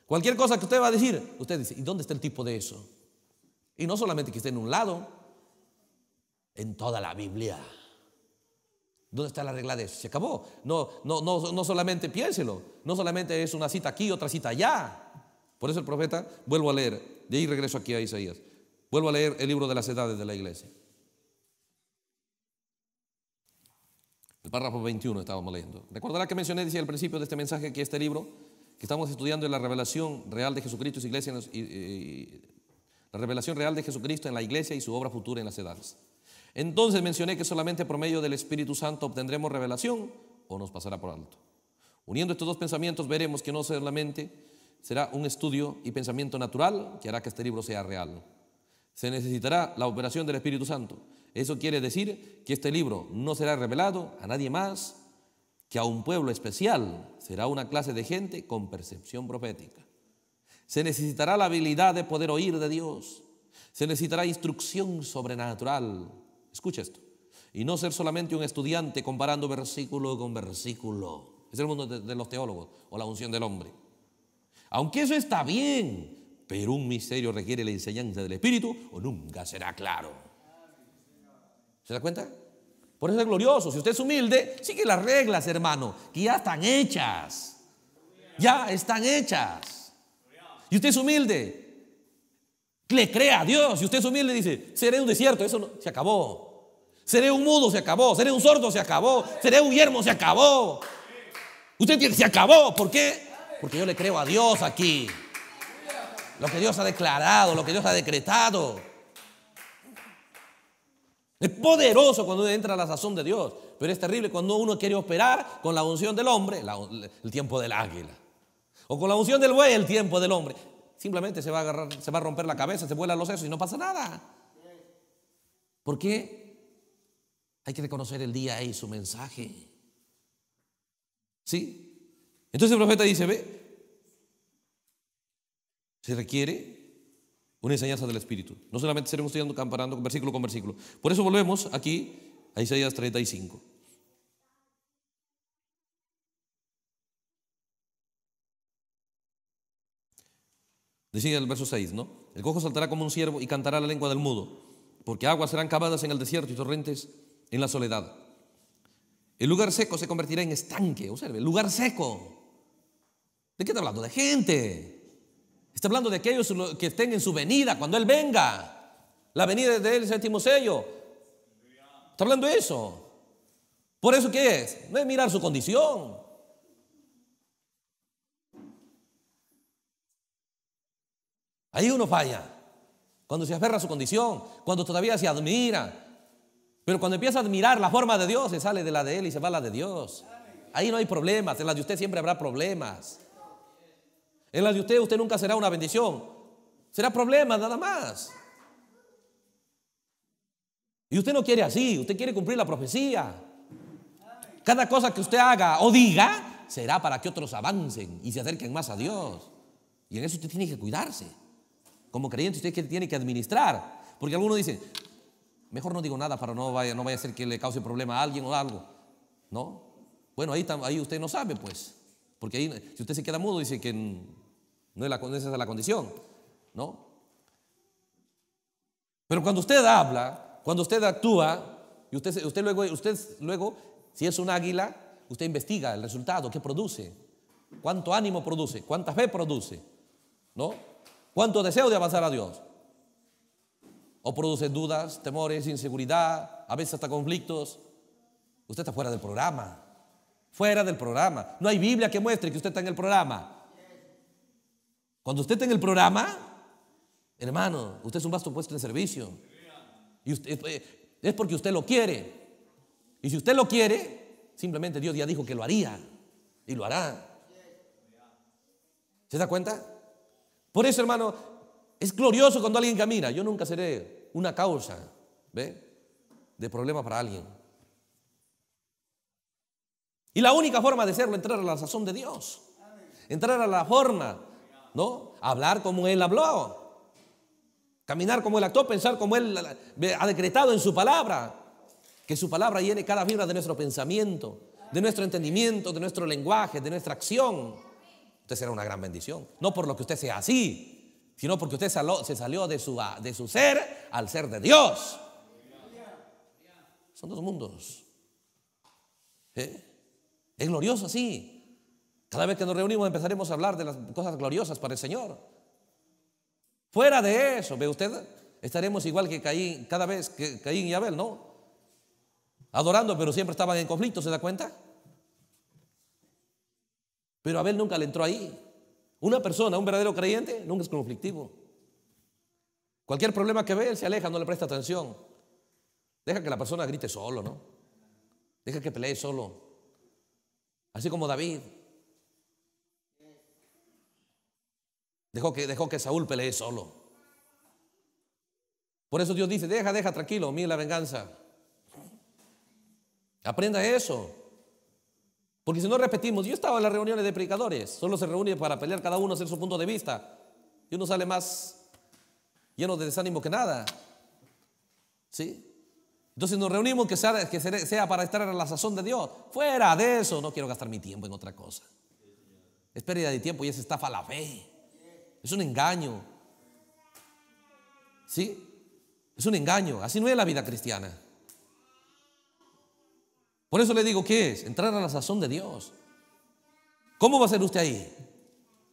Cualquier cosa que usted va a decir, usted dice, ¿y dónde está el tipo de eso? Y no solamente que esté en un lado, en toda la Biblia. ¿Dónde está la regla de eso? Se acabó. No, no, no, no solamente piénselo, no solamente es una cita aquí, otra cita allá. Por eso el profeta, vuelvo a leer, de ahí regreso aquí a Isaías, vuelvo a leer el libro de las edades de la iglesia. El párrafo 21 estábamos leyendo. Recordará que mencioné, decía al principio de este mensaje, que este libro que estamos estudiando es la revelación real de Jesucristo y iglesia, la revelación real de Jesucristo en la iglesia y su obra futura en las edades. Entonces mencioné que solamente por medio del Espíritu Santo obtendremos revelación o nos pasará por alto. Uniendo estos dos pensamientos veremos que no solamente será un estudio y pensamiento natural que hará que este libro sea real. Se necesitará la operación del Espíritu Santo. Eso quiere decir que este libro no será revelado a nadie más que a un pueblo especial. Será una clase de gente con percepción profética. Se necesitará la habilidad de poder oír de Dios. Se necesitará instrucción sobrenatural. Escucha esto. Y no ser solamente un estudiante comparando versículo con versículo. Es el mundo de, de los teólogos o la unción del hombre. Aunque eso está bien, pero un misterio requiere la enseñanza del Espíritu o nunca será claro. ¿Se da cuenta? Por eso es glorioso. Si usted es humilde, sigue las reglas, hermano, que ya están hechas. Ya están hechas. Y usted es humilde, le crea a Dios. y usted es humilde, dice, seré un desierto, eso no, se acabó. Seré un mudo, se acabó. Seré un sordo, se acabó. Seré un yermo, se acabó. Usted tiene, se acabó. ¿Por qué? Porque yo le creo a Dios aquí. Lo que Dios ha declarado, lo que Dios ha decretado. Es poderoso cuando uno entra a la sazón de Dios, pero es terrible cuando uno quiere operar con la unción del hombre, el tiempo del águila. O con la unción del buey, el tiempo del hombre. Simplemente se va a agarrar, se va a romper la cabeza, se vuelan los sesos y no pasa nada. ¿Por qué? Hay que reconocer el día y su mensaje. ¿Sí? Entonces el profeta dice, ve, se requiere una enseñanza del Espíritu. No solamente seremos estudiando, camparando versículo con versículo. Por eso volvemos aquí a Isaías 35. Decía el verso 6, ¿no? El cojo saltará como un ciervo y cantará la lengua del mudo, porque aguas serán cavadas en el desierto y torrentes en la soledad. El lugar seco se convertirá en estanque, observe, el lugar seco. ¿De qué está hablando? De gente. Está hablando de aquellos que estén en su venida, cuando Él venga. La venida de Él, el séptimo sello. Está hablando de eso. Por eso, ¿qué es? No es mirar su condición. Ahí uno falla. Cuando se aferra a su condición, cuando todavía se admira. Pero cuando empieza a admirar la forma de Dios, se sale de la de Él y se va a la de Dios. Ahí no hay problemas. En la de usted siempre habrá problemas. En la de usted, usted nunca será una bendición. Será problema nada más. Y usted no quiere así, usted quiere cumplir la profecía. Cada cosa que usted haga o diga será para que otros avancen y se acerquen más a Dios. Y en eso usted tiene que cuidarse. Como creyente usted tiene que administrar. Porque algunos dicen, mejor no digo nada para no vaya, no vaya a ser que le cause problema a alguien o algo. ¿No? Bueno, ahí, ahí usted no sabe, pues. Porque ahí, si usted se queda mudo, dice que no es, la, la condición, ¿no? Pero cuando usted habla, cuando usted actúa, y usted, usted, luego, usted luego, si es un águila, usted investiga el resultado, qué produce, cuánto ánimo produce, cuánta fe produce, ¿no? Cuánto deseo de avanzar a Dios. O produce dudas, temores, inseguridad, a veces hasta conflictos. Usted está fuera del programa, fuera del programa. No hay Biblia que muestre que usted está en el programa. Cuando usted está en el programa, hermano, usted es un vasto puesto en servicio. Y usted, eh, eh, es porque usted lo quiere. Y si usted lo quiere, simplemente Dios ya dijo que lo haría. Y lo hará. ¿Se da cuenta? Por eso, hermano, es glorioso cuando alguien camina. Yo nunca seré una causa, De problema para alguien. Y la única forma de serlo, entrar a la sazón de Dios. Entrar a la forma ¿no? Hablar como Él habló, caminar como Él actuó, pensar como Él ha decretado en su palabra. Que su palabra llene cada fibra de nuestro pensamiento, de nuestro entendimiento, de nuestro lenguaje, de nuestra acción. Usted será una gran bendición. No por lo que usted sea así, sino porque usted se salió de su, ser al ser de Dios. Son dos mundos. ¿Eh? Es glorioso así. Cada vez que nos reunimos empezaremos a hablar de las cosas gloriosas para el Señor. Fuera de eso, ve usted, estaremos igual que Caín, cada vez que Caín y Abel, ¿no? Adorando, pero siempre estaban en conflicto, ¿se da cuenta? Pero Abel nunca le entró ahí. Una persona, un verdadero creyente, nunca es conflictivo. Cualquier problema que ve, él se aleja, no le presta atención. Deja que la persona grite solo, ¿no? Deja que pelee solo. Así como David, Dejó que, que Saúl pelee solo. Por eso Dios dice, deja, deja, tranquilo, mire la venganza. Aprenda eso. Porque si no repetimos, yo estaba en las reuniones de predicadores, solo se reúne para pelear cada uno, hacer su punto de vista. Y uno sale más lleno de desánimo que nada. ¿Sí? Entonces nos reunimos que sea, que sea para estar en la sazón de Dios. Fuera de eso, no quiero gastar mi tiempo en otra cosa. Es pérdida de tiempo y es estafa la fe. Es un engaño. ¿Sí? Es un engaño. Así no es la vida cristiana. Por eso le digo, ¿qué es? Entrar a la sazón de Dios. ¿Cómo va a ser usted ahí?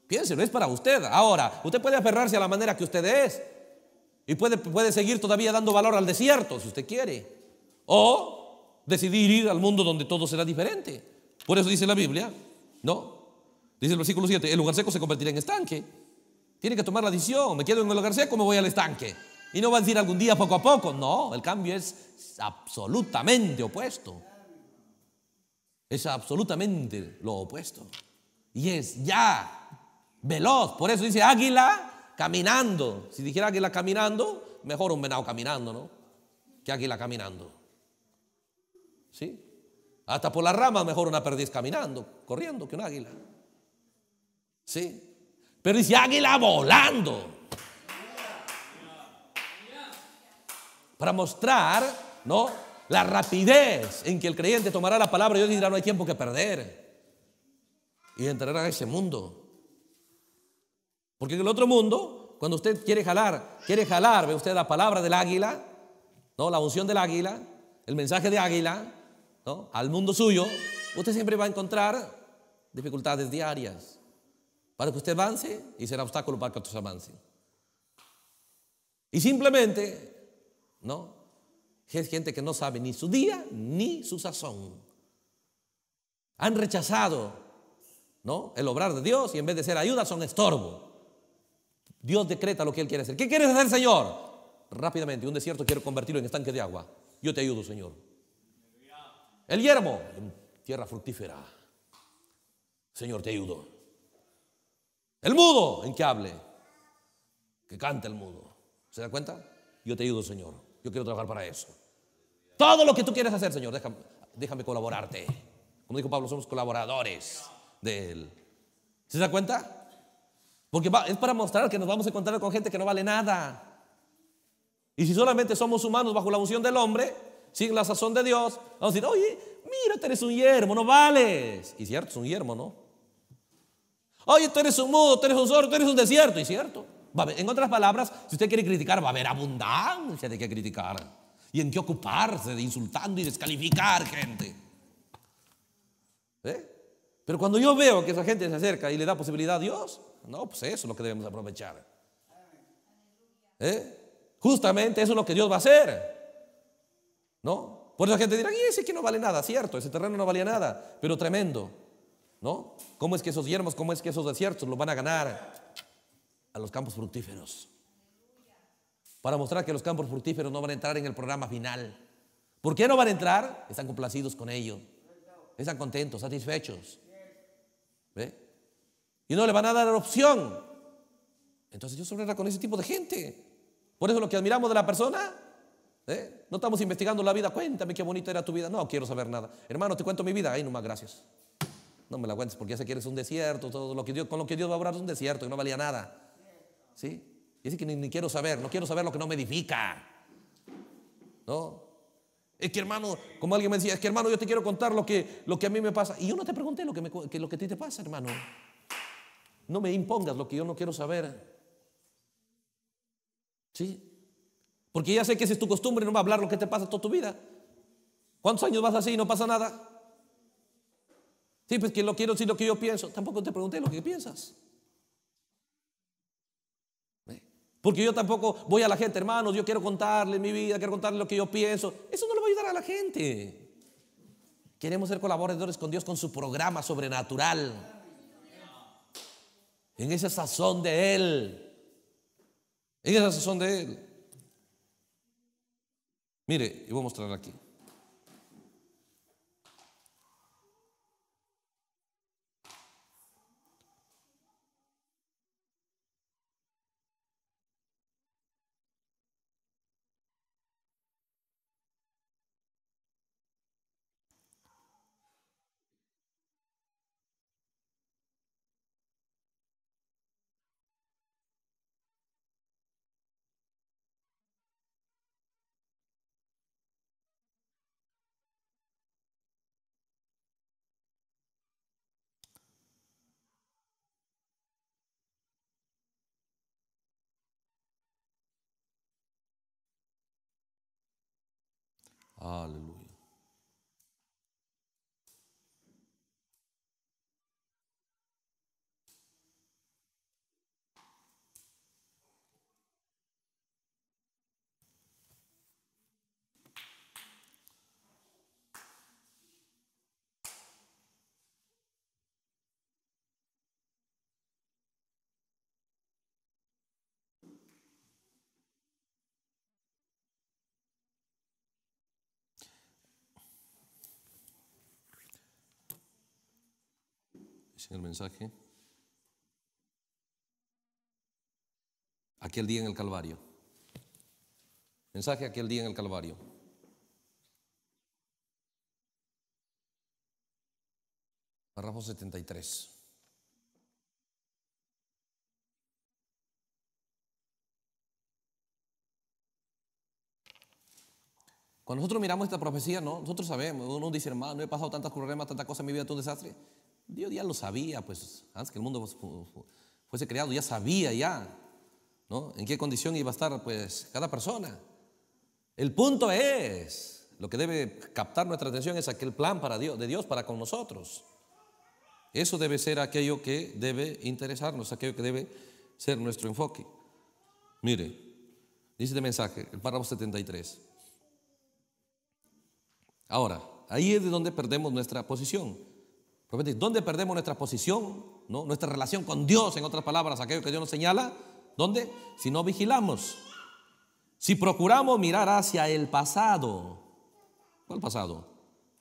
Piénselo, es para usted. Ahora, usted puede aferrarse a la manera que usted es. Y puede, puede seguir todavía dando valor al desierto, si usted quiere. O decidir ir al mundo donde todo será diferente. Por eso dice la Biblia, ¿no? Dice el versículo 7, el lugar seco se convertirá en estanque. Tiene que tomar la decisión, me quedo en el hogar seco, me voy al estanque. Y no va a decir algún día poco a poco, no, el cambio es absolutamente opuesto. Es absolutamente lo opuesto. Y es ya, veloz. Por eso dice águila caminando. Si dijera águila caminando, mejor un venado caminando, ¿no? Que águila caminando. ¿Sí? Hasta por la rama mejor una perdiz caminando, corriendo que un águila. ¿Sí? Pero dice águila volando. Para mostrar, ¿no? La rapidez en que el creyente tomará la palabra y Dios dirá, no hay tiempo que perder. Y entrará a ese mundo. Porque en el otro mundo, cuando usted quiere jalar, quiere jalar, ve usted la palabra del águila, ¿no? La unción del águila, el mensaje de águila, ¿no? Al mundo suyo, usted siempre va a encontrar dificultades diarias para que usted avance y será obstáculo para que otros avancen. Y simplemente, ¿no? Es gente que no sabe ni su día ni su sazón. Han rechazado, ¿no? El obrar de Dios y en vez de ser ayuda son estorbo. Dios decreta lo que Él quiere hacer. ¿Qué quieres hacer, Señor? Rápidamente, un desierto quiero convertirlo en estanque de agua. Yo te ayudo, Señor. El yermo, tierra fructífera. Señor, te ayudo. El mudo en que hable. Que cante el mudo. ¿Se da cuenta? Yo te ayudo, Señor. Yo quiero trabajar para eso. Todo lo que tú quieres hacer, Señor, déjame, colaborarte. Como dijo Pablo, somos colaboradores de Él. ¿Se da cuenta? Porque es para mostrar que nos vamos a encontrar con gente que no vale nada. Y si solamente somos humanos bajo la unción del hombre, sin la sazón de Dios, vamos a decir, oye, mira eres un yermo, no vales. Y cierto, es un yermo, ¿no? Oye, tú eres un mudo, tú eres un zorro, tú eres un desierto. Y cierto. En otras palabras, si usted quiere criticar, va a haber abundancia de que criticar. Y en qué ocuparse de insultando y descalificar gente. ¿Eh? Pero cuando yo veo que esa gente se acerca y le da posibilidad a Dios, no, pues eso es lo que debemos aprovechar. ¿Eh? Justamente eso es lo que Dios va a hacer. ¿No? Por eso la gente dirá, y ese que no vale nada, cierto, ese terreno no valía nada, pero tremendo. ¿no? ¿Cómo es que esos yermos, cómo es que esos desiertos los van a ganar a los campos fructíferos? Para mostrar que los campos fructíferos no van a entrar en el programa final. ¿Por qué no van a entrar? Están complacidos con ello. Están contentos, satisfechos. ¿Ve? Y no le van a dar opción. Entonces yo soy con ese tipo de gente. Por eso lo que admiramos de la persona, ¿eh? no estamos investigando la vida. Cuéntame qué bonita era tu vida. No quiero saber nada. Hermano, te cuento mi vida. Ahí nomás, gracias. No me la cuentes porque ya sé que eres un desierto, todo lo que Dios, con lo que Dios va a obrar es un desierto y no valía nada. ¿Sí? Y dice que ni, quiero saber, no quiero saber lo que no me edifica. ¿No? Es que hermano, como alguien me decía, es que hermano, yo te quiero contar lo que, lo que a mí me pasa. Y yo no te pregunté lo que, me, lo que a ti te pasa, hermano. No me impongas lo que yo no quiero saber. ¿Sí? Porque ya sé que esa es tu costumbre, no va a hablar lo que te pasa toda tu vida. ¿Cuántos años vas así y no pasa nada? Sí, pues que no quiero decir lo que yo pienso. Tampoco te pregunté lo que piensas. Porque yo tampoco voy a la gente, hermanos, yo quiero contarle mi vida, quiero contarle lo que yo pienso. Eso no le va a ayudar a la gente. Queremos ser colaboradores con Dios con su programa sobrenatural. En esa sazón de Él. En esa sazón de Él. Mire, y voy a mostrar aquí. Aleluia. el mensaje. Aquel día en el Calvario. Mensaje aquel día en el Calvario. Párrafo 73. Cuando nosotros miramos esta profecía, nosotros sabemos, uno dice, hermano, he pasado tantos problemas, tantas cosas en mi vida, todo un desastre. Dios ya lo sabía, pues antes que el mundo fuese creado, ya sabía ya, ¿no? En qué condición iba a estar, pues, cada persona. El punto es, lo que debe captar nuestra atención es aquel plan para Dios, de Dios para con nosotros. Eso debe ser aquello que debe interesarnos, aquello que debe ser nuestro enfoque. Mire, dice el este mensaje, el párrafo 73. Ahora, ahí es de donde perdemos nuestra posición. ¿Dónde perdemos nuestra posición? ¿no? Nuestra relación con Dios, en otras palabras, aquello que Dios nos señala. ¿Dónde? Si no vigilamos. Si procuramos mirar hacia el pasado. ¿Cuál pasado?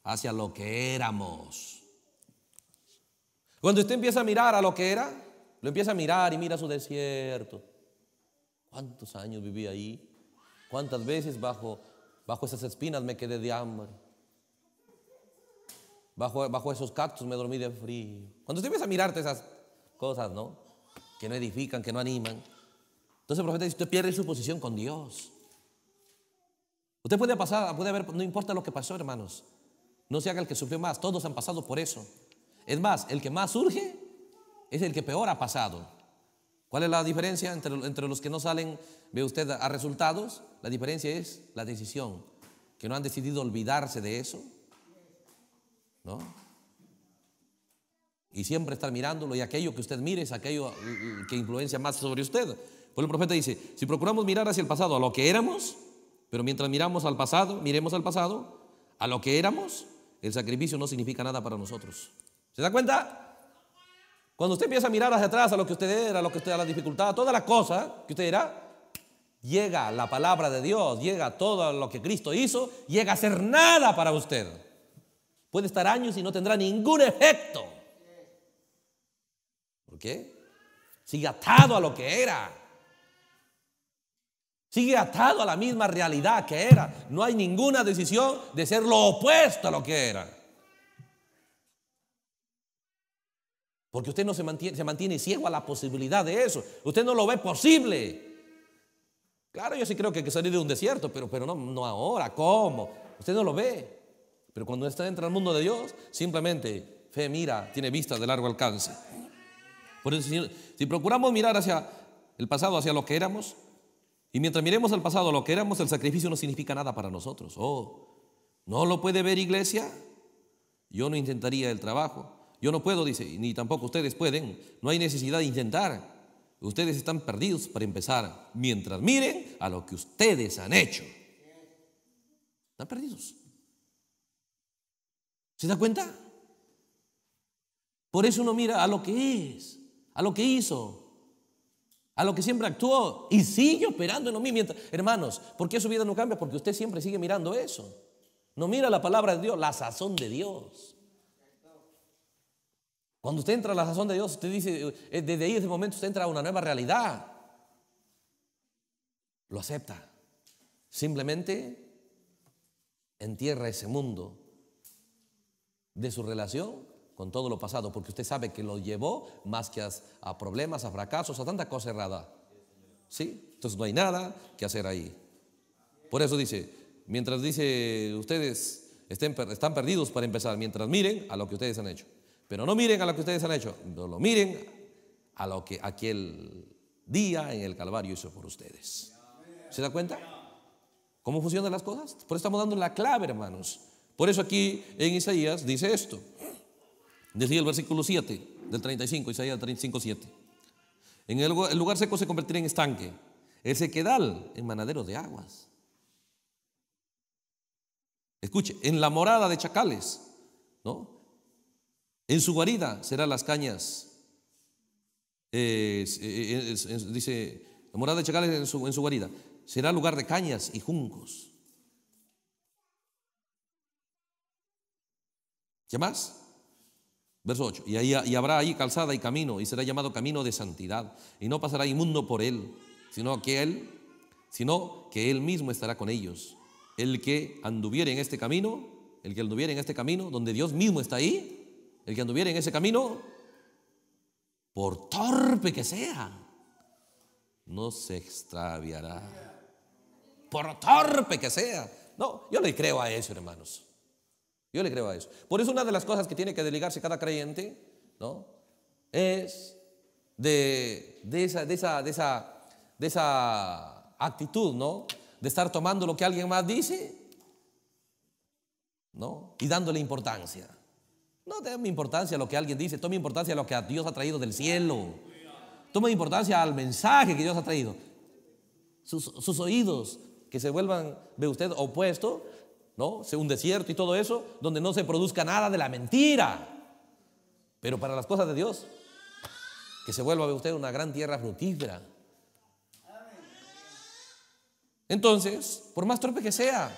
Hacia lo que éramos. Cuando usted empieza a mirar a lo que era, lo empieza a mirar y mira su desierto. ¿Cuántos años viví ahí? ¿Cuántas veces bajo esas espinas me quedé de hambre? Bajo, esos cactus me dormí de frío. Cuando usted empieza a mirarte esas cosas, ¿no? Que no edifican, que no animan. Entonces el profeta dice, usted pierde su posición con Dios. Usted puede pasar, puede haber, no importa lo que pasó, hermanos. No se haga el que sufrió más, todos han pasado por eso. Es más, el que más surge es el que peor ha pasado. ¿Cuál es la diferencia entre, entre los que no salen, ve usted, a resultados? La diferencia es la decisión, que no han decidido olvidarse de eso ¿no? Y siempre estar mirándolo y aquello que usted mire es aquello mm, mm, que influencia más sobre usted. Pues el profeta dice, si procuramos mirar hacia el pasado, a lo que éramos, pero mientras miramos al pasado, miremos al pasado, a lo que éramos, el sacrificio no significa nada para nosotros. ¿Se da cuenta? Cuando usted empieza a mirar hacia atrás a lo que usted era, a lo que usted a la dificultad, toda la cosa que usted era, llega la palabra de Dios, llega todo lo que Cristo hizo, llega a ser nada para usted. Puede estar años y no tendrá ningún efecto. ¿Por qué? Sigue atado a lo que era. Sigue atado a la misma realidad que era. No hay ninguna decisión de ser lo opuesto a lo que era. Porque usted no se mantiene, se mantiene ciego a la posibilidad de eso. Usted no lo ve posible. Claro, yo sí creo que hay que salir de un desierto, pero, pero no, no ahora. ¿Cómo? Usted no lo ve. Pero cuando está entra del mundo de Dios, simplemente fe mira, tiene vista de largo alcance. Por eso, si, si procuramos mirar hacia el pasado, hacia lo que éramos, y mientras miremos al pasado, lo que éramos, el sacrificio no significa nada para nosotros. Oh, ¿no lo puede ver iglesia? Yo no intentaría el trabajo. Yo no puedo, dice, ni tampoco ustedes pueden. No hay necesidad de intentar. Ustedes están perdidos para empezar. Mientras miren a lo que ustedes han hecho. Están perdidos. ¿Se da cuenta? Por eso uno mira a lo que es, a lo que hizo, a lo que siempre actuó y sigue operando en lo Mientras, hermanos, ¿por qué su vida no cambia? Porque usted siempre sigue mirando eso. No mira la palabra de Dios, la sazón de Dios. Cuando usted entra a la sazón de Dios, usted dice, eh, desde ahí, desde ese momento, usted entra a una nueva realidad. Lo acepta. Simplemente entierra ese mundo de su relación con todo lo pasado, porque usted sabe que lo llevó más que a, problemas, a fracasos, a tanta cosa errada. ¿Sí? Entonces no hay nada que hacer ahí. Por eso dice, mientras dice ustedes estén, están perdidos para empezar, mientras miren a lo que ustedes han hecho. Pero no miren a lo que ustedes han hecho, no lo miren a lo que aquel día en el Calvario hizo por ustedes. ¿Se da cuenta? ¿Cómo funcionan las cosas? Por eso estamos dando la clave, hermanos. Por eso aquí en Isaías dice esto. Decía el versículo 7 del 35, Isaías 35, 7. En el lugar seco se convertirá en estanque, el sequedal en manadero de aguas. Escuche, en la morada de chacales, ¿no? En su guarida serán las cañas. Eh, eh, eh, dice, la morada de chacales en su guarida será lugar de cañas y juncos. ¿Qué más? Verso 8. Y, ahí, y habrá ahí calzada y camino, y será llamado camino de santidad. Y no pasará inmundo por él, sino que él, sino que él mismo estará con ellos. El que anduviere en este camino, el que anduviere en este camino, donde Dios mismo está ahí, el que anduviere en ese camino, por torpe que sea, no se extraviará. Por torpe que sea. No, yo le creo a eso, hermanos. Yo le creo a eso. Por eso una de las cosas que tiene que delegarse cada creyente, ¿no? Es de, esa, actitud, ¿no? De estar tomando lo que alguien más dice, ¿no? Y dándole importancia. No déme importancia a lo que alguien dice, tome importancia a lo que Dios ha traído del cielo. Tome importancia al mensaje que Dios ha traído. Sus, oídos que se vuelvan ve usted opuesto ¿no? Un desierto y todo eso, donde no se produzca nada de la mentira. Pero para las cosas de Dios, que se vuelva a usted una gran tierra frutífera Entonces, por más torpe que sea,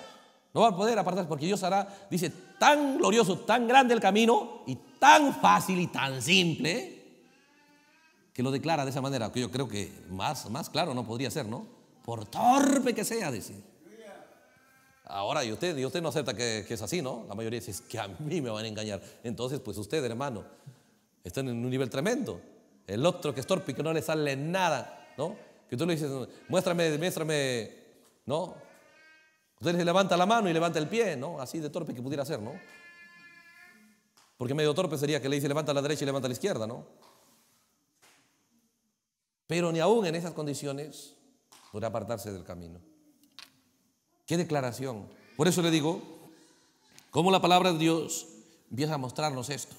no va a poder apartarse porque Dios hará, dice, tan glorioso, tan grande el camino y tan fácil y tan simple que lo declara de esa manera, que yo creo que más, más claro no podría ser, ¿no? Por torpe que sea, dice. Ahora, y usted, y usted no acepta que, es así, ¿no? La mayoría dice que a mí me van a engañar. Entonces, pues usted, hermano, está en un nivel tremendo. El otro que es torpe, que no le sale nada, ¿no? Que tú le dices, muéstrame, muéstrame, ¿no? Usted le levanta la mano y levanta el pie, ¿no? Así de torpe que pudiera ser, ¿no? Porque medio torpe sería que le dice levanta la derecha y levanta la izquierda, ¿no? Pero ni aún en esas condiciones podrá apartarse del camino. Qué declaración. Por eso le digo, cómo la palabra de Dios empieza a mostrarnos esto.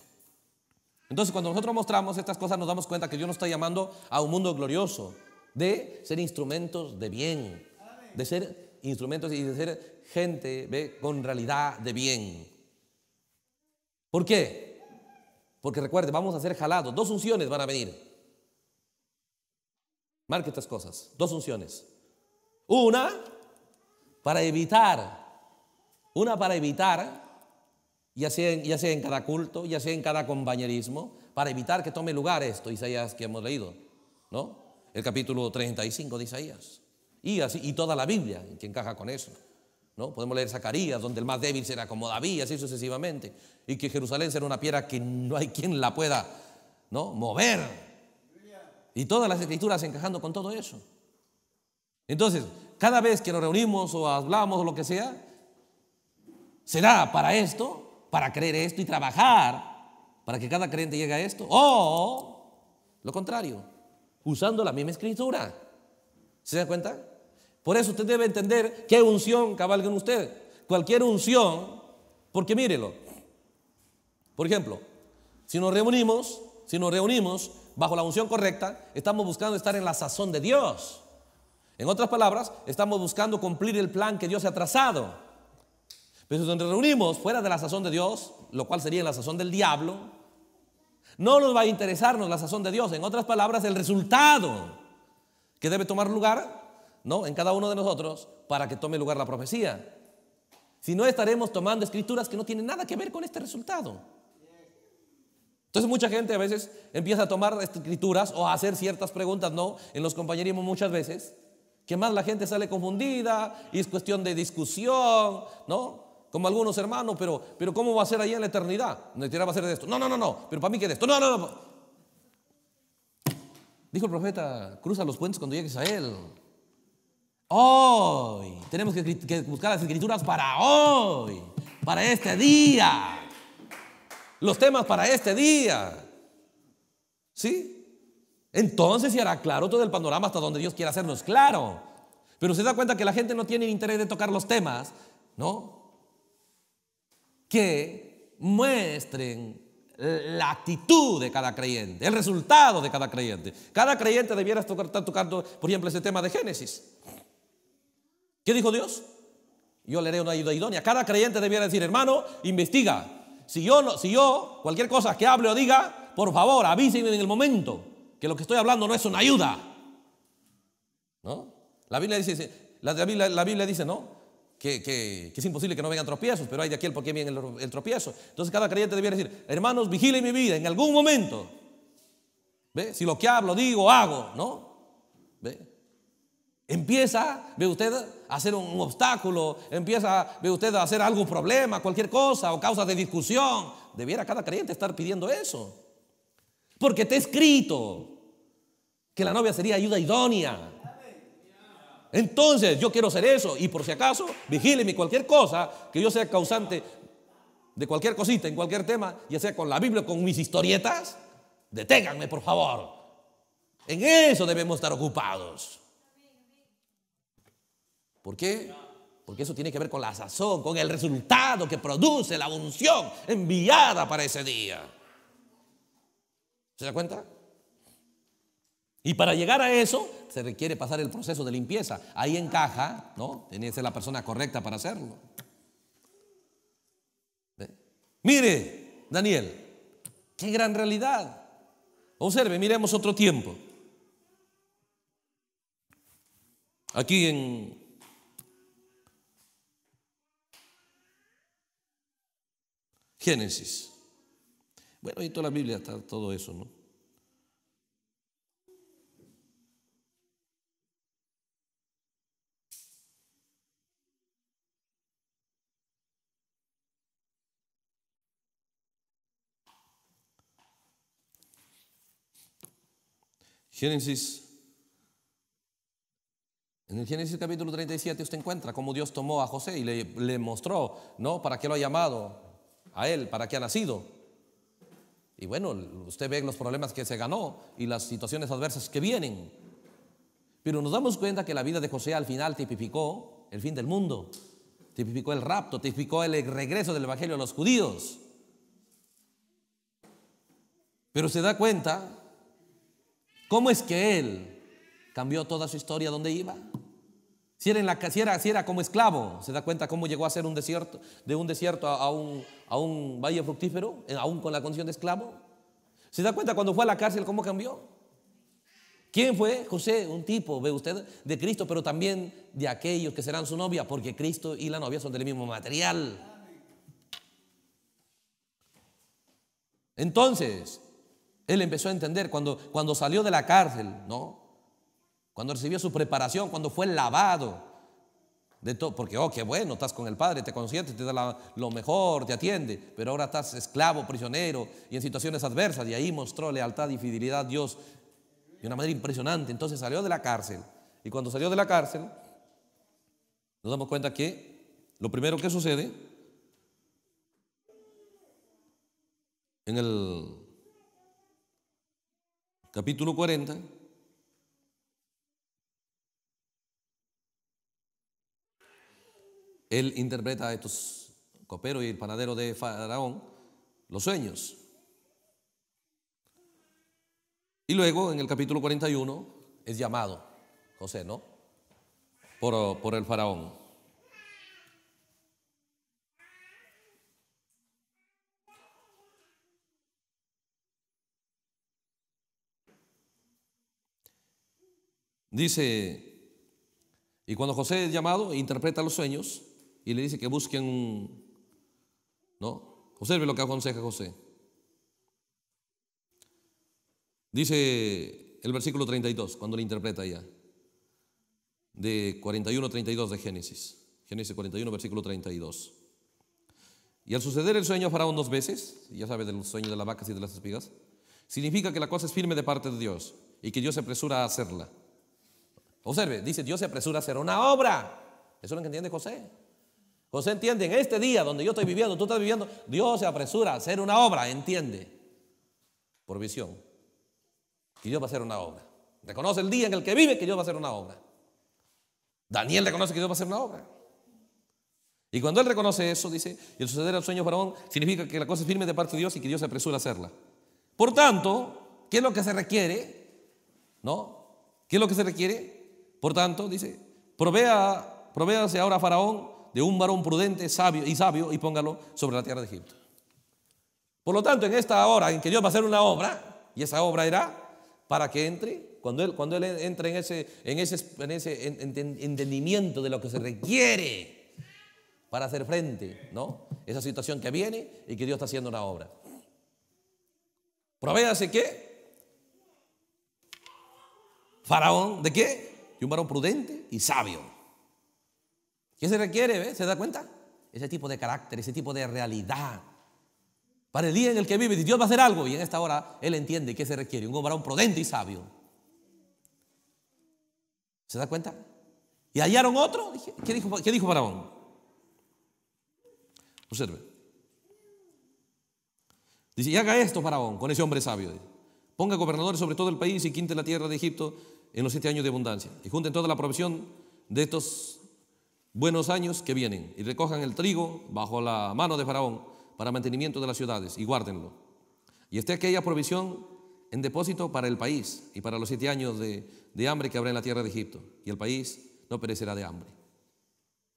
Entonces, cuando nosotros mostramos estas cosas, nos damos cuenta que Dios nos está llamando a un mundo glorioso, de ser instrumentos de bien, de ser instrumentos y de ser gente con realidad de bien. ¿Por qué? Porque recuerde, vamos a ser jalados. Dos unciones van a venir. Marque estas cosas. Dos unciones. Una para evitar, una para evitar, ya sea, en, en cada culto, ya sea en cada compañerismo, para evitar que tome lugar esto, Isaías que hemos leído, ¿no? El capítulo 35 de Isaías. Y, así, y toda la Biblia que encaja con eso. ¿no? Podemos leer Zacarías, donde el más débil será como David, así sucesivamente. Y que Jerusalén será una piedra que no hay quien la pueda ¿no? mover. Y todas las escrituras encajando con todo eso. Entonces, cada vez que nos reunimos o hablamos o lo que sea, será para esto, para creer esto y trabajar para que cada creyente llegue a esto. O lo contrario, usando la misma escritura. ¿Se da cuenta? Por eso usted debe entender qué unción cabalga en usted. Cualquier unción, porque mírelo. Por ejemplo, si nos reunimos, si nos reunimos bajo la unción correcta, estamos buscando estar en la sazón de Dios. En otras palabras, estamos buscando cumplir el plan que Dios ha trazado. Pero si nos reunimos fuera de la sazón de Dios, lo cual sería la sazón del diablo, no nos va a interesarnos la sazón de Dios. En otras palabras, el resultado que debe tomar lugar ¿no? en cada uno de nosotros para que tome lugar la profecía. Si no, estaremos tomando escrituras que no tienen nada que ver con este resultado. Entonces mucha gente a veces empieza a tomar escrituras o a hacer ciertas preguntas, ¿no? En los compañerismos muchas veces, que más la gente sale confundida y es cuestión de discusión, ¿no? Como algunos hermanos, pero, pero ¿cómo va a ser allá en la eternidad? la va a ser esto. No, no, no, no. Pero para mí que de esto. No, no, no. Dijo el profeta, cruza los puentes cuando llegues a él. Hoy tenemos que, que buscar las escrituras para hoy, para este día. Los temas para este día. ¿Sí? Entonces se hará claro todo el panorama hasta donde Dios quiera hacernos claro. Pero se da cuenta que la gente no tiene interés de tocar los temas, ¿no? Que muestren la actitud de cada creyente, el resultado de cada creyente. Cada creyente debiera estar tocando, por ejemplo, ese tema de Génesis. ¿Qué dijo Dios? Yo le haré una ayuda idónea. Cada creyente debiera decir, hermano, investiga. Si yo, si yo cualquier cosa que hable o diga, por favor, avísenme en el momento que lo que estoy hablando no es una ayuda. ¿No? La Biblia dice, la, Biblia, dice, ¿no? Que, es imposible que no vengan tropiezos, pero hay de aquel por qué viene el, tropiezo. Entonces cada creyente debiera decir, hermanos, vigilen mi vida en algún momento. ¿Ve? Si lo que hablo, digo, hago, ¿no? Empieza, ve usted, a hacer un obstáculo, empieza, ve usted, a hacer algún problema, cualquier cosa o causa de discusión. Debiera cada creyente estar pidiendo eso. Porque te he escrito, que la novia sería ayuda idónea. Entonces, yo quiero ser eso. Y por si acaso, vigíleme cualquier cosa que yo sea causante de cualquier cosita, en cualquier tema, ya sea con la Biblia o con mis historietas. Deténganme, por favor. En eso debemos estar ocupados. ¿Por qué? Porque eso tiene que ver con la sazón, con el resultado que produce la unción enviada para ese día. ¿Se da cuenta? Y para llegar a eso se requiere pasar el proceso de limpieza. Ahí encaja, ¿no? Tiene que ser la persona correcta para hacerlo. Mire, Daniel, qué gran realidad. Observe, miremos otro tiempo. Aquí en Génesis. Bueno, y toda la Biblia está todo eso, ¿no? Génesis. En el Génesis capítulo 37 usted encuentra cómo Dios tomó a José y le, mostró, ¿no? ¿Para qué lo ha llamado a él? ¿Para qué ha nacido? Y bueno, usted ve los problemas que se ganó y las situaciones adversas que vienen. Pero nos damos cuenta que la vida de José al final tipificó el fin del mundo, tipificó el rapto, tipificó el regreso del Evangelio a los judíos. Pero se da cuenta ¿Cómo es que él cambió toda su historia donde iba? Si era, en la, si era como esclavo, ¿se da cuenta cómo llegó a ser un desierto, de un desierto a, a un valle fructífero, eh, aún con la condición de esclavo? ¿Se da cuenta cuando fue a la cárcel cómo cambió? ¿Quién fue? José, un tipo, ve usted, de Cristo, pero también de aquellos que serán su novia, porque Cristo y la novia son del mismo material. Entonces, él empezó a entender cuando, cuando salió de la cárcel, ¿no? Cuando recibió su preparación, cuando fue lavado. De todo, porque, oh, qué bueno, estás con el Padre, te consiente, te da lo mejor, te atiende, pero ahora estás esclavo, prisionero y en situaciones adversas. Y ahí mostró lealtad y fidelidad a Dios de una manera impresionante. Entonces salió de la cárcel. Y cuando salió de la cárcel, nos damos cuenta que lo primero que sucede en el capítulo 40. Él interpreta a estos coperos y el panadero de Faraón los sueños. Y luego en el capítulo 41 es llamado José, ¿no? Por, por el faraón. Dice, y cuando José es llamado, interpreta los sueños y le dice que busquen un... ¿No? Observe lo que aconseja José. Dice el versículo 32, cuando le interpreta ya, de 41 32 de Génesis. Génesis 41, versículo 32. Y al suceder el sueño a Faraón dos veces, ya sabe del sueño de las vacas y de las espigas, significa que la cosa es firme de parte de Dios y que Dios se apresura a hacerla. Observe, dice, Dios se apresura a hacer una obra. Eso es lo que entiende José. José entiende, en este día donde yo estoy viviendo, tú estás viviendo, Dios se apresura a hacer una obra, entiende, por visión. Y Dios va a hacer una obra. Reconoce el día en el que vive que Dios va a hacer una obra. Daniel reconoce que Dios va a hacer una obra. Y cuando él reconoce eso, dice, y el suceder al sueño Faraón significa que la cosa es firme de parte de Dios y que Dios se apresura a hacerla. Por tanto, ¿qué es lo que se requiere? ¿No? ¿Qué es lo que se requiere? Por tanto, dice, provea, provéase ahora a Faraón de un varón prudente sabio y sabio y póngalo sobre la tierra de Egipto. Por lo tanto, en esta hora en que Dios va a hacer una obra, y esa obra era para que entre, cuando Él, cuando él entre en ese, en en entendimiento de lo que se requiere para hacer frente, ¿no? Esa situación que viene y que Dios está haciendo una obra. Provéase que Faraón, ¿de qué? un varón prudente y sabio. ¿Qué se requiere? ¿Se da cuenta? Ese tipo de carácter, ese tipo de realidad. Para el día en el que vive, Dios va a hacer algo y en esta hora Él entiende que se requiere un varón prudente y sabio. ¿Se da cuenta? ¿Y hallaron otro? ¿Qué dijo, qué dijo Faraón? Observe. Dice, y haga esto Faraón con ese hombre sabio. Ponga gobernadores sobre todo el país y quinte la tierra de Egipto en los siete años de abundancia y junten toda la provisión de estos buenos años que vienen y recojan el trigo bajo la mano de Faraón para mantenimiento de las ciudades y guárdenlo. Y esté aquella provisión en depósito para el país y para los siete años de, hambre que habrá en la tierra de Egipto y el país no perecerá de hambre.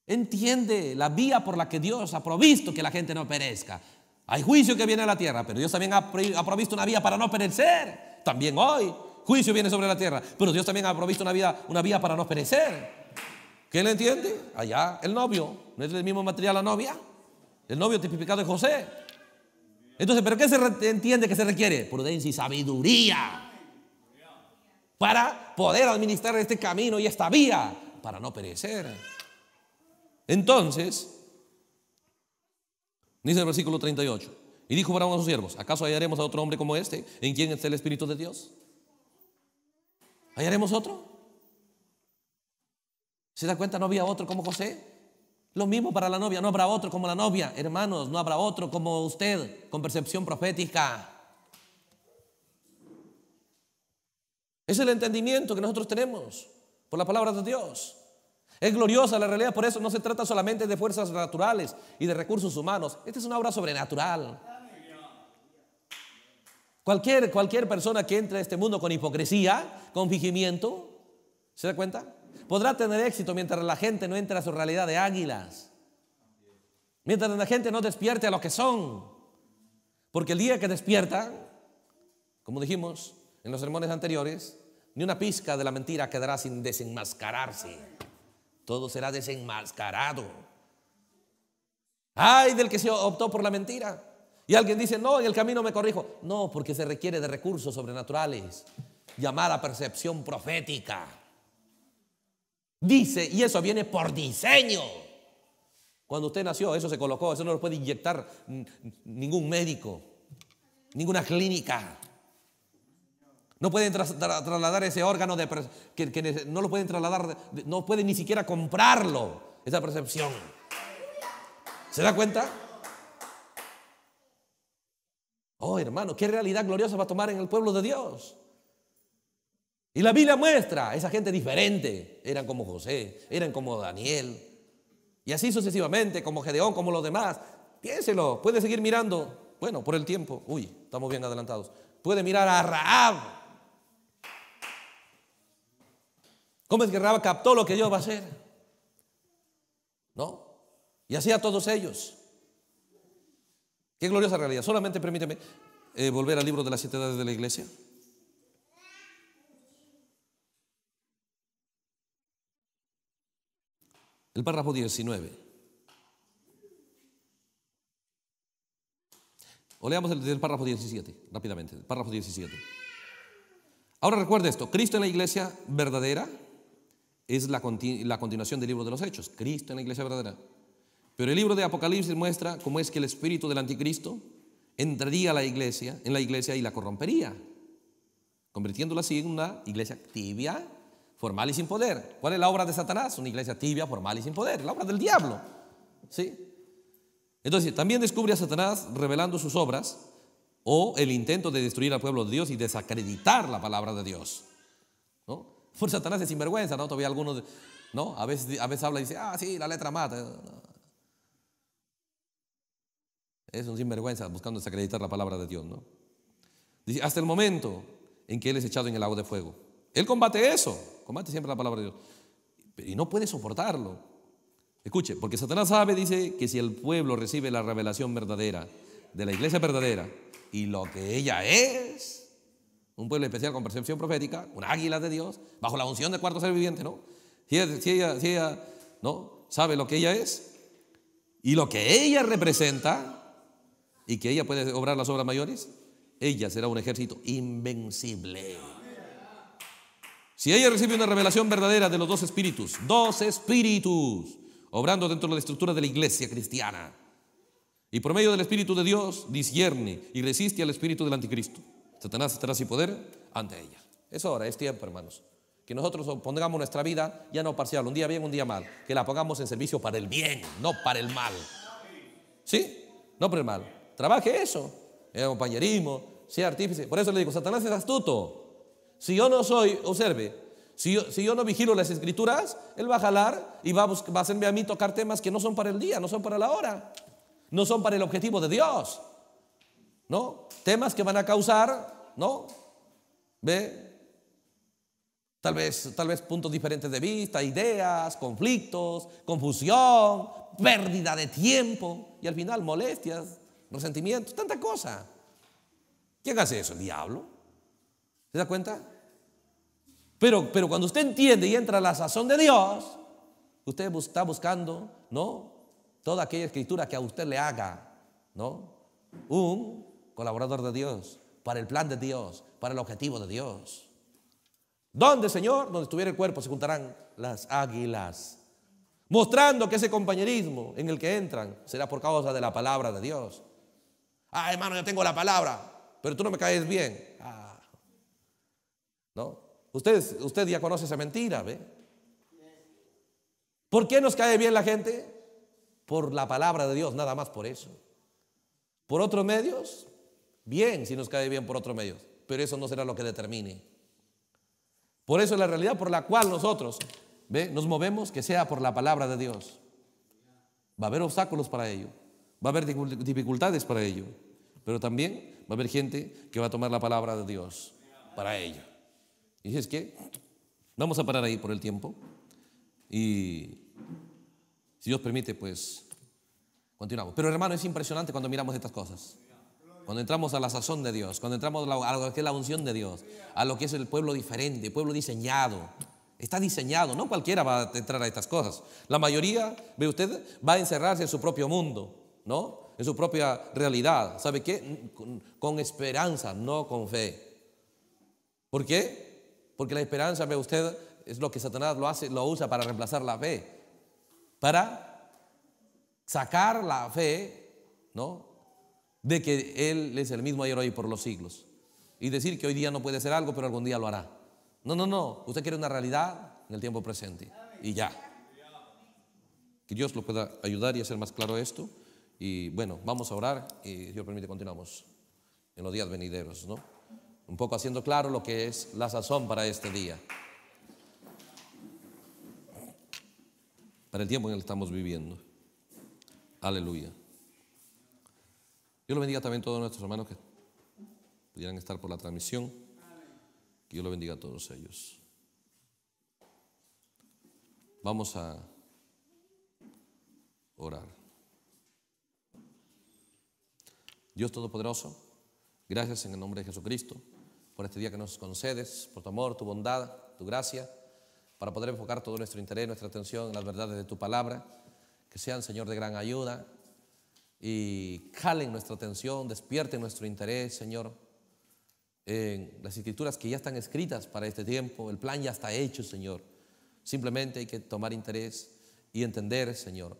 Entiende la vía por la que Dios ha provisto que la gente no perezca. Hay juicio que viene a la tierra, pero Dios también ha provisto una vía para no perecer. También hoy juicio viene sobre la tierra. Pero Dios también ha provisto una vida, una vía para no perecer. ¿Quién le entiende? Allá, el novio. ¿No es del mismo material la novia? El novio tipificado es José. Entonces, ¿pero qué se entiende que se requiere? Prudencia y sabiduría. Para poder administrar este camino y esta vía. Para no perecer. Entonces, dice el versículo 38. Y dijo para a sus siervos, ¿acaso hallaremos a otro hombre como este en quien está el Espíritu de Dios? ¿Hallaremos otro? ¿Se da cuenta? No había otro como José. Lo mismo para la novia, no habrá otro como la novia. Hermanos, no habrá otro como usted con percepción profética. Es el entendimiento que nosotros tenemos por la palabra de Dios. Es gloriosa la realidad, por eso no se trata solamente de fuerzas naturales y de recursos humanos. Esta es una obra sobrenatural. Cualquier, persona que entre a este mundo con hipocresía, con fingimiento, ¿se da cuenta? Podrá tener éxito mientras la gente no entre a su realidad de águilas. Mientras la gente no despierte a lo que son. Porque el día que despierta, como dijimos en los sermones anteriores, ni una pizca de la mentira quedará sin desenmascararse. Todo será desenmascarado. Ay del que se optó por la mentira. Y alguien dice, no, en el camino me corrijo. No, porque se requiere de recursos sobrenaturales, llamada percepción profética. Dice, y eso viene por diseño. Cuando usted nació, eso se colocó, eso no lo puede inyectar ningún médico, ninguna clínica. No pueden trasladar ese órgano de, que, que, no lo pueden trasladar, no pueden ni siquiera comprarlo, esa percepción. ¿Se da cuenta? Oh, hermano, qué realidad gloriosa va a tomar en el pueblo de Dios. Y la Biblia muestra, esa gente diferente, eran como José, eran como Daniel, y así sucesivamente, como Gedeón, como los demás. Piénselo, puede seguir mirando, bueno, por el tiempo, uy, estamos bien adelantados, puede mirar a Raab. ¿Cómo es que Raab captó lo que Dios va a hacer? ¿No? Y así a todos ellos. Qué gloriosa realidad. Solamente permíteme eh, volver al libro de las siete edades de la iglesia. El párrafo 19. O leamos el, párrafo 17, rápidamente, párrafo 17. Ahora recuerde esto, Cristo en la iglesia verdadera es la continuación del libro de los Hechos, Cristo en la iglesia verdadera. Pero el libro de Apocalipsis muestra cómo es que el espíritu del anticristo entraría a la iglesia, en la iglesia y la corrompería, convirtiéndola así en una iglesia tibia, formal y sin poder. ¿Cuál es la obra de Satanás? Una iglesia tibia, formal y sin poder, la obra del diablo. ¿Sí? Entonces, también descubre a Satanás revelando sus obras o el intento de destruir al pueblo de Dios y desacreditar la palabra de Dios. ¿No? Por Satanás es sinvergüenza, ¿no? Todavía algunos, ¿no? A veces, a veces habla y dice, ah, sí, la letra mata. Es un sinvergüenza buscando desacreditar la palabra de Dios, ¿no? Dice, hasta el momento en que Él es echado en el agua de fuego. Él combate eso, combate siempre la palabra de Dios. Y no puede soportarlo. Escuche, porque Satanás sabe, dice, que si el pueblo recibe la revelación verdadera, de la iglesia verdadera, y lo que ella es, un pueblo especial con percepción profética, un águila de Dios, bajo la unción de cuarto ser viviente, ¿no? Si si ella, si ella ¿no? sabe lo que ella es y lo que ella representa, y que ella puede obrar las obras mayores, ella será un ejército invencible. Si ella recibe una revelación verdadera de los dos espíritus, dos espíritus, obrando dentro de la estructura de la iglesia cristiana, y por medio del Espíritu de Dios disierne y resiste al espíritu del anticristo. Satanás estará sin poder ante ella. Es hora, es tiempo, hermanos. Que nosotros pongamos nuestra vida ya no parcial, un día bien, un día mal. Que la pongamos en servicio para el bien, no para el mal. ¿Sí? No para el mal. Trabaje eso. El eh, compañerismo, sea artífice. Por eso le digo, Satanás es astuto. Si yo no soy, observe, si yo, no vigilo las escrituras, él va a jalar y va a, va a hacerme a mí tocar temas que no son para el día, no son para la hora, no son para el objetivo de Dios. ¿No? Temas que van a causar, ¿no? ¿Ve? Tal vez, tal vez puntos diferentes de vista, ideas, conflictos, confusión, pérdida de tiempo y al final molestias sentimientos, tanta cosa. ¿Quién hace eso? El diablo. ¿Se da cuenta? Pero, pero cuando usted entiende y entra a la sazón de Dios, usted está buscando, ¿no? Toda aquella escritura que a usted le haga, ¿no? Un colaborador de Dios, para el plan de Dios, para el objetivo de Dios. ¿Dónde, Señor? Donde estuviera el cuerpo se juntarán las águilas. Mostrando que ese compañerismo en el que entran será por causa de la palabra de Dios, Ah, hermano, yo tengo la palabra, pero tú no me caes bien. Ah. ¿No? Usted, usted ya conoce esa mentira, ¿ve? ¿Por qué nos cae bien la gente? Por la palabra de Dios, nada más por eso. Por otros medios, bien, si nos cae bien por otros medios, pero eso no será lo que determine. Por eso es la realidad por la cual nosotros nos movemos, que sea por la palabra de Dios. Va a haber obstáculos para ello, va a haber dificultades para ello. Pero también va a haber gente que va a tomar la palabra de Dios para ello. Y es que vamos a parar ahí por el tiempo. Y si Dios permite, pues continuamos. Pero hermano, es impresionante cuando miramos estas cosas. Cuando entramos a la sazón de Dios, cuando entramos a lo que es la unción de Dios, a lo que es el pueblo diferente, pueblo diseñado. Está diseñado, no cualquiera va a entrar a estas cosas. La mayoría, ve usted, va a encerrarse en su propio mundo, ¿no? en su propia realidad. ¿Sabe qué? Con esperanza, no con fe. ¿Por qué? Porque la esperanza, ve usted, es lo que Satanás lo hace, lo usa para reemplazar la fe. Para sacar la fe, ¿no? De que Él es el mismo ayer hoy por los siglos. Y decir que hoy día no puede ser algo, pero algún día lo hará. No, no, no. Usted quiere una realidad en el tiempo presente. Y ya. Que Dios lo pueda ayudar y hacer más claro esto. Y bueno, vamos a orar y Dios permite continuamos en los días venideros, ¿no? Un poco haciendo claro lo que es la sazón para este día. Para el tiempo en el que estamos viviendo. Aleluya. Dios lo bendiga también a todos nuestros hermanos que pudieran estar por la transmisión. Que Dios lo bendiga a todos ellos. Vamos a orar. Dios Todopoderoso, gracias en el nombre de Jesucristo por este día que nos concedes, por tu amor, tu bondad, tu gracia, para poder enfocar todo nuestro interés, nuestra atención en las verdades de tu palabra, que sean, Señor, de gran ayuda y calen nuestra atención, despierten nuestro interés, Señor, en las escrituras que ya están escritas para este tiempo, el plan ya está hecho, Señor. Simplemente hay que tomar interés y entender, Señor,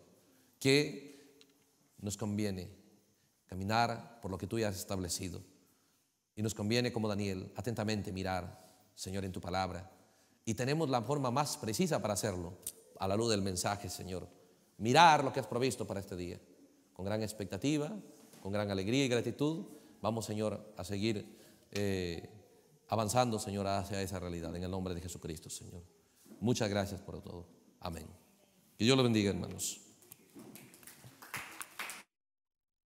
que nos conviene caminar por lo que tú ya has establecido. Y nos conviene, como Daniel, atentamente mirar, Señor, en tu palabra. Y tenemos la forma más precisa para hacerlo, a la luz del mensaje, Señor. Mirar lo que has provisto para este día. Con gran expectativa, con gran alegría y gratitud, vamos, Señor, a seguir eh, avanzando, Señor, hacia esa realidad, en el nombre de Jesucristo, Señor. Muchas gracias por todo. Amén. Que Dios lo bendiga, hermanos.